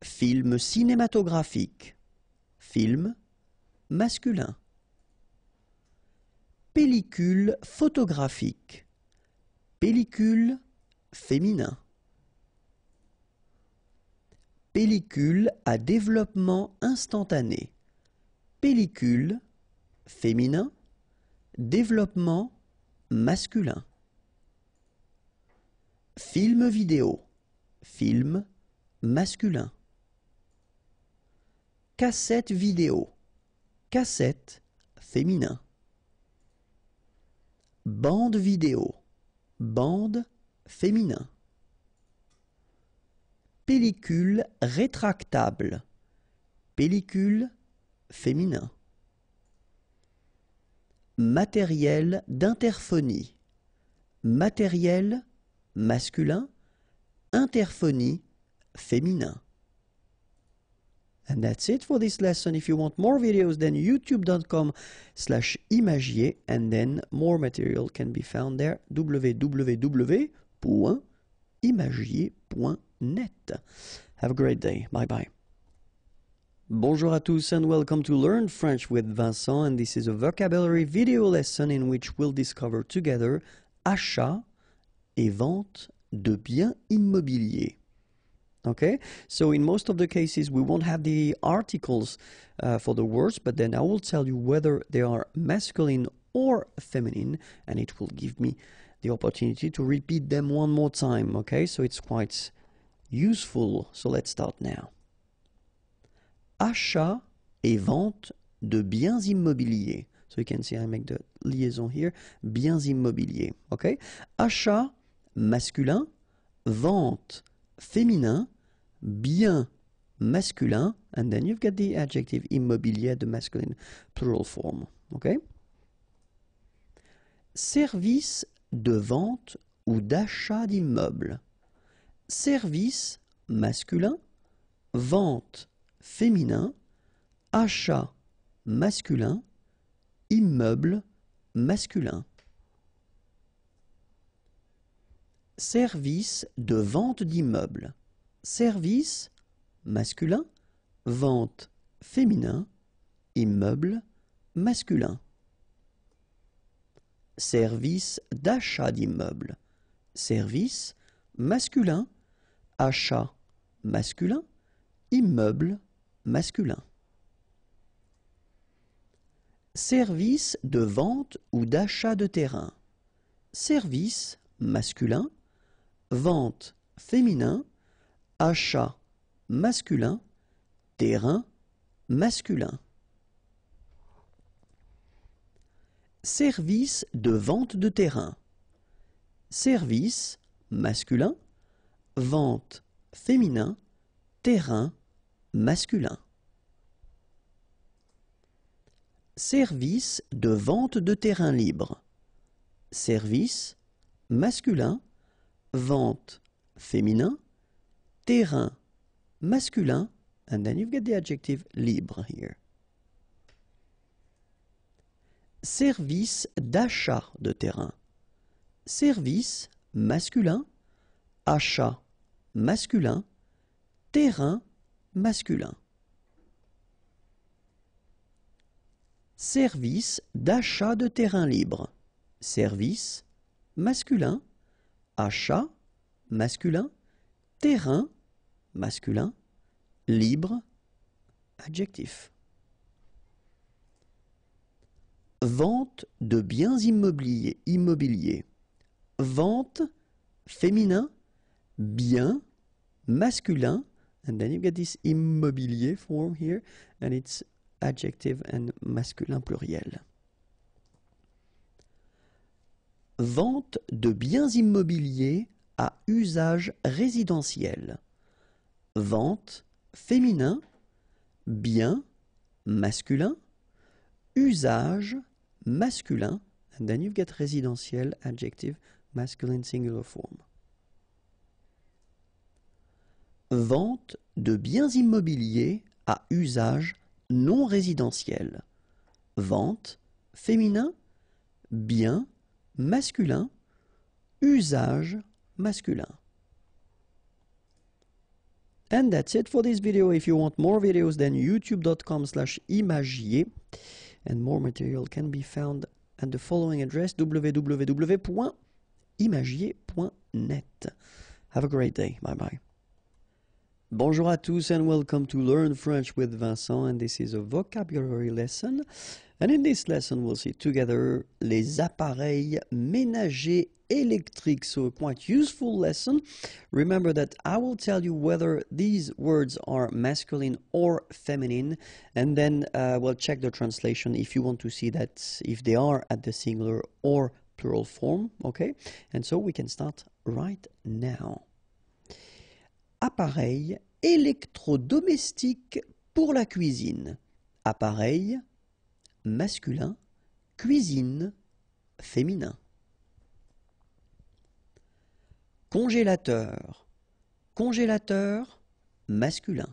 Film cinématographique. Film masculin. Pellicule photographique. Pellicule féminin. Pellicule à développement instantané. Pellicule féminin, développement masculin. Film vidéo, film masculin. Cassette vidéo, cassette féminin. Bande vidéo, bande féminin. Pellicule rétractable, pellicule féminin. Matériel d'interphonie. Matériel masculin, interphonie féminin. And that's it for this lesson. If you want more videos, then youtube.com slash imagier, and then more material can be found there, www.imagier.net. Have a great day. Bye-bye. Bonjour à tous and welcome to Learn French with Vincent and this is a vocabulary video lesson in which we'll discover together achat et vente de biens immobiliers. Okay, so in most of the cases we won't have the articles uh, for the words but then I will tell you whether they are masculine or feminine and it will give me the opportunity to repeat them one more time. Okay, so it's quite useful. So let's start now. achat et vente de biens immobiliers. So you can see I make the liaison here. Biens immobiliers. OK? Achat masculin, vente féminin, bien masculin, and then you've got the adjective immobilier, the masculine plural form. OK? Service de vente ou d'achat d'immeubles. Service masculin, vente féminin, achat masculin, immeuble masculin. Service de vente d'immeubles. Service masculin, vente féminin, immeuble masculin. Service d'achat d'immeubles. Service masculin, achat masculin, immeuble masculin. Service de vente ou d'achat de terrain. Service masculin, vente féminin, achat masculin, terrain masculin. Service de vente de terrain. Service masculin, vente féminin, terrain masculin. Service de vente de terrain libre. Service masculin, vente féminin, terrain masculin, and then you've got the adjective libre here. Service d'achat de terrain. Service masculin, achat masculin, terrain masculin. Service d'achat de terrain libre. Service masculin, achat masculin, terrain masculin, libre adjectif. Vente de biens immobiliers, immobiliers. Vente féminin, bien masculin, And then you get this immobilier form here, and it's adjective and masculin pluriel. Vente de biens immobiliers à usage résidentiel. Vente féminin, bien masculin, usage masculin, and then you get résidentiel adjective masculine singular form. Vente de biens immobiliers à usage non résidentiel. Vente féminin, bien masculin, usage masculin. And that's it for this video. If you want more videos, then youtube.com slash imagier. And more material can be found at the following address www.imagier.net. Have a great day. Bye bye. Bonjour à tous and welcome to Learn French with Vincent and this is a vocabulary lesson. And in this lesson we'll see together les appareils ménagers électriques. So a quite useful lesson. Remember that I will tell you whether these words are masculine or feminine and then uh, we'll check the translation if you want to see that if they are at the singular or plural form, okay? And so we can start right now. Appareil électrodomestique pour la cuisine. Appareil, masculin, cuisine féminin. Congélateur. Congélateur masculin.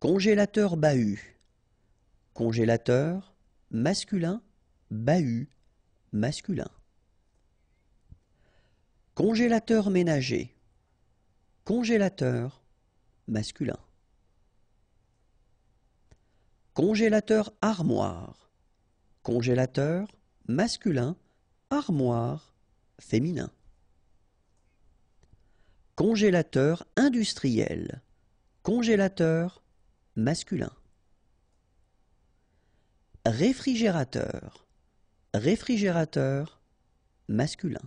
Congélateur bahut. Congélateur masculin bahut masculin. Congélateur ménager. Congélateur masculin. Congélateur armoire. Congélateur masculin, armoire féminin. Congélateur industriel. Congélateur masculin. Réfrigérateur. Réfrigérateur masculin.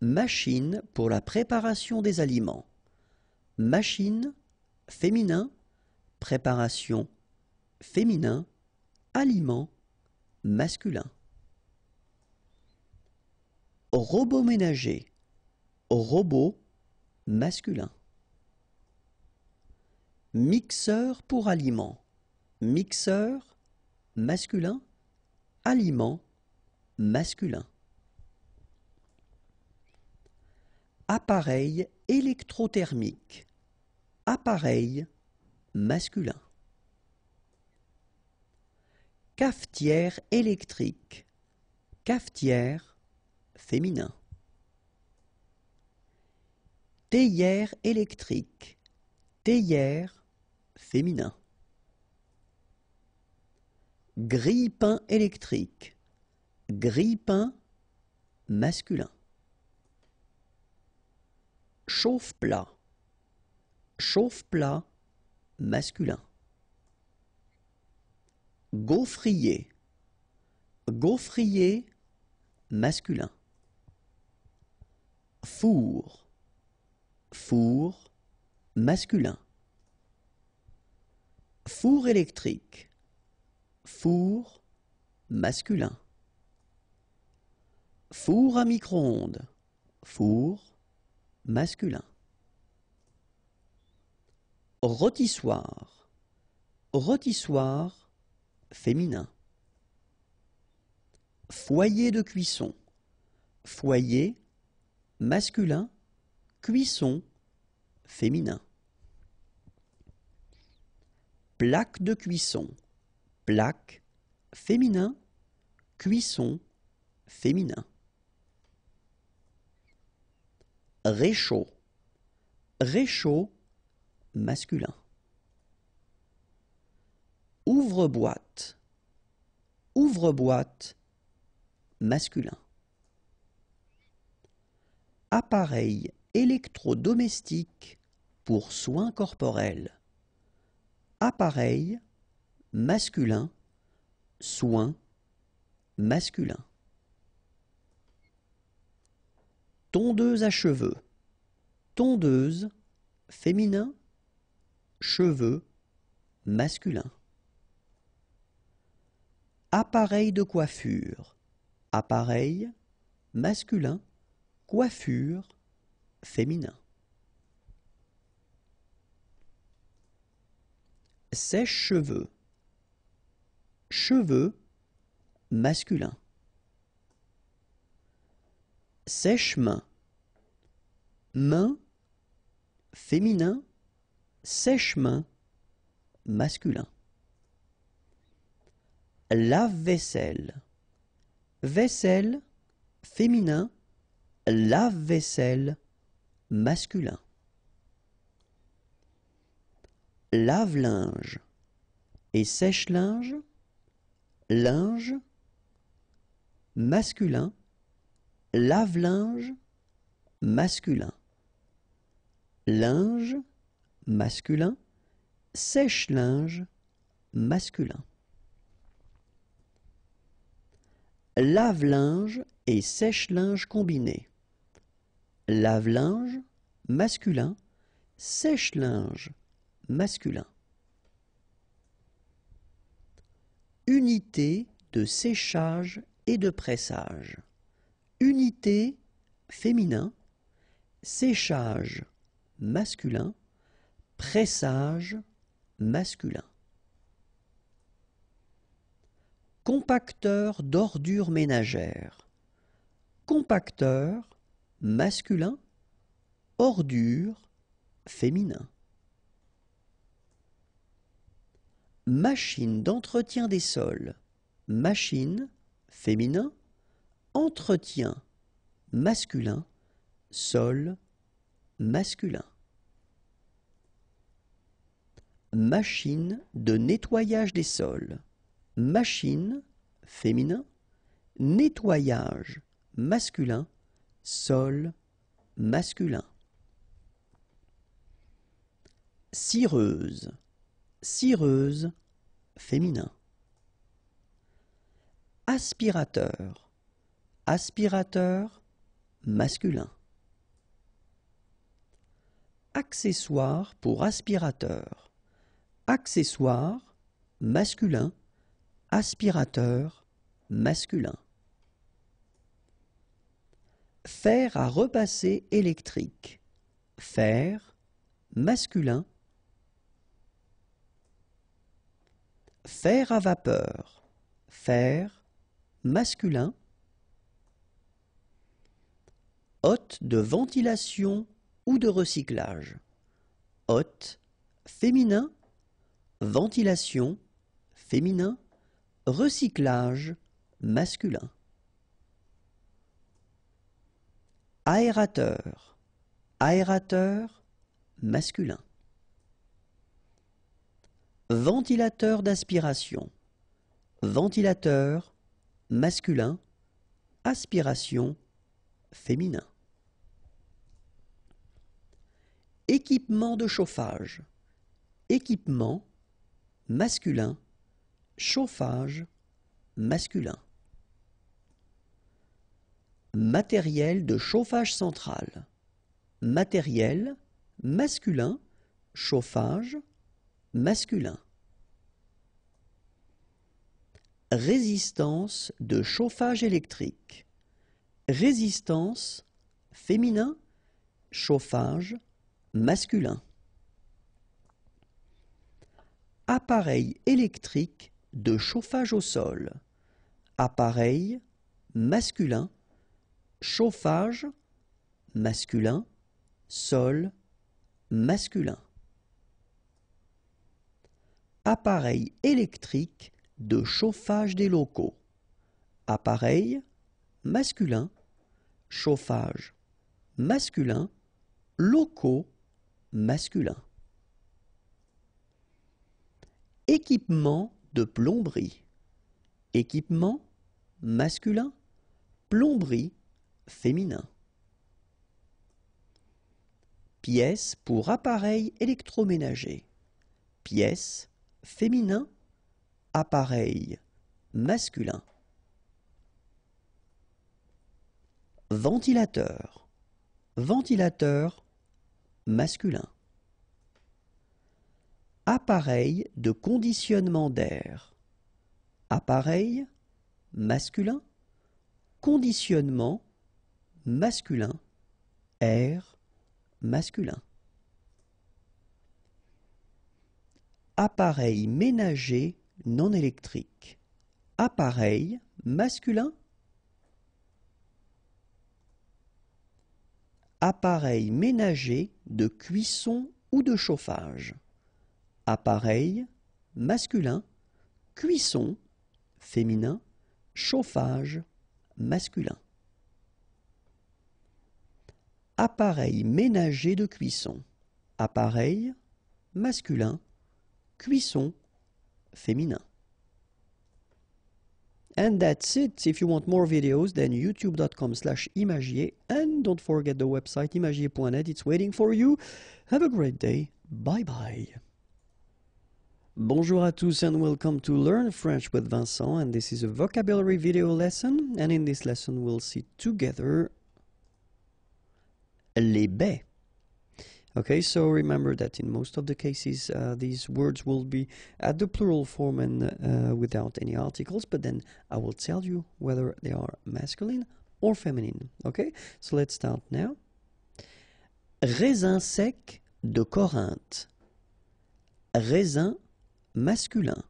Machine pour la préparation des aliments. Machine, féminin, préparation, féminin, aliment, masculin. Robot ménager, robot, masculin. Mixeur pour aliments, mixeur, masculin, aliment, masculin. Appareil électrothermique. Appareil masculin. Cafetière électrique. Cafetière féminin. Théière électrique. Théière féminin. Grille-pain électrique. Grille-pain masculin. Chauffe-plat. Chauffe-plat masculin. Gaufrier. Gaufrier masculin. Four. Four masculin. Four électrique. Four masculin. Four à micro-ondes. Four masculin. Rôtissoir. Rôtissoir féminin. Foyer de cuisson. Foyer masculin. Cuisson féminin. Plaque de cuisson. Plaque féminin. Cuisson féminin. Réchaud. Réchaud masculin. Ouvre-boîte. Ouvre-boîte masculin. Appareil électrodomestique pour soins corporels. Appareil masculin, soins masculin. Tondeuse à cheveux. Tondeuse, féminin. Cheveux, masculin. Appareil de coiffure. Appareil, masculin. Coiffure, féminin. Sèche-cheveux. Cheveux, masculin sèche-main. Main féminin, sèche-main masculin. Lave-vaisselle. Vaisselle féminin, lave-vaisselle masculin. Lave-linge et sèche-linge, linge masculin lave-linge masculin, linge masculin, sèche-linge masculin. Lave-linge et sèche-linge combiné Lave-linge masculin, sèche-linge masculin. Unité de séchage et de pressage unité féminin, séchage masculin, pressage masculin. Compacteur d'ordures ménagères. Compacteur masculin, ordure féminin. Machine d'entretien des sols. Machine féminin, entretien masculin, sol masculin. Machine de nettoyage des sols. Machine féminin, nettoyage masculin, sol masculin. Cireuse, cireuse féminin. Aspirateur, aspirateur masculin. Accessoire pour aspirateur. Accessoire masculin. Aspirateur masculin. Fer à repasser électrique. Fer masculin. Fer à vapeur. Fer masculin hôte de ventilation ou de recyclage. Hôte féminin, ventilation féminin, recyclage masculin. Aérateur, aérateur masculin. Ventilateur d'aspiration, ventilateur masculin, aspiration féminin. Équipement de chauffage. Équipement masculin. Chauffage masculin. Matériel de chauffage central. Matériel masculin. Chauffage masculin. Résistance de chauffage électrique Résistance féminin, chauffage masculin. Appareil électrique de chauffage au sol. Appareil masculin, chauffage masculin, sol masculin. Appareil électrique de chauffage des locaux. Appareil masculin, chauffage masculin, locaux masculins. Équipement de plomberie. Équipement masculin, plomberie féminin. pièce pour appareil électroménager pièce féminin, appareil masculin. Ventilateur. Ventilateur masculin. Appareil de conditionnement d'air. Appareil masculin. Conditionnement masculin. Air masculin. Appareil ménager non électrique. Appareil masculin Appareil ménager de cuisson ou de chauffage. Appareil masculin, cuisson féminin, chauffage masculin. Appareil ménager de cuisson. Appareil masculin, cuisson féminin. And that's it. If you want more videos, then youtube.com slash imagier. And don't forget the website imagier.net. It's waiting for you. Have a great day. Bye-bye. Bonjour à tous and welcome to Learn French with Vincent. And this is a vocabulary video lesson. And in this lesson, we'll see together les baies. Okay, so remember that in most of the cases uh, these words will be at the plural form and uh, without any articles, but then I will tell you whether they are masculine or feminine. Okay, so let's start now. Raisin sec de Corinthe. Raisin masculin.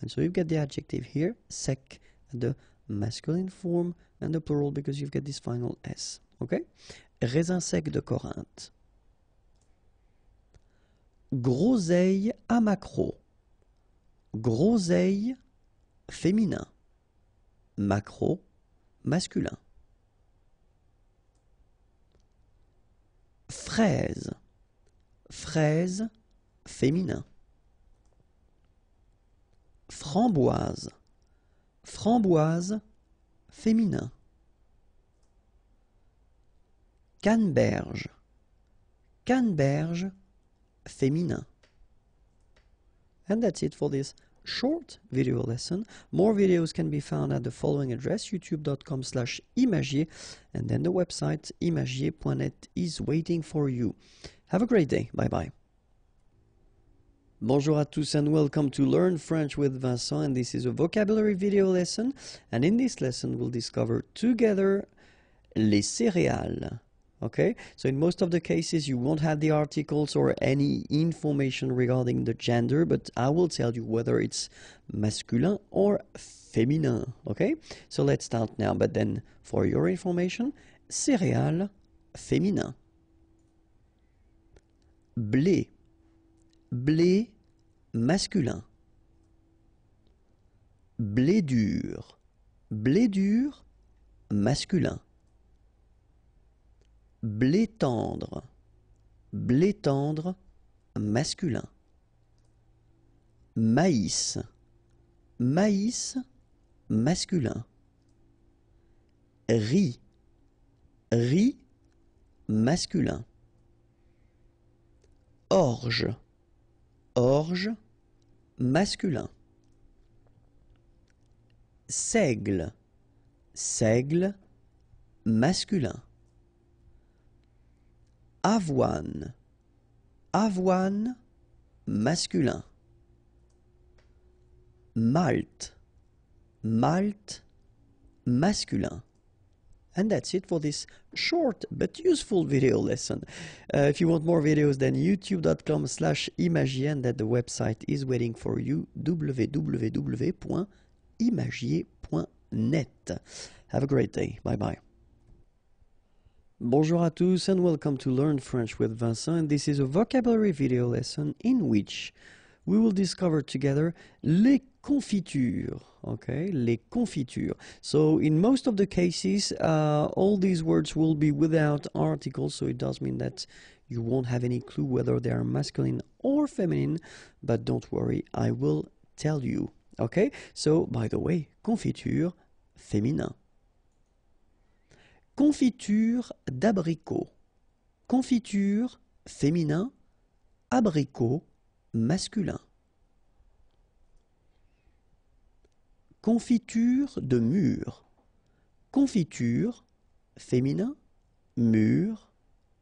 And so you've got the adjective here, sec, the masculine form, and the plural because you've got this final S. Okay? Raisin sec de Corinthe. Groseille à macro. Groseille féminin. Macro masculin. Fraise. Fraise féminin. Framboise. Framboise féminin. Canneberge. Canneberge Femina. And that's it for this short video lesson. More videos can be found at the following address, youtube.com slash imagier, and then the website imagier.net is waiting for you. Have a great day. Bye-bye. Bonjour à tous and welcome to Learn French with Vincent and this is a vocabulary video lesson and in this lesson we'll discover together les céréales. Okay, so in most of the cases, you won't have the articles or any information regarding the gender, but I will tell you whether it's masculin or féminin. Okay, so let's start now. But then, for your information, céréale féminin, blé, blé masculin, blé dur, blé dur masculin. Blé tendre. Blé tendre masculin. Maïs. Maïs masculin. Riz. Riz masculin. Orge. Orge masculin. Seigle. Seigle masculin avoine, avoine masculin. Malt, malt masculin. And that's it for this short but useful video lesson. Uh, if you want more videos, then youtube.com slash imagienne that the website is waiting for you, www.imagier.net. Have a great day. Bye bye. Bonjour à tous and welcome to Learn French with Vincent. This is a vocabulary video lesson in which we will discover together les confitures. Okay, les confitures. So in most of the cases, uh, all these words will be without articles, so it does mean that you won't have any clue whether they are masculine or feminine, but don't worry, I will tell you. Okay, so by the way, confiture, féminin. Confiture d'abricot. Confiture féminin, abricot masculin. Confiture de mur. Confiture féminin, mur,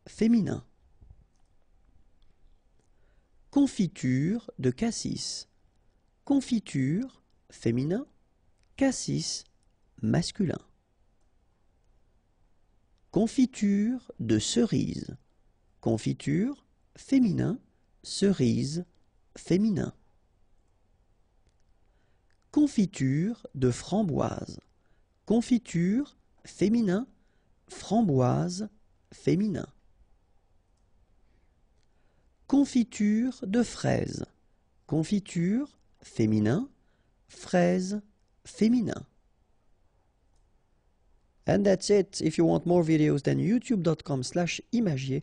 féminin. Confiture de cassis. Confiture féminin, cassis masculin. Confiture de cerise. Confiture féminin, cerise féminin. Confiture de framboise. Confiture féminin, framboise féminin. Confiture de fraise. Confiture féminin, fraise féminin. And that's it. If you want more videos, then youtube.com slash imagier.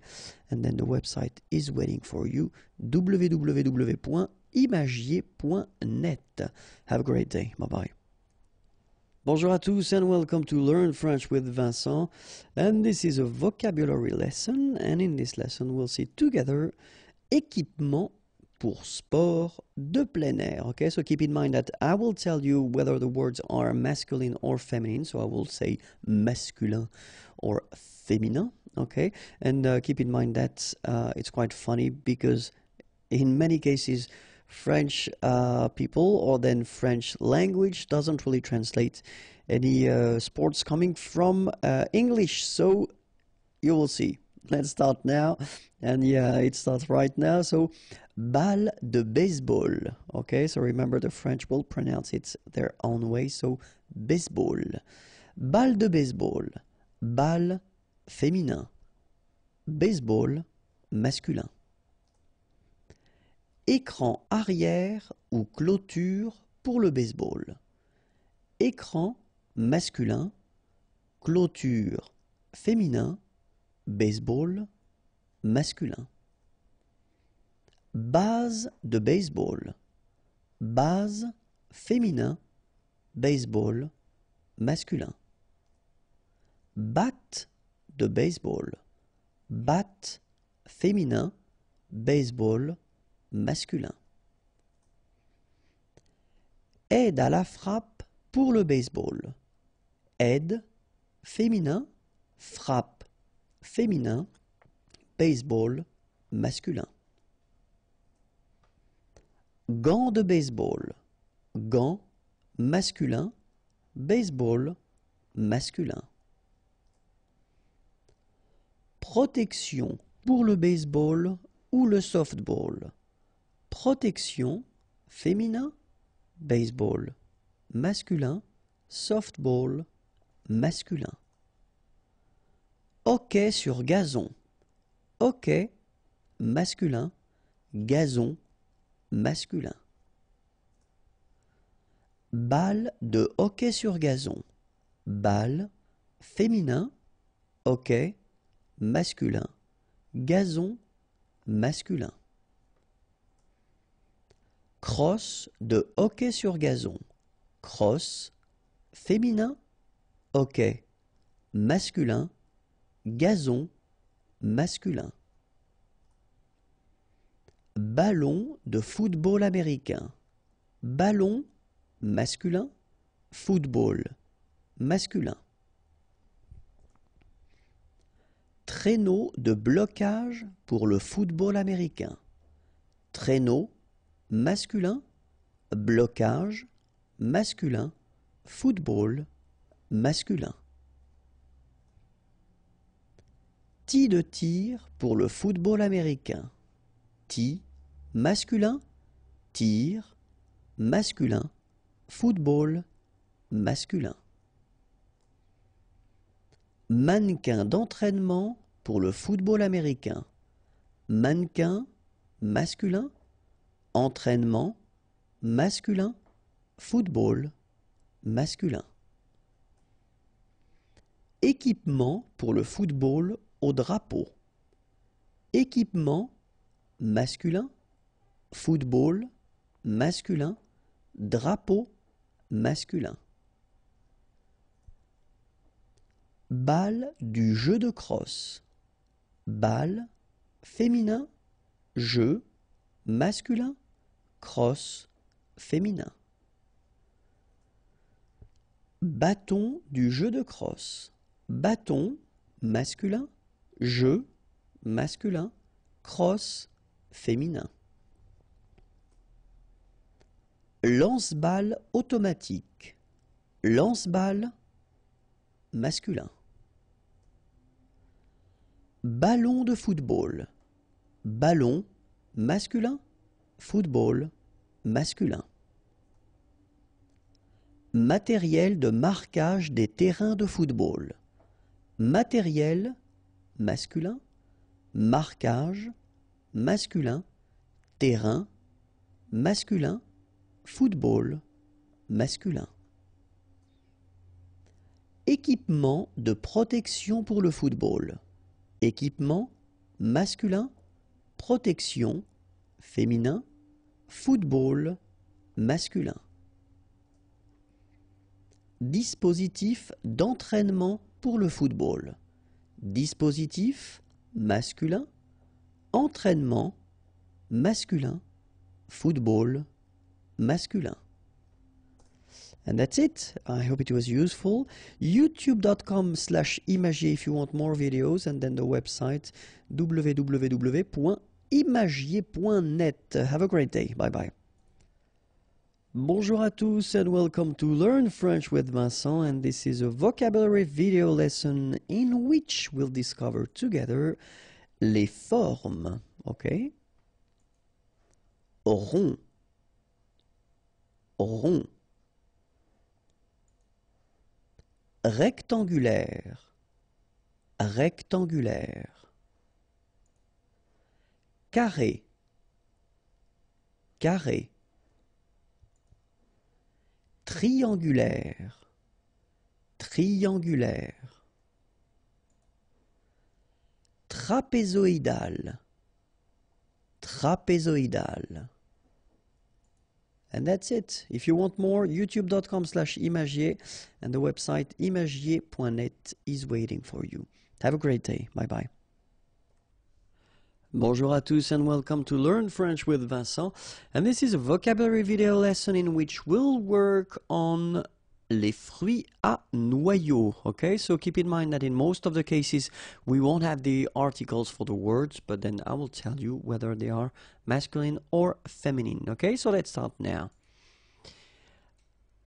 And then the website is waiting for you, www.imagier.net. Have a great day. Bye-bye. Bonjour à tous and welcome to Learn French with Vincent. And this is a vocabulary lesson. And in this lesson, we'll see together équipement pour sport de plein air. Okay, so keep in mind that I will tell you whether the words are masculine or feminine. So I will say masculin or féminin. Okay, and uh, keep in mind that uh, it's quite funny because in many cases, French uh, people or then French language doesn't really translate any uh, sports coming from uh, English. So you will see let's start now and yeah it starts right now so balle de baseball. Okay, so remember the French will pronounce it their own way, so baseball. Balle de baseball, balle féminin, baseball masculin. Écran arrière ou clôture pour le baseball. Écran masculin, clôture féminin, baseball masculin. Base de baseball. Base féminin, baseball masculin. Bat de baseball. Bat féminin, baseball masculin. Aide à la frappe pour le baseball. Aide féminin, frappe féminin, baseball masculin. Gants de baseball. Gants masculin, baseball masculin. Protection pour le baseball ou le softball. Protection féminin, baseball masculin, softball masculin. Hockey sur gazon. Hockey masculin, gazon masculin. Balle de hockey sur gazon. Balle féminin, hockey masculin, gazon masculin. cross de hockey sur gazon. cross féminin, hockey masculin, gazon masculin. Ballon de football américain. Ballon masculin, football masculin. Traîneau de blocage pour le football américain. Traîneau masculin, blocage masculin, football masculin. Tee de tir pour le football américain masculin, tir masculin, football masculin. Mannequin d'entraînement pour le football américain. Mannequin masculin, entraînement masculin, football masculin. Équipement pour le football au drapeau. Équipement masculin, football masculin, drapeau masculin. Balle du jeu de crosse. Balle féminin, jeu masculin, crosse féminin. Bâton du jeu de crosse. Bâton masculin, jeu masculin, crosse féminin. Lance-balle automatique. Lance-balle masculin. Ballon de football. Ballon masculin. Football masculin. Matériel de marquage des terrains de football. Matériel masculin. Marquage masculin, terrain, masculin, football, masculin. Équipement de protection pour le football. Équipement masculin, protection féminin, football masculin. Dispositif d'entraînement pour le football. Dispositif masculin, Entraînement masculin, football masculin. And that's it. I hope it was useful. youtube.com slash Imagie if you want more videos and then the website www.imagier.net. Have a great day. Bye bye. Bonjour à tous and welcome to Learn French with Vincent and this is a vocabulary video lesson in which we'll discover together les formes, ok, rond, rond, rectangulaire, rectangulaire, carré, carré, triangulaire, triangulaire, Trapézoïdal, trapézoïdal, And that's it. If you want more, youtube.com slash imagier and the website imagier.net is waiting for you. Have a great day. Bye bye. Bonjour à tous and welcome to Learn French with Vincent. And this is a vocabulary video lesson in which we'll work on les fruits à noyaux. Okay, so keep in mind that in most of the cases we won't have the articles for the words, but then I will tell you whether they are masculine or feminine. Okay, so let's start now.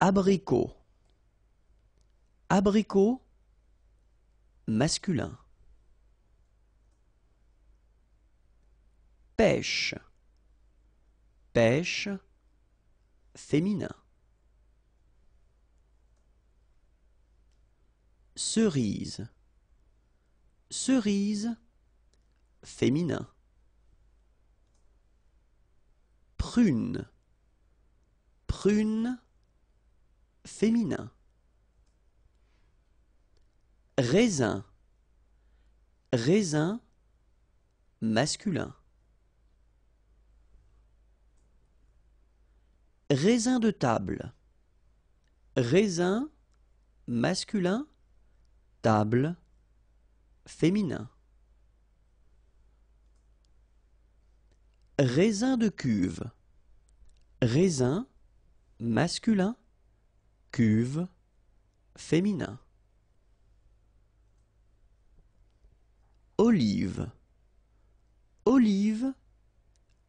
Abricot. Abricot masculin. Pêche. Pêche féminin. cerise, cerise, féminin, prune, prune, féminin, raisin, raisin, masculin, raisin de table, raisin, masculin, Table féminin. Raisin de cuve. Raisin masculin. Cuve féminin. Olive. Olive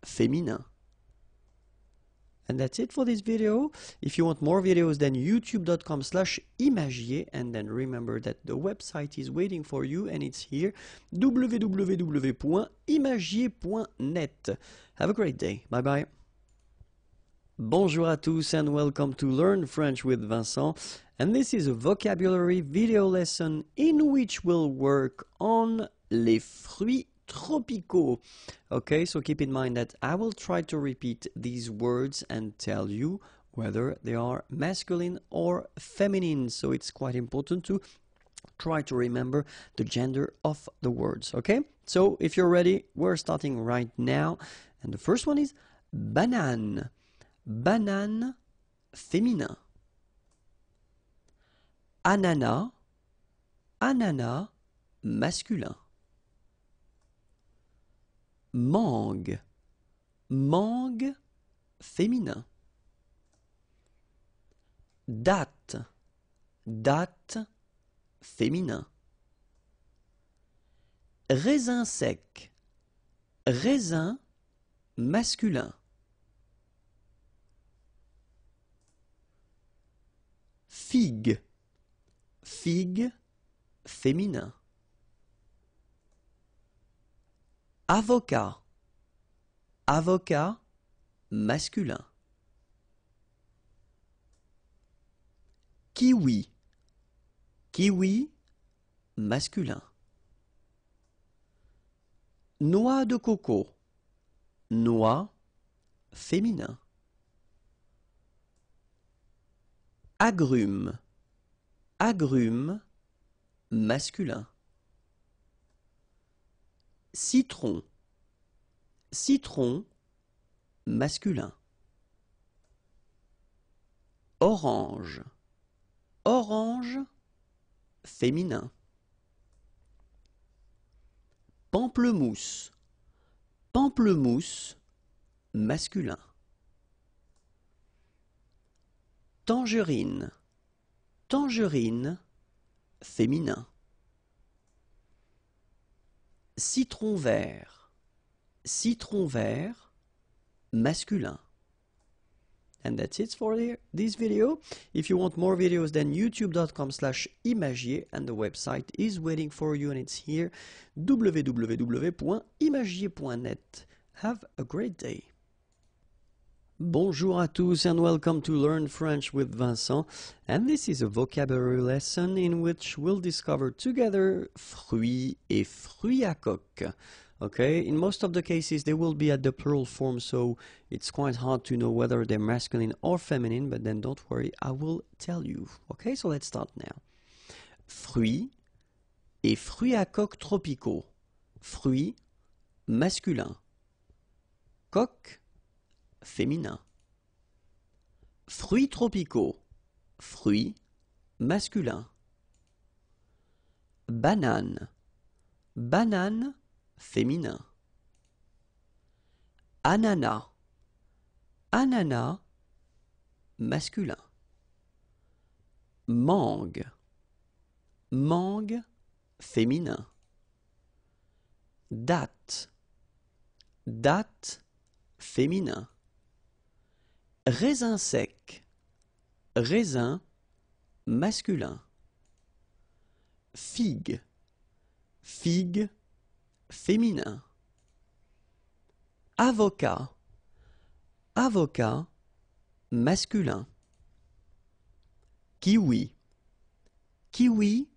féminin. And that's it for this video. If you want more videos, then youtube.com slash imagier. And then remember that the website is waiting for you and it's here, www.imagier.net. Have a great day. Bye-bye. Bonjour à tous and welcome to Learn French with Vincent. And this is a vocabulary video lesson in which we'll work on les fruits Tropico. Okay, so keep in mind that I will try to repeat these words and tell you whether they are masculine or feminine. So it's quite important to try to remember the gender of the words. Okay, so if you're ready, we're starting right now. And the first one is banane, banane féminin. Ananas, ananas masculin. Mangue. Mangue féminin. Date. Date féminin. Raisin sec. Raisin masculin. Figue. Figue féminin. Avocat Avocat masculin. Kiwi Kiwi masculin. Noix de coco Noix féminin. Agrume Agrume masculin. Citron Citron masculin Orange Orange féminin Pamplemousse Pamplemousse masculin Tangerine Tangerine féminin Citron vert. Citron vert masculin. And that's it for this video. If you want more videos, then youtube.com slash imagier and the website is waiting for you and it's here www.imagier.net. Have a great day. Bonjour à tous and welcome to Learn French with Vincent. And this is a vocabulary lesson in which we'll discover together fruit et fruit à coque. Okay, in most of the cases they will be at the plural form, so it's quite hard to know whether they're masculine or feminine, but then don't worry, I will tell you. Okay, so let's start now. Fruit et fruit à coque tropicaux. Fruit masculin. Coque féminin. Fruits tropicaux, fruits masculin. Banane, banane féminin. Ananas, ananas masculin. Mangue, mangue féminin. Date, date féminin. Raisin sec Raisin masculin Figue Figue féminin Avocat Avocat masculin Kiwi Kiwi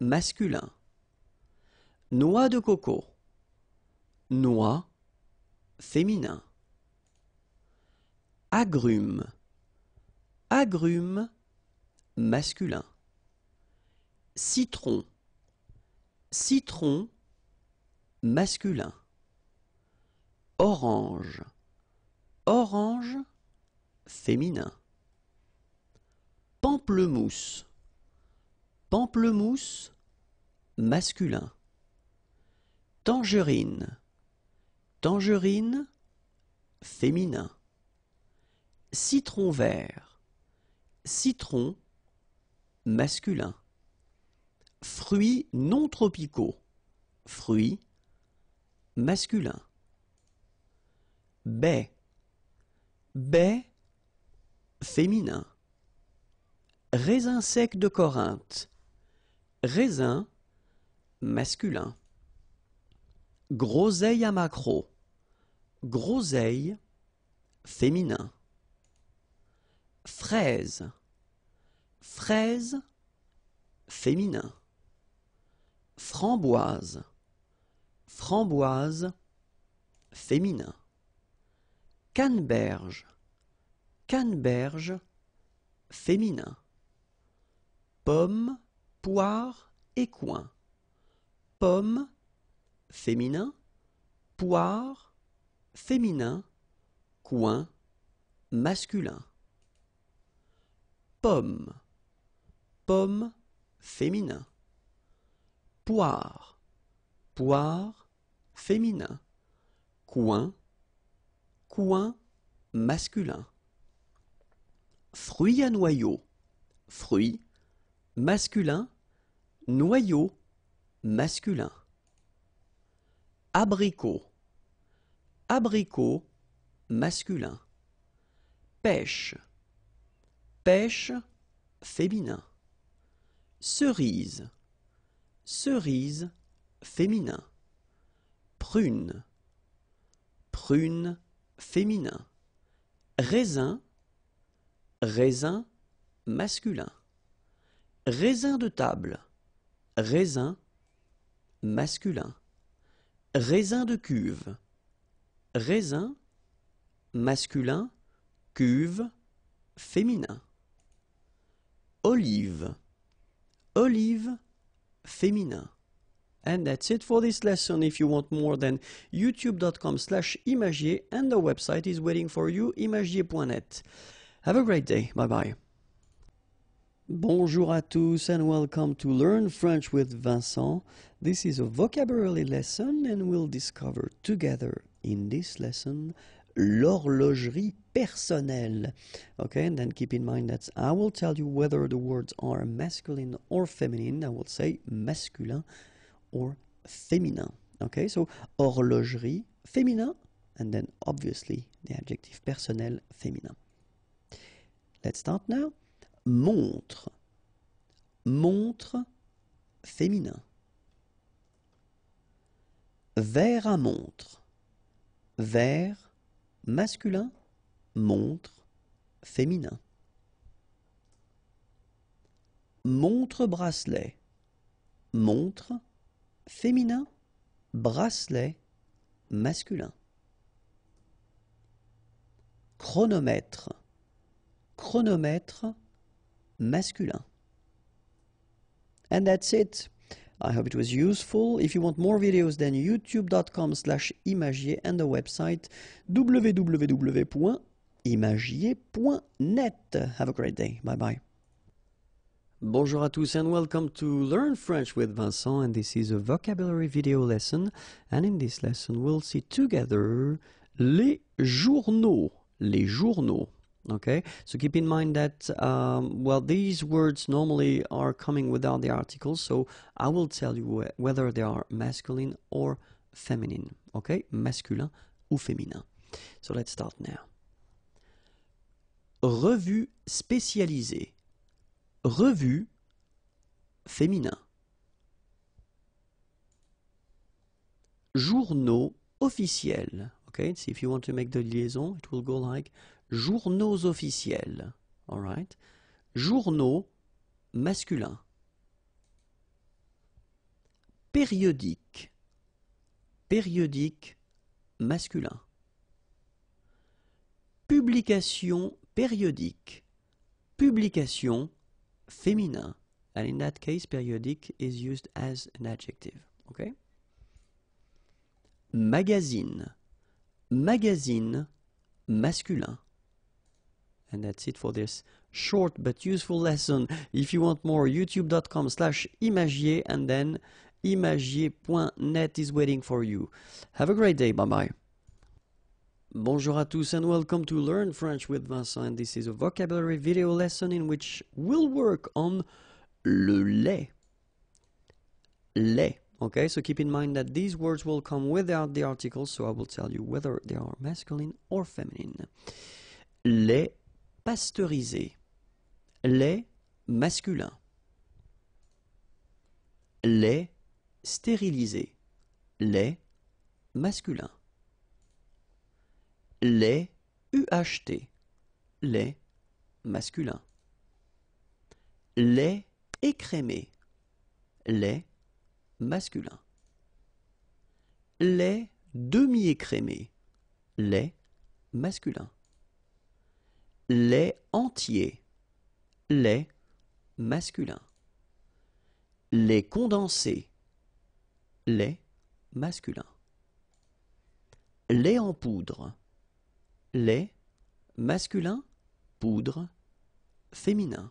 masculin Noix de coco Noix féminin Agrumes Agrumes masculin Citron Citron masculin Orange Orange féminin Pamplemousse Pamplemousse masculin Tangerine Tangerine féminin Citron vert. Citron masculin. Fruits non tropicaux. Fruits masculin. Baie. Baie féminin. Raisin sec de Corinthe. Raisin masculin. Groseille à macro. Groseille féminin. Fraise. Fraise féminin. Framboise. Framboise féminin. Canneberge. Canneberge féminin. Pomme, poire et coin. Pomme féminin. Poire féminin. Coin masculin pomme, pomme féminin, poire, poire féminin, coin, coin masculin, fruit à noyau, fruit masculin, noyau masculin, abricot, abricot masculin, pêche, pêche féminin cerise cerise féminin prune prune féminin raisin raisin masculin raisin de table raisin masculin raisin de cuve raisin masculin cuve féminin olive. Olive, féminin. And that's it for this lesson. If you want more, then youtube.com slash imagier and the website is waiting for you, imagier.net. Have a great day. Bye bye. Bonjour à tous and welcome to Learn French with Vincent. This is a vocabulary lesson and we'll discover together in this lesson l'horlogerie personnelle. Okay, and then keep in mind that I will tell you whether the words are masculine or feminine. I will say masculin or féminin. Okay, so horlogerie féminin, and then obviously the adjective personnel féminin. Let's start now. Montre. Montre féminin. Vers à montre. Vers masculin, montre, féminin. Montre bracelet, montre, féminin, bracelet, masculin. Chronomètre, chronomètre, masculin. And that's it. I hope it was useful. If you want more videos, then youtube.com slash imagier and the website www.imagier.net. Have a great day. Bye-bye. Bonjour à tous and welcome to Learn French with Vincent and this is a vocabulary video lesson and in this lesson we'll see together les journaux, les journaux okay so keep in mind that um, well these words normally are coming without the article so I will tell you wh whether they are masculine or feminine okay masculin ou féminin so let's start now revue spécialisée revue féminin journaux officiels okay so if you want to make the liaison it will go like journaux officiels. right. Journaux masculins. Périodique. Périodique masculin. Publication périodique. Publication féminin. And in that case, périodique is used as an adjective. Okay? Magazine. Magazine masculin. And that's it for this short but useful lesson. If you want more, youtube.com slash imagier and then imagier.net is waiting for you. Have a great day. Bye bye. Bonjour à tous and welcome to Learn French with Vincent. And this is a vocabulary video lesson in which we'll work on le lait. Lait. Okay, so keep in mind that these words will come without the article, so I will tell you whether they are masculine or feminine. Les pasteurisé. Lait masculin. Lait stérilisé. Lait masculin. Lait UHT. Lait masculin. Lait écrémé. Lait masculin. Lait demi-écrémé. Lait masculin les entiers, les masculins. Les condensés, les masculins. Les en poudre, les masculins, poudre, féminin.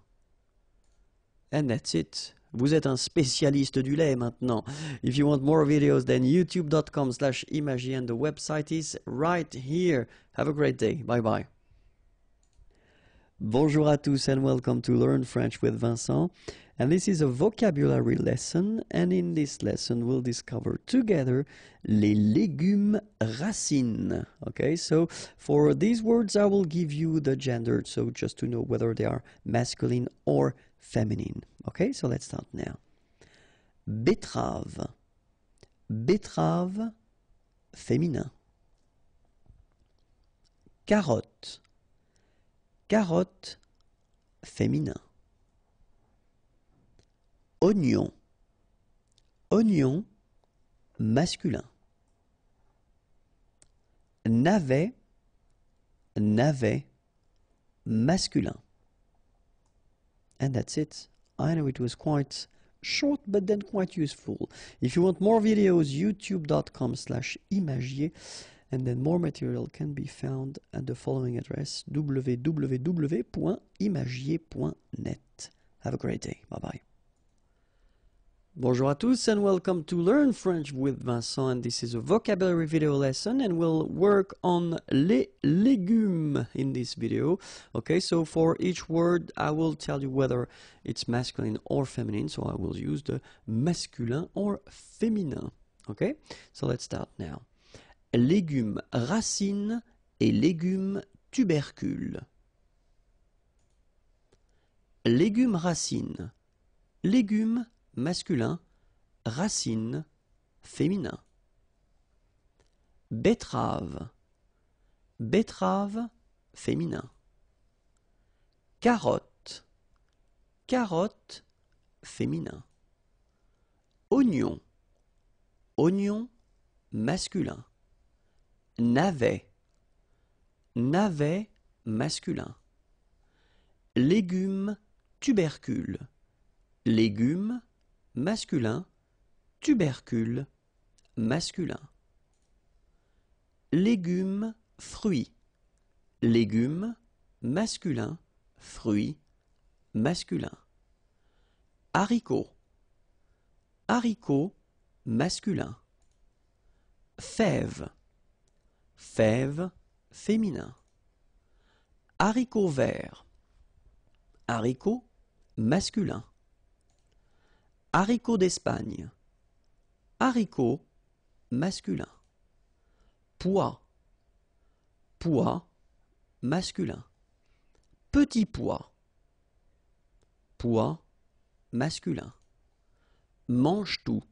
And that's it. Vous êtes un spécialiste du lait maintenant. If you want more videos, then youtube.com slash imagine the website is right here. Have a great day. Bye bye. Bonjour à tous and welcome to Learn French with Vincent. And this is a vocabulary lesson and in this lesson we'll discover together les légumes racines. Okay, so for these words I will give you the gender so just to know whether they are masculine or feminine. Okay, so let's start now. Betterave. Betterave féminin. Carotte Carotte féminin. Oignon. Oignon masculin. Navet. Navet masculin. And that's it. I know it was quite short but then quite useful. If you want more videos, youtube.com slash imagier. and then more material can be found at the following address www.imagier.net. Have a great day. Bye bye. Bonjour à tous and welcome to Learn French with Vincent and this is a vocabulary video lesson and we'll work on les légumes in this video. Okay, so for each word I will tell you whether it's masculine or feminine, so I will use the masculin or féminin. Okay, so let's start now. légumes racines et légumes tubercules. Légumes racines. Légumes masculin, racines féminin. Betterave. Betterave féminin. Carotte. Carotte féminin. Oignon. Oignon masculin. Navet Navet masculin Légume tubercule Légume masculin Tubercule masculin Légume fruit Légume masculin Fruit masculin Haricot Haricot masculin Fève Fèves féminin. Haricot vert. Haricot masculin. Haricot d'Espagne. Haricot masculin. Pois. Pois masculin. Petit pois. Pois masculin. Mange tout.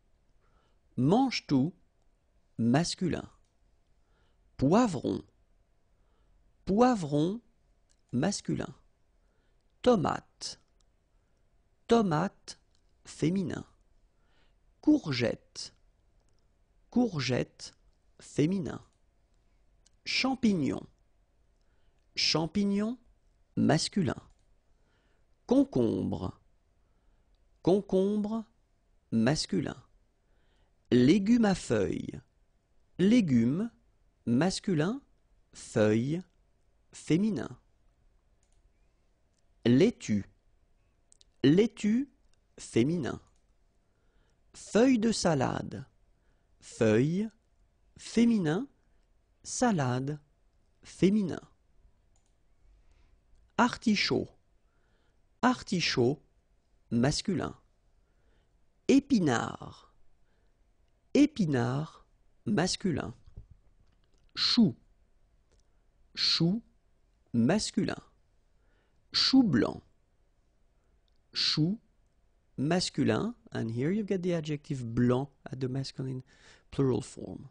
Mange tout masculin. Poivron. Poivron masculin. Tomate. Tomate féminin. Courgette. Courgette féminin. Champignon. Champignon masculin. Concombre. Concombre masculin. Légume à feuilles. Légumes Masculin feuille Féminin Laitue Laitue féminin Feuille de salade Feuille féminin Salade féminin Artichaut Artichaut masculin Épinard Épinard masculin chou, chou masculin, chou blanc, chou masculin, and here you get the adjective blanc at the masculine plural form.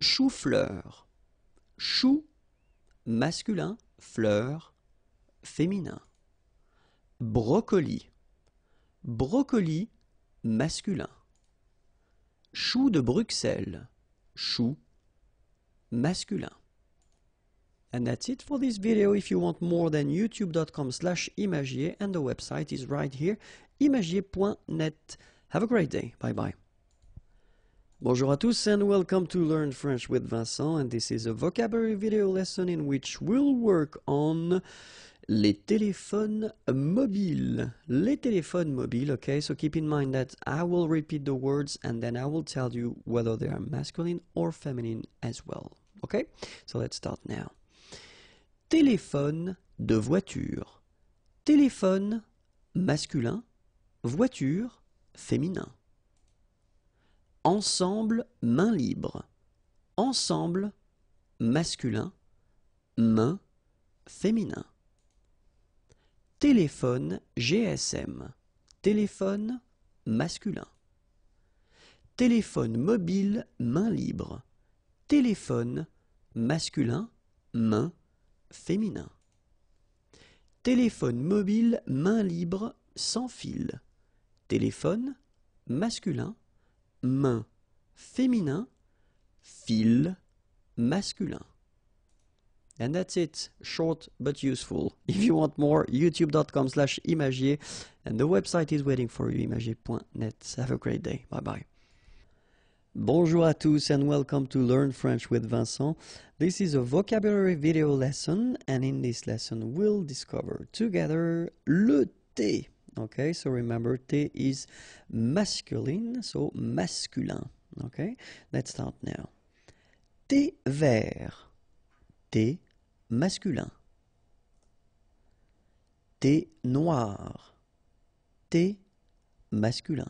Chou-fleur, chou masculin, fleur féminin. Brocoli, brocoli masculin. Chou de Bruxelles, chou masculin. And that's it for this video. If you want more then youtube.com slash imagier and the website is right here, imagier.net. Have a great day. Bye bye. Bonjour à tous and welcome to Learn French with Vincent and this is a vocabulary video lesson in which we'll work on les téléphones mobiles. Les téléphones mobiles, ok. So keep in mind that I will repeat the words and then I will tell you whether they are masculine or feminine as well. ok, So let's start now. Téléphone de voiture. Téléphone masculin, voiture féminin. Ensemble main libre. Ensemble masculin, main féminin. Téléphone GSM. Téléphone masculin. Téléphone mobile main libre. Téléphone masculin main féminin. Téléphone mobile main libre sans fil. Téléphone masculin main féminin fil masculin. And that's it, short but useful. [laughs] If you want more, youtube.com slash imagier and the website is waiting for you, imagier.net. Have a great day, bye bye. Bonjour à tous and welcome to Learn French with Vincent. This is a vocabulary video lesson and in this lesson we'll discover together le thé. Okay, so remember thé is masculine, so masculin. Okay, let's start now. Thé vert. Thé masculin. Thé noir. Thé masculin.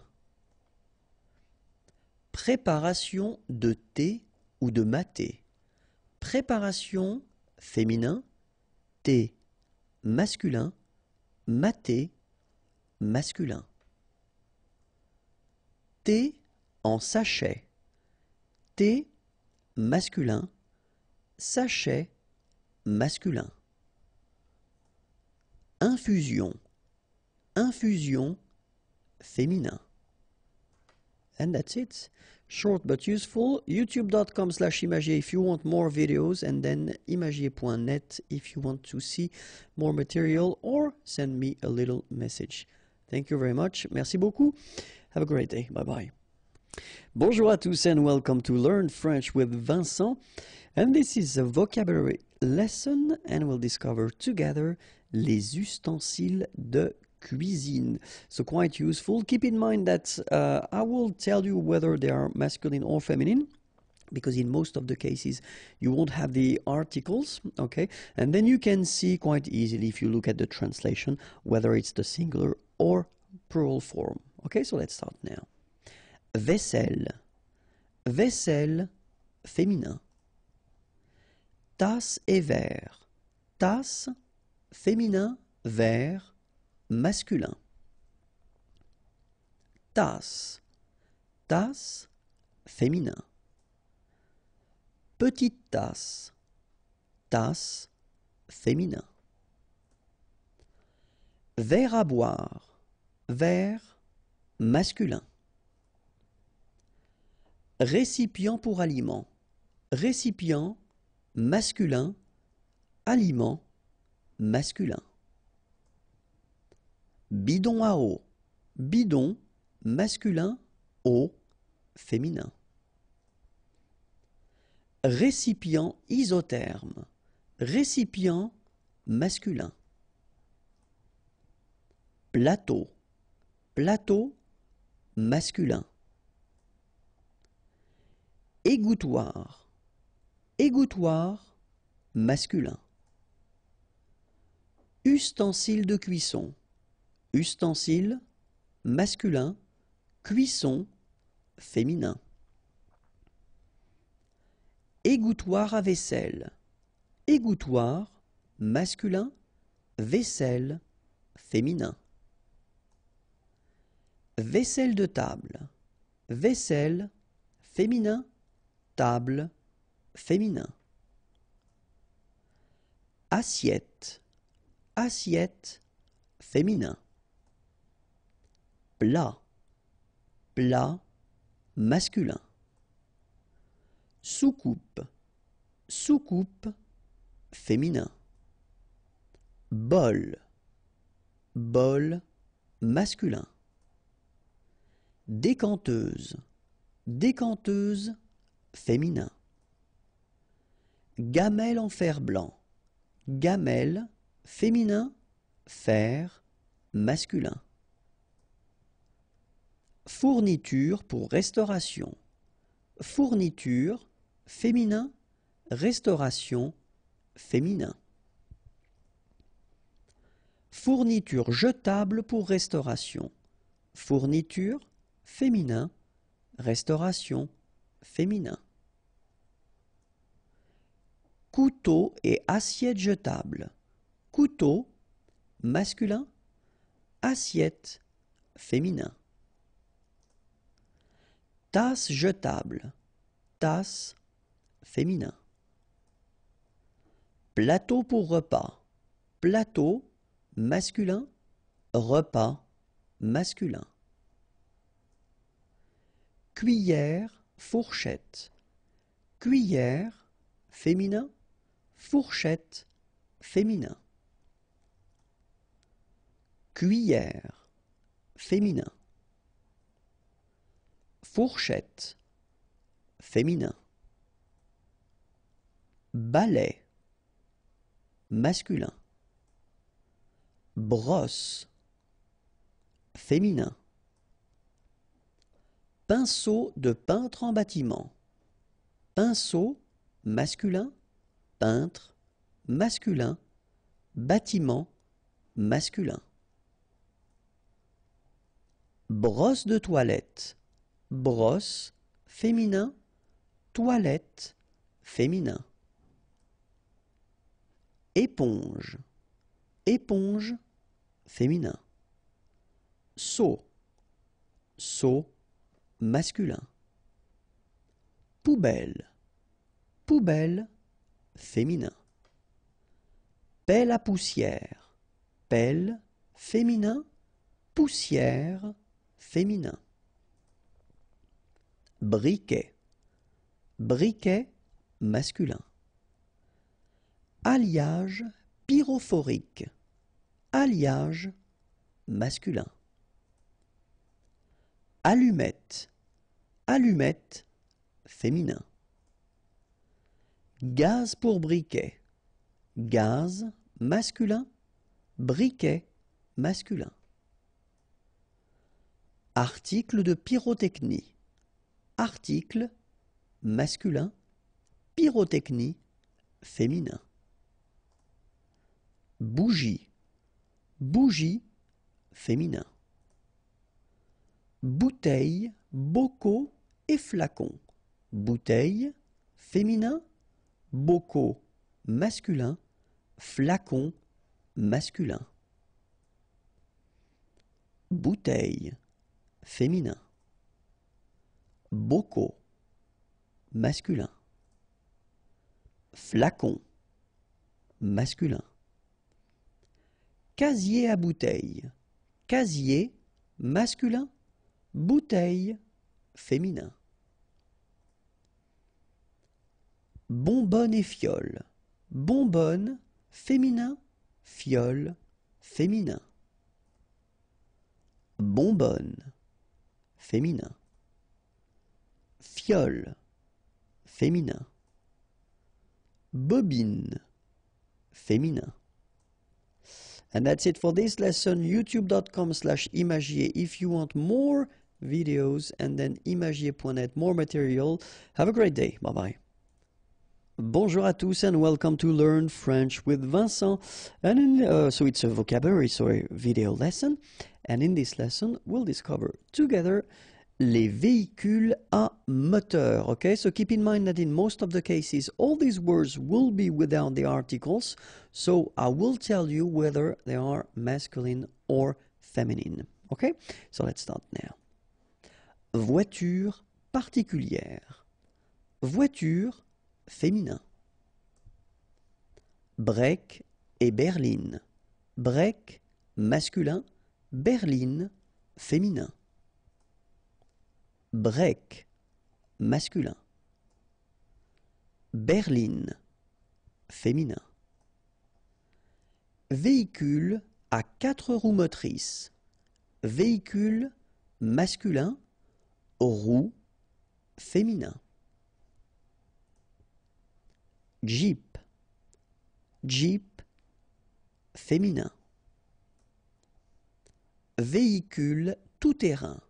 Préparation de thé ou de maté. Préparation féminin, thé masculin, maté masculin. Thé en sachet. Thé masculin, sachet masculin. Infusion. Infusion féminin. And that's it. Short but useful. YouTube.com slash imagier if you want more videos, and then imagier.net if you want to see more material or send me a little message. Thank you very much. Merci beaucoup. Have a great day. Bye bye. Bonjour à tous and welcome to Learn French with Vincent. And this is a vocabulary lesson and we'll discover together les ustensiles de cuisine. So quite useful. Keep in mind that uh, I will tell you whether they are masculine or feminine because in most of the cases you won't have the articles okay and then you can see quite easily if you look at the translation whether it's the singular or plural form okay so let's start now vaisselle vaisselle féminin tasse et verre. Tasse, féminin, verre, masculin. Tasse, tasse, féminin. Petite tasse, tasse, féminin. Verre à boire, verre, masculin. Récipient pour aliment, récipient, masculin, aliment, masculin. Bidon à eau, bidon, masculin, eau, féminin. Récipient isotherme, récipient, masculin. Plateau, plateau, masculin. Égouttoir, Égouttoir masculin. Ustensile de cuisson. Ustensile masculin. Cuisson féminin. Égouttoir à vaisselle. Égouttoir masculin. Vaisselle féminin. Vaisselle de table. Vaisselle féminin. Table féminin. Assiette, assiette, féminin. Plat, plat, masculin. Soucoupe, soucoupe, féminin. Bol, bol, masculin. Décanteuse, décanteuse, féminin gamelle en fer blanc. Gamelle, féminin, fer, masculin. Fourniture pour restauration. Fourniture, féminin, restauration, féminin. Fourniture jetable pour restauration. Fourniture, féminin, restauration, féminin. Couteau et assiette jetable. Couteau masculin, assiette féminin. Tasse jetable, tasse féminin. Plateau pour repas, plateau masculin, repas masculin. Cuillère, fourchette. Cuillère féminin, Fourchette féminin. Cuillère féminin. Fourchette féminin. Balai masculin. Brosse féminin. Pinceau de peintre en bâtiment. Pinceau masculin peintre, masculin, bâtiment, masculin. Brosse de toilette, brosse, féminin, toilette, féminin. Éponge, éponge, féminin. Seau, seau, masculin. Poubelle, poubelle, féminin. Pelle à poussière, pelle féminin, poussière féminin. Briquet, briquet masculin. Alliage pyrophorique, alliage masculin. Allumette, allumette féminin. Gaz pour briquet. Gaz masculin, briquet masculin. Article de pyrotechnie. Article masculin, pyrotechnie féminin. Bougie, bougie féminin. Bouteille, bocaux et flacons. Bouteille féminin, bocaux masculin, flacon masculin. Bouteille féminin. Bocaux masculin. Flacon masculin. Casier à bouteille. Casier masculin. Bouteille féminin. Bonbonne et fiole. Bonbonne, féminin, fiole, féminin. Bonbonne, féminin. Fiole, féminin. Bobine, féminin. And that's it for this lesson. youtube.com slash imagier if you want more videos and then imagier.net, more material. Have a great day. Bye bye. Bonjour à tous and welcome to Learn French with Vincent. And in, uh, so it's a vocabulary sorry, video lesson. And in this lesson, we'll discover together les véhicules à moteur. Okay, so keep in mind that in most of the cases, all these words will be without the articles. So I will tell you whether they are masculine or feminine. Okay, so let's start now. Voiture particulière. Voiture féminin. Break et berline. Break masculin, berline féminin. Break masculin. Berline féminin. Véhicule à quatre roues motrices. Véhicule masculin, roue féminin. Jeep. Jeep féminin. Véhicule tout-terrain.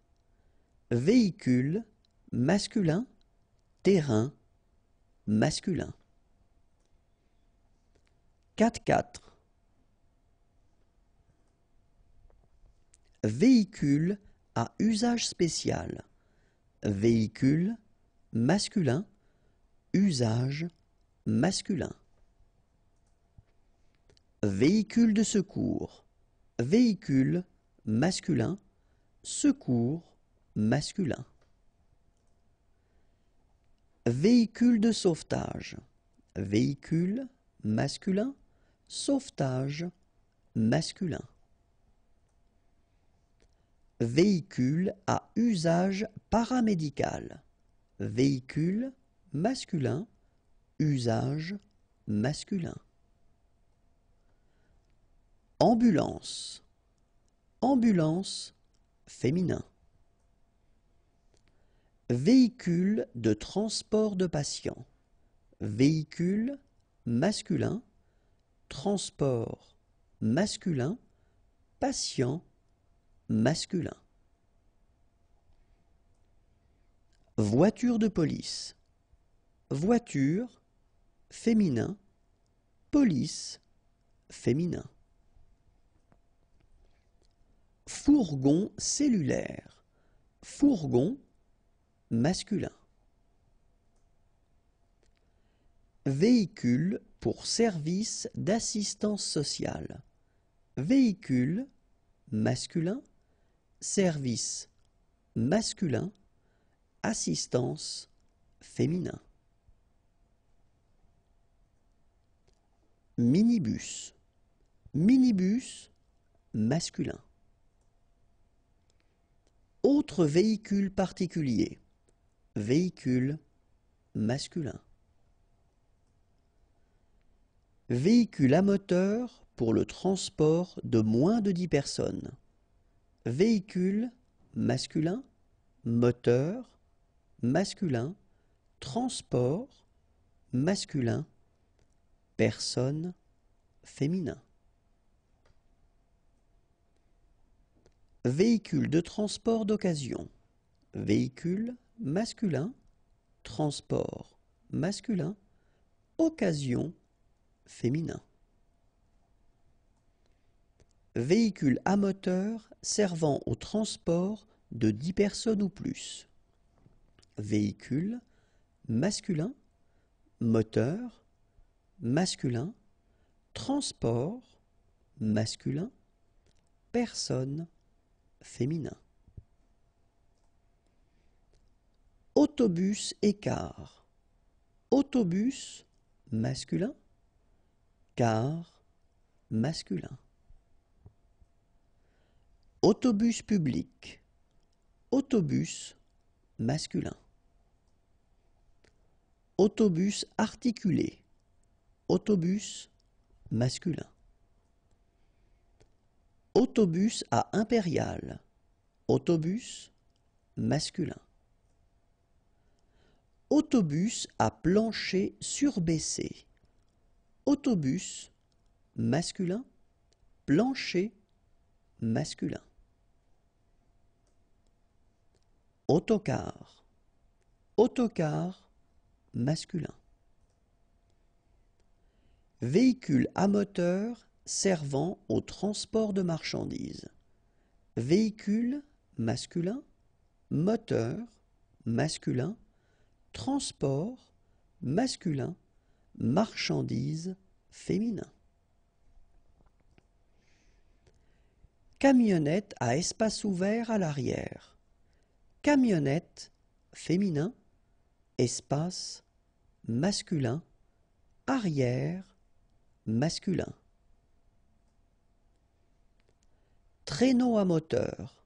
Véhicule masculin, terrain masculin. 4 4 Véhicule à usage spécial. Véhicule masculin, usage masculin. Véhicule de secours. Véhicule masculin. Secours masculin. Véhicule de sauvetage. Véhicule masculin. Sauvetage masculin. Véhicule à usage paramédical. Véhicule masculin Usage masculin. Ambulance. Ambulance féminin. Véhicule de transport de patients. Véhicule masculin. Transport masculin. Patient masculin. Voiture de police. Voiture féminin, police, féminin. Fourgon cellulaire, fourgon, masculin. Véhicule pour service d'assistance sociale. Véhicule, masculin, service, masculin, assistance, féminin. minibus, minibus masculin. Autre véhicule particulier, véhicule masculin. Véhicule à moteur pour le transport de moins de 10 personnes. Véhicule masculin, moteur masculin, transport masculin personne féminin. Véhicule de transport d'occasion. Véhicule masculin, transport masculin, occasion féminin. Véhicule à moteur servant au transport de 10 personnes ou plus. Véhicule masculin, moteur, masculin, transport masculin, personne féminin. Autobus car. Autobus masculin, car masculin. Autobus public. Autobus masculin. Autobus articulé Autobus masculin. Autobus à impérial. Autobus masculin. Autobus à plancher surbaissé. Autobus masculin. Plancher masculin. Autocar. Autocar masculin. Véhicule à moteur servant au transport de marchandises. Véhicule masculin, moteur masculin, transport masculin, marchandise féminin. Camionnette à espace ouvert à l'arrière. Camionnette féminin, espace masculin, arrière masculin. Traîneau à moteur.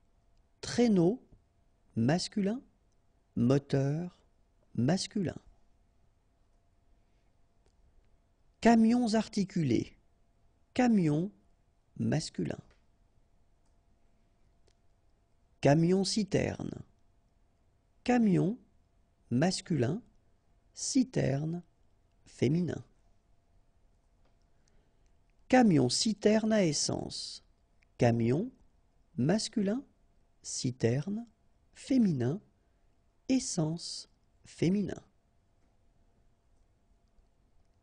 Traîneau masculin. Moteur masculin. Camions articulés. Camion masculin. Camion citerne. Camion masculin. Citerne féminin camion-citerne à essence. Camion masculin, citerne féminin, essence féminin.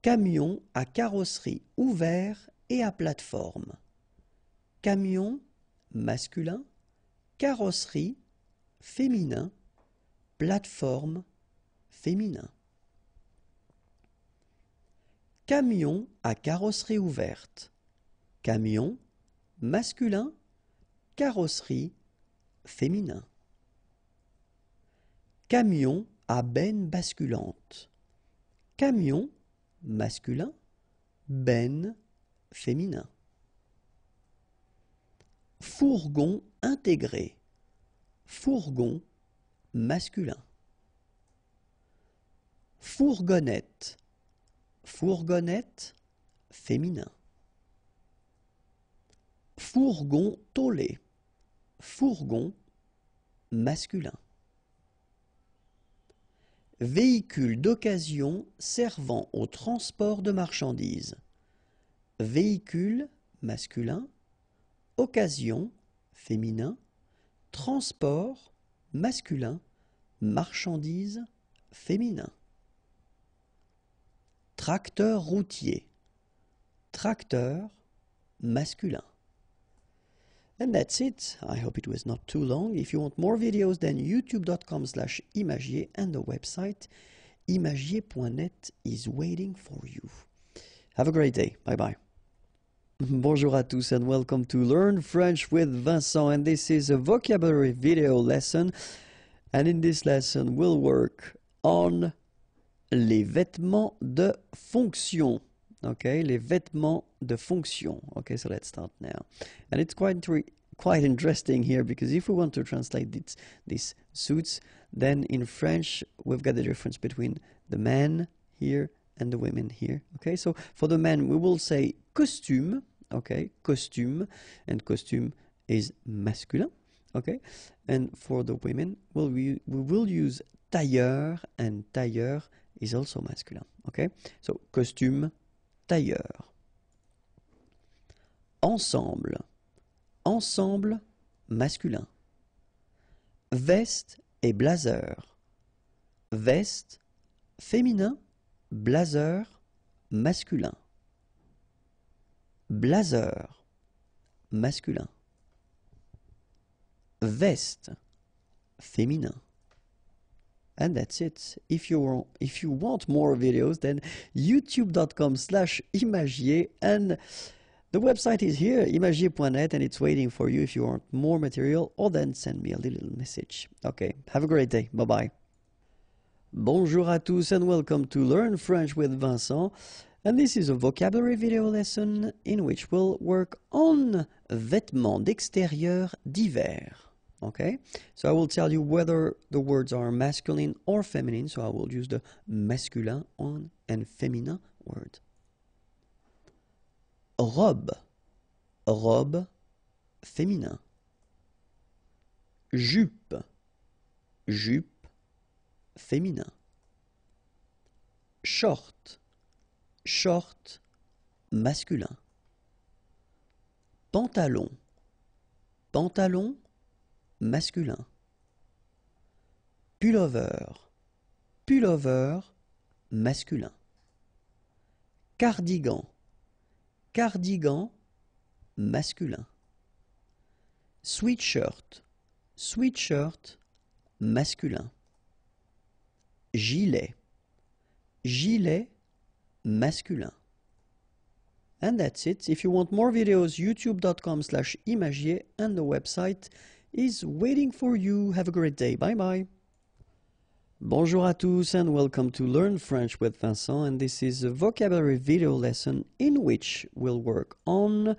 Camion à carrosserie ouvert et à plateforme. Camion masculin, carrosserie féminin, plateforme féminin. Camion à carrosserie ouverte. Camion masculin, carrosserie féminin. Camion à benne basculante. Camion masculin, benne féminin. Fourgon intégré. Fourgon masculin. Fourgonnette Fourgonnette féminin. Fourgon tollé Fourgon masculin. Véhicule d'occasion servant au transport de marchandises. Véhicule masculin. Occasion féminin. Transport masculin. Marchandises féminin. Tracteur routier. Tracteur masculin. And that's it. I hope it was not too long. If you want more videos, then youtube.com slash imagier and the website imagier.net is waiting for you. Have a great day. Bye bye. [laughs] Bonjour à tous and welcome to Learn French with Vincent and this is a vocabulary video lesson and in this lesson we'll work on les vêtements de fonction. Okay, les vêtements de fonction. Okay, so let's start now. And it's quite quite interesting here because if we want to translate this, these suits, then in French we've got the difference between the men here and the women here. Okay, so for the men we will say costume. Okay, costume, and costume is masculin. Okay, and for the women, well, we we will use tailleur and tailleur is also masculin. Okay? So, costume, tailleur. Ensemble. Ensemble, masculin. Veste et blazer. Veste, féminin. Blazer, masculin. Blazer, masculin. Veste, féminin. and that's it if you if you want more videos then youtube.com slash imagier and the website is here imagier.net and it's waiting for you if you want more material or then send me a little message okay have a great day bye bye bonjour à tous and welcome to learn french with vincent and this is a vocabulary video lesson in which we'll work on vêtements d'extérieur d'hiver Okay, so I will tell you whether the words are masculine or feminine. So I will use the masculin on and feminine word. Robe, robe, féminin. Jupe, jupe, féminin. Short, short, masculin. Pantalon, pantalon, masculin. Pullover, pullover masculin. Cardigan, cardigan masculin. Sweatshirt, sweatshirt masculin. Gilet, gilet masculin. And that's it. If you want more videos, youtube.com slash imagier and the website is waiting for you. Have a great day. Bye bye. Bonjour à tous and welcome to Learn French with Vincent and this is a vocabulary video lesson in which we'll work on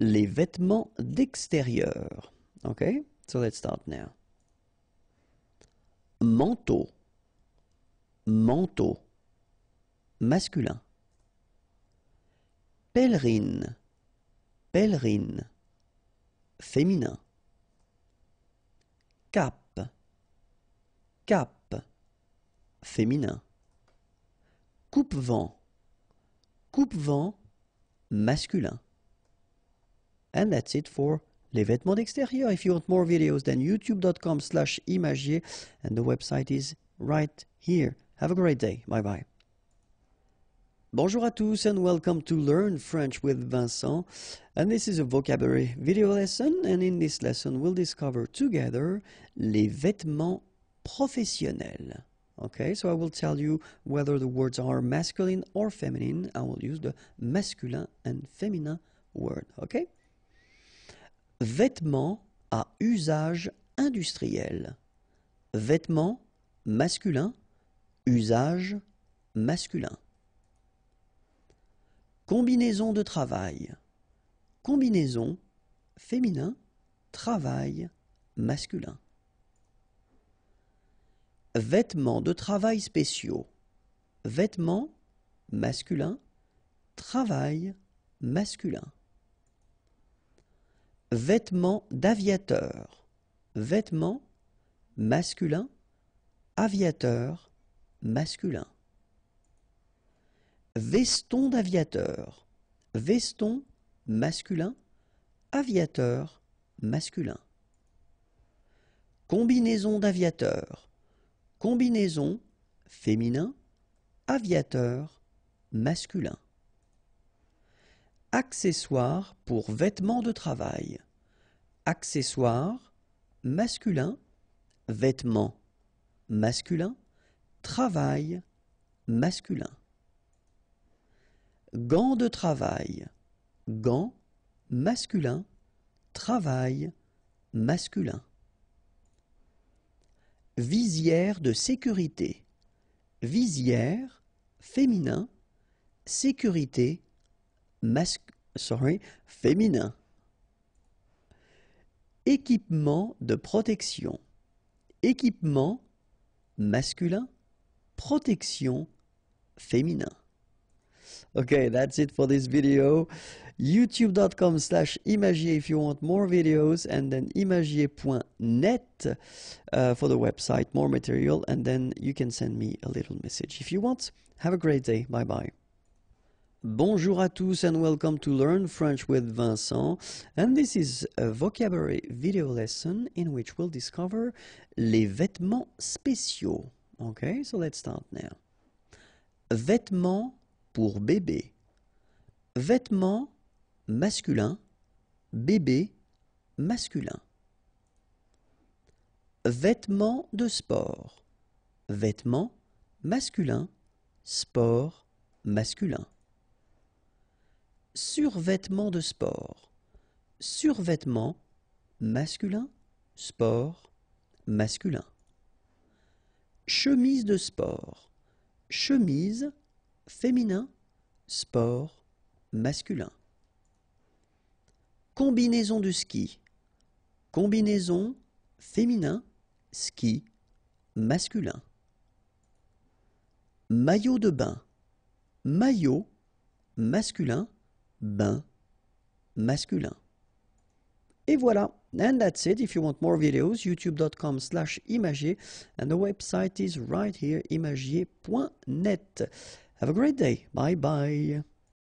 les vêtements d'extérieur. Okay, so let's start now. Manteau, manteau, masculin. Pèlerine, pèlerine, féminin cap cap féminin coupe-vent coupe-vent masculin and that's it for les vêtements d'extérieur if you want more videos then youtube.com slash imagier and the website is right here have a great day bye bye Bonjour à tous and welcome to Learn French with Vincent. And this is a vocabulary video lesson and in this lesson we'll discover together les vêtements professionnels. Okay, so I will tell you whether the words are masculine or feminine. I will use the masculin and féminin word, okay? Vêtements à usage industriel. Vêtements masculin, usage masculin. Combinaison de travail. Combinaison féminin, travail masculin. Vêtements de travail spéciaux. Vêtements masculin, travail masculin. Vêtements d'aviateur. Vêtements masculin, aviateur masculin. Veston d'aviateur. Veston masculin. Aviateur masculin. Combinaison d'aviateur. Combinaison féminin. Aviateur masculin. Accessoire pour vêtements de travail. Accessoire masculin. Vêtements masculin. Travail masculin. Gants de travail. Gants masculin. Travail masculin. Visière de sécurité. Visière féminin. Sécurité masculin sorry, féminin. Équipement de protection. Équipement masculin. Protection féminin. okay that's it for this video youtube.com slash imagier if you want more videos and then imagier.net uh, for the website more material and then you can send me a little message if you want have a great day bye bye Bonjour à tous and welcome to Learn French with Vincent. And this is a vocabulary video lesson in which we'll discover les vêtements spéciaux. Okay, so let's start now. Vêtements pour bébé. Vêtements masculins, bébé masculin. Vêtements de sport. Vêtements masculins, sport masculin. Survêtements de sport. survêtements masculin, sport masculin. Chemise de sport. Chemise féminin, sport masculin. Combinaison de ski. Combinaison féminin, ski masculin. Maillot de bain. Maillot masculin, bain masculin. Et voilà. And that's it. If you want more videos, youtube.com slash imagier. And the website is right here, imagier.net. Have a great day. Bye bye.